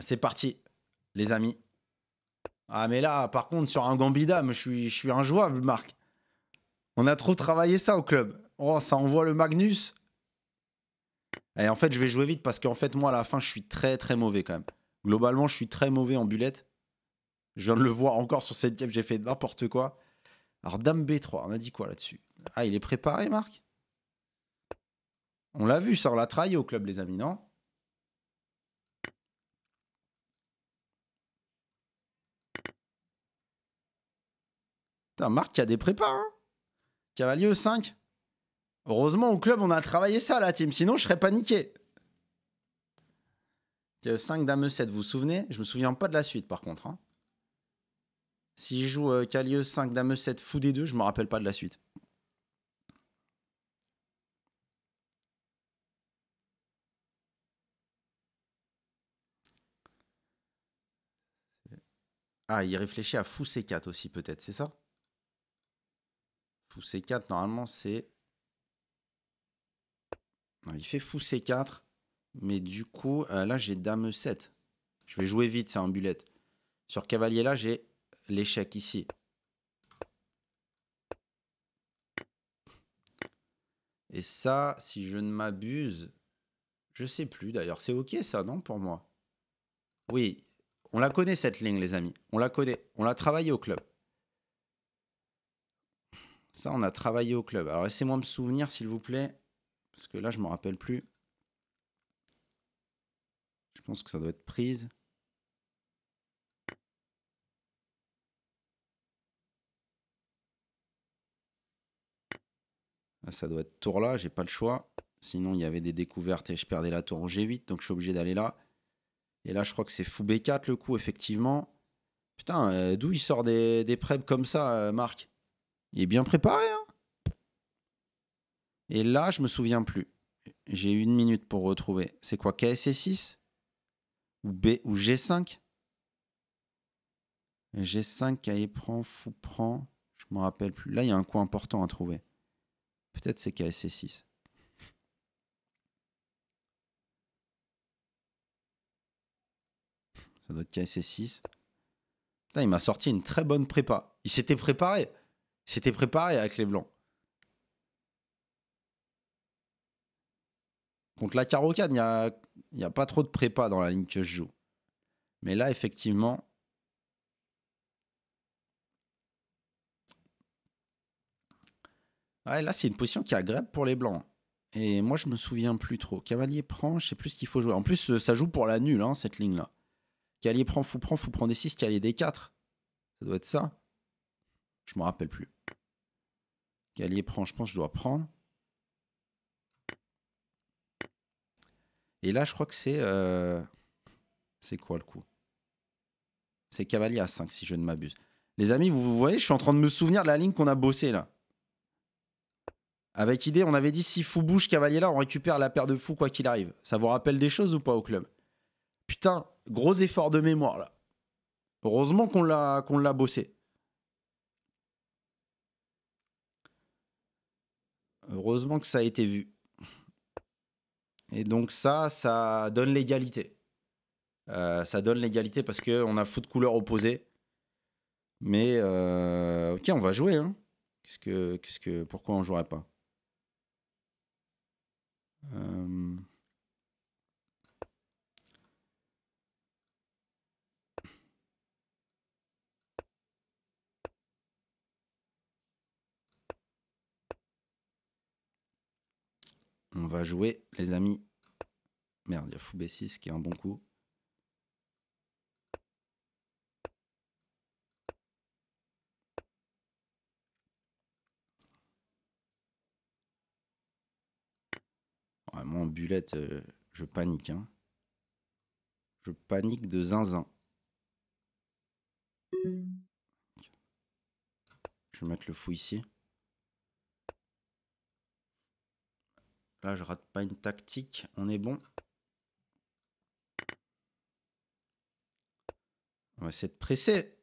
C'est parti, les amis. Ah, mais là, par contre, sur un Gambida, je suis, je suis injouable, Marc. On a trop travaillé ça au club. Oh, ça envoie le Magnus. Et en fait, je vais jouer vite parce qu'en fait, moi, à la fin, je suis très, très mauvais quand même. Globalement, je suis très mauvais en bullet. Je viens de le voir encore sur cette game, j'ai fait n'importe quoi. Alors, Dame B3, on a dit quoi là-dessus Ah, il est préparé, Marc On l'a vu, ça, on l'a trahi au club, les amis, non Putain, Marc qui a des prépas, hein Cavalier 5. E Heureusement, au club, on a travaillé ça, la team. Sinon, je serais paniqué. e 5, Dame E7, vous vous souvenez Je me souviens pas de la suite, par contre. Hein. Si je joue euh, Cavalier 5, Dame 7, Fou des 2 je me rappelle pas de la suite. Ah, il réfléchit à Fou C4 aussi, peut-être, c'est ça C4, normalement, c'est. Il fait fou C4. Mais du coup, euh, là, j'ai dame 7 Je vais jouer vite, c'est un bullet. Sur cavalier, là, j'ai l'échec ici. Et ça, si je ne m'abuse, je sais plus d'ailleurs. C'est OK ça, non, pour moi Oui, on la connaît cette ligne, les amis. On la connaît. On l'a travaillée au club. Ça, on a travaillé au club. Alors laissez-moi me souvenir, s'il vous plaît, parce que là, je ne me rappelle plus. Je pense que ça doit être prise. Ah, ça doit être tour là, j'ai pas le choix. Sinon, il y avait des découvertes et je perdais la tour en G8, donc je suis obligé d'aller là. Et là, je crois que c'est fou B4 le coup, effectivement. Putain, euh, d'où il sort des, des comme ça, euh, Marc il est bien préparé. Hein. Et là, je me souviens plus. J'ai une minute pour retrouver. C'est quoi KSC6 ou, B, ou G5 G5, cahier prend, fou prend. Je me rappelle plus. Là, il y a un coin important à trouver. Peut-être c'est KSC6. Ça doit être KSC6. Putain, il m'a sorti une très bonne prépa. Il s'était préparé. C'était préparé avec les Blancs. Contre la Carocane, il n'y a, a pas trop de prépa dans la ligne que je joue. Mais là, effectivement, Ouais, là, c'est une position qui agresse pour les Blancs. Et moi, je me souviens plus trop. Cavalier prend, je sais plus ce qu'il faut jouer. En plus, euh, ça joue pour la nulle, hein, cette ligne-là. Cavalier prend, fou prend, fou prend des 6, cavalier des 4. Ça doit être ça. Je m'en rappelle plus. Cavalier prend, je pense, que je dois prendre. Et là, je crois que c'est. Euh, c'est quoi le coup C'est cavalier à 5, si je ne m'abuse. Les amis, vous, voyez, je suis en train de me souvenir de la ligne qu'on a bossée là. Avec idée, on avait dit si fou bouge cavalier là, on récupère la paire de fous quoi qu'il arrive. Ça vous rappelle des choses ou pas au club Putain, gros effort de mémoire là. Heureusement qu'on l'a qu'on l'a bossé. Heureusement que ça a été vu. Et donc ça, ça donne l'égalité. Euh, ça donne l'égalité parce qu'on a fou de couleurs opposées. Mais euh, ok, on va jouer. Hein. Qu'est-ce que, qu'est-ce que, pourquoi on jouerait pas euh, On va jouer, les amis. Merde, il y a fou B6 qui est un bon coup. moi, en bulette, euh, je panique. Hein. Je panique de zinzin. Je vais mettre le fou ici. Là, je rate pas une tactique. On est bon. On va essayer de presser.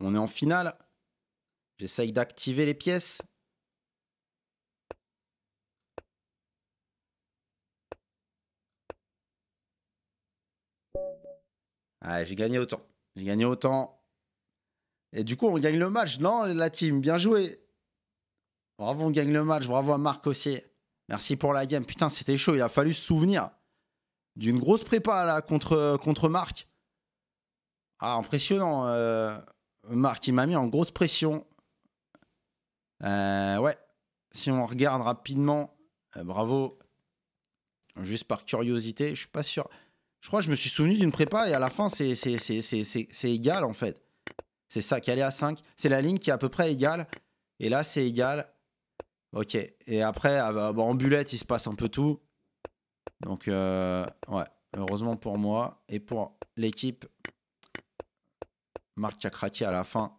On est en finale. J'essaye d'activer les pièces. Ah, j'ai gagné autant. J'ai gagné autant. Et du coup, on gagne le match. Non, la team, bien joué. Bravo, on gagne le match. Bravo à Marc aussi. Merci pour la game. Putain, c'était chaud. Il a fallu se souvenir d'une grosse prépa là contre, contre Marc. Ah, impressionnant. Euh, Marc, il m'a mis en grosse pression. Euh, ouais. Si on regarde rapidement, euh, bravo. Juste par curiosité, je suis pas sûr. Je crois que je me suis souvenu d'une prépa et à la fin, c'est égal en fait. C'est ça, qu'elle est à 5. C'est la ligne qui est à peu près égale. Et là, c'est égal. Ok. Et après, ah bah, bah, en bullet, il se passe un peu tout. Donc, euh, ouais. Heureusement pour moi et pour l'équipe. Marc qui a craqué à la fin.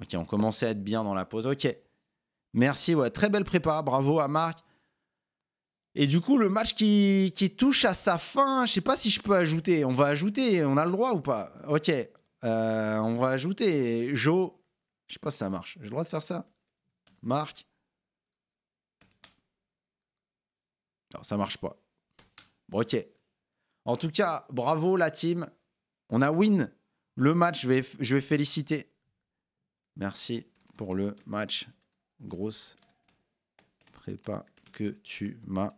Ok, on commençait à être bien dans la pause. Ok. Merci, ouais. Très belle prépa. Bravo à Marc. Et du coup, le match qui, touche à sa fin, je sais pas si je peux ajouter. On va ajouter, on a le droit ou pas Ok, euh, on va ajouter Joe. Je sais pas si ça marche. J'ai le droit de faire ça. Marc. Non, ça marche pas. Bon, ok. En tout cas, bravo la team. On a win. Le match, je vais, je vais féliciter. Merci pour le match. Grosse prépa que tu m'as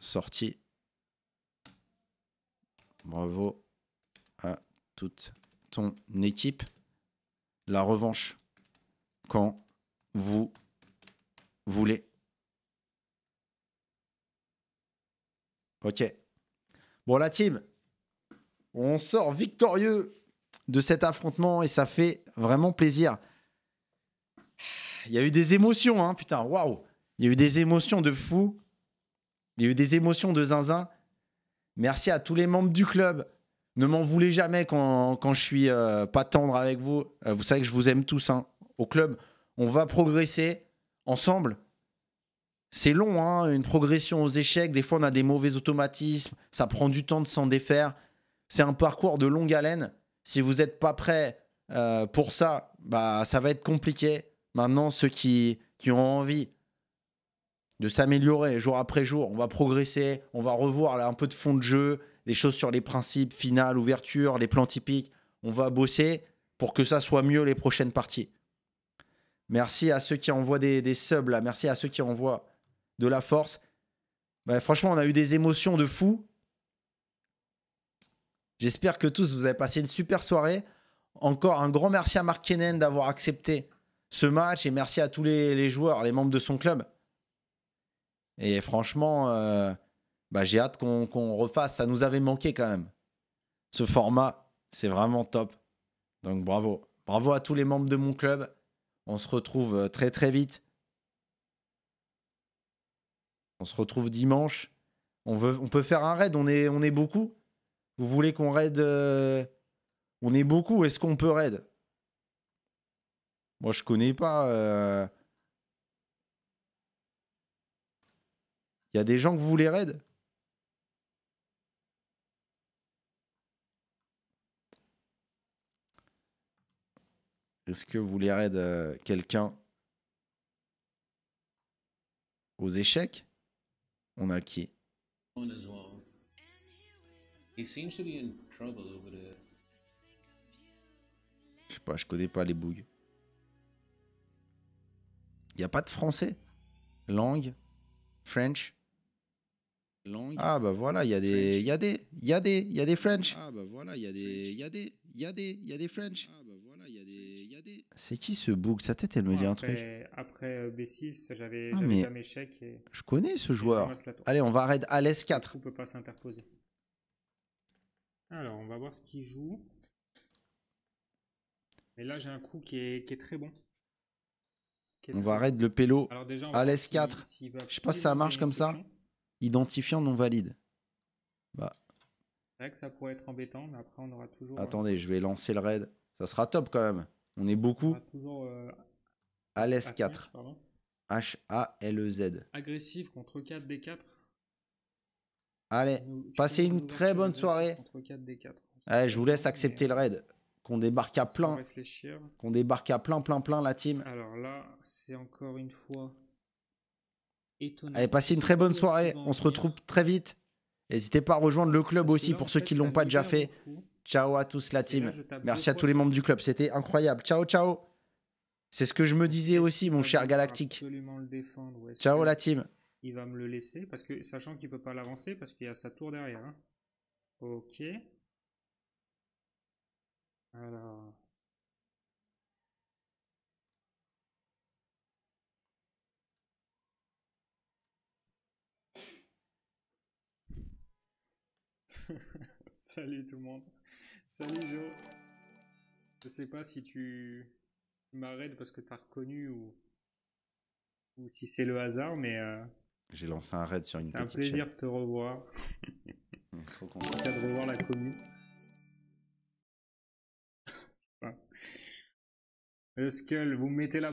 sorti. Bravo ton équipe. La revanche quand vous voulez. Ok. Bon, la team, on sort victorieux de cet affrontement et ça fait vraiment plaisir. Il y a eu des émotions, hein, putain, waouh! Il y a eu des émotions de fou. Il y a eu des émotions de zinzin. Merci à tous les membres du club. Ne m'en voulez jamais quand, quand je suis euh, pas tendre avec vous. Euh, vous savez que je vous aime tous hein. au club. On va progresser ensemble. C'est long, hein, une progression aux échecs. Des fois, on a des mauvais automatismes. Ça prend du temps de s'en défaire. C'est un parcours de longue haleine. Si vous n'êtes pas prêt euh, pour ça, bah, ça va être compliqué. Maintenant, ceux qui, qui ont envie de s'améliorer jour après jour, on va progresser, on va revoir un peu de fond de jeu, des choses sur les principes, finales, ouverture, les plans typiques. On va bosser pour que ça soit mieux les prochaines parties. Merci à ceux qui envoient des, subs là. Merci à ceux qui envoient de la force. Bah, franchement, on a eu des émotions de fou. J'espère que tous vous avez passé une super soirée. Encore un grand merci à Mark Kennen d'avoir accepté ce match et merci à tous les, joueurs, les membres de son club. Et franchement, euh, bah, j'ai hâte qu'on refasse. Ça nous avait manqué quand même. Ce format, c'est vraiment top. Donc bravo. Bravo à tous les membres de mon club. On se retrouve euh, très très vite. On se retrouve dimanche. On, veut, on peut faire un raid, on est, on est beaucoup. Vous voulez qu'on raid euh, On est beaucoup, est-ce qu'on peut raid Moi je connais pas. Euh. Il y a des gens que vous voulez raid Est-ce que vous lirez de euh, quelqu'un aux échecs On a qui je sais pas, je connais pas les bouilles. Il n'y a pas de français. Langue. French. Langue. Ah bah voilà, il y a des. Il y a des. Il y a des. Il y a des French. Ah bah voilà, il y a des. Il y a des. Il y a des. Il y a des French. Ah, c'est qui ce bouc Sa tête, elle me dit un truc. Après euh, B6, j'avais ah, un échec. Je connais ce joueur. Allez, on va raid à l'S4. On peut pas s'interposer. Alors, on va voir ce qu'il joue. Mais là, j'ai un coup qui est, très bon. on va raid le pélo à l'S4. Je sais pas si ça marche comme ça. Identifiant non valide. Bah. c'est vrai que ça pourrait être embêtant, mais après on aura toujours. Attendez, euh, je vais lancer le raid. Ça sera top quand même. On est beaucoup. Ah, euh, à euh, 4. H-A-L-E-Z. Agressif contre 4 D 4. Allez, passez une très bonne soirée. Allez, je vous laisse accepter le euh, raid. Qu'on débarque à plein. Qu'on débarque à plein, plein, plein la team. Alors là, c'est encore une fois étonnant. Allez, passez une très bonne soirée. On se retrouve très vite. N'hésitez pas à rejoindre le club aussi pour ceux qui ne l'ont pas déjà fait. Ciao à tous la team. Merci à tous les membres du club. C'était incroyable. Ciao, ciao. C'est ce que je me disais aussi, mon cher Galactique. Ciao la team. Il va me le laisser, parce que, sachant qu'il ne peut pas l'avancer, parce qu'il y a sa tour derrière. Hein. Ok. Alors. [laughs] Salut tout le monde. Salut Joe, Je sais pas si tu m'arrêtes parce que t'as reconnu ou, ou si c'est le hasard, mais. Euh, J'ai lancé un raid sur une petite C'est un plaisir de te revoir. [laughs] Trop content. de revoir la commu. Le skull, vous me mettez la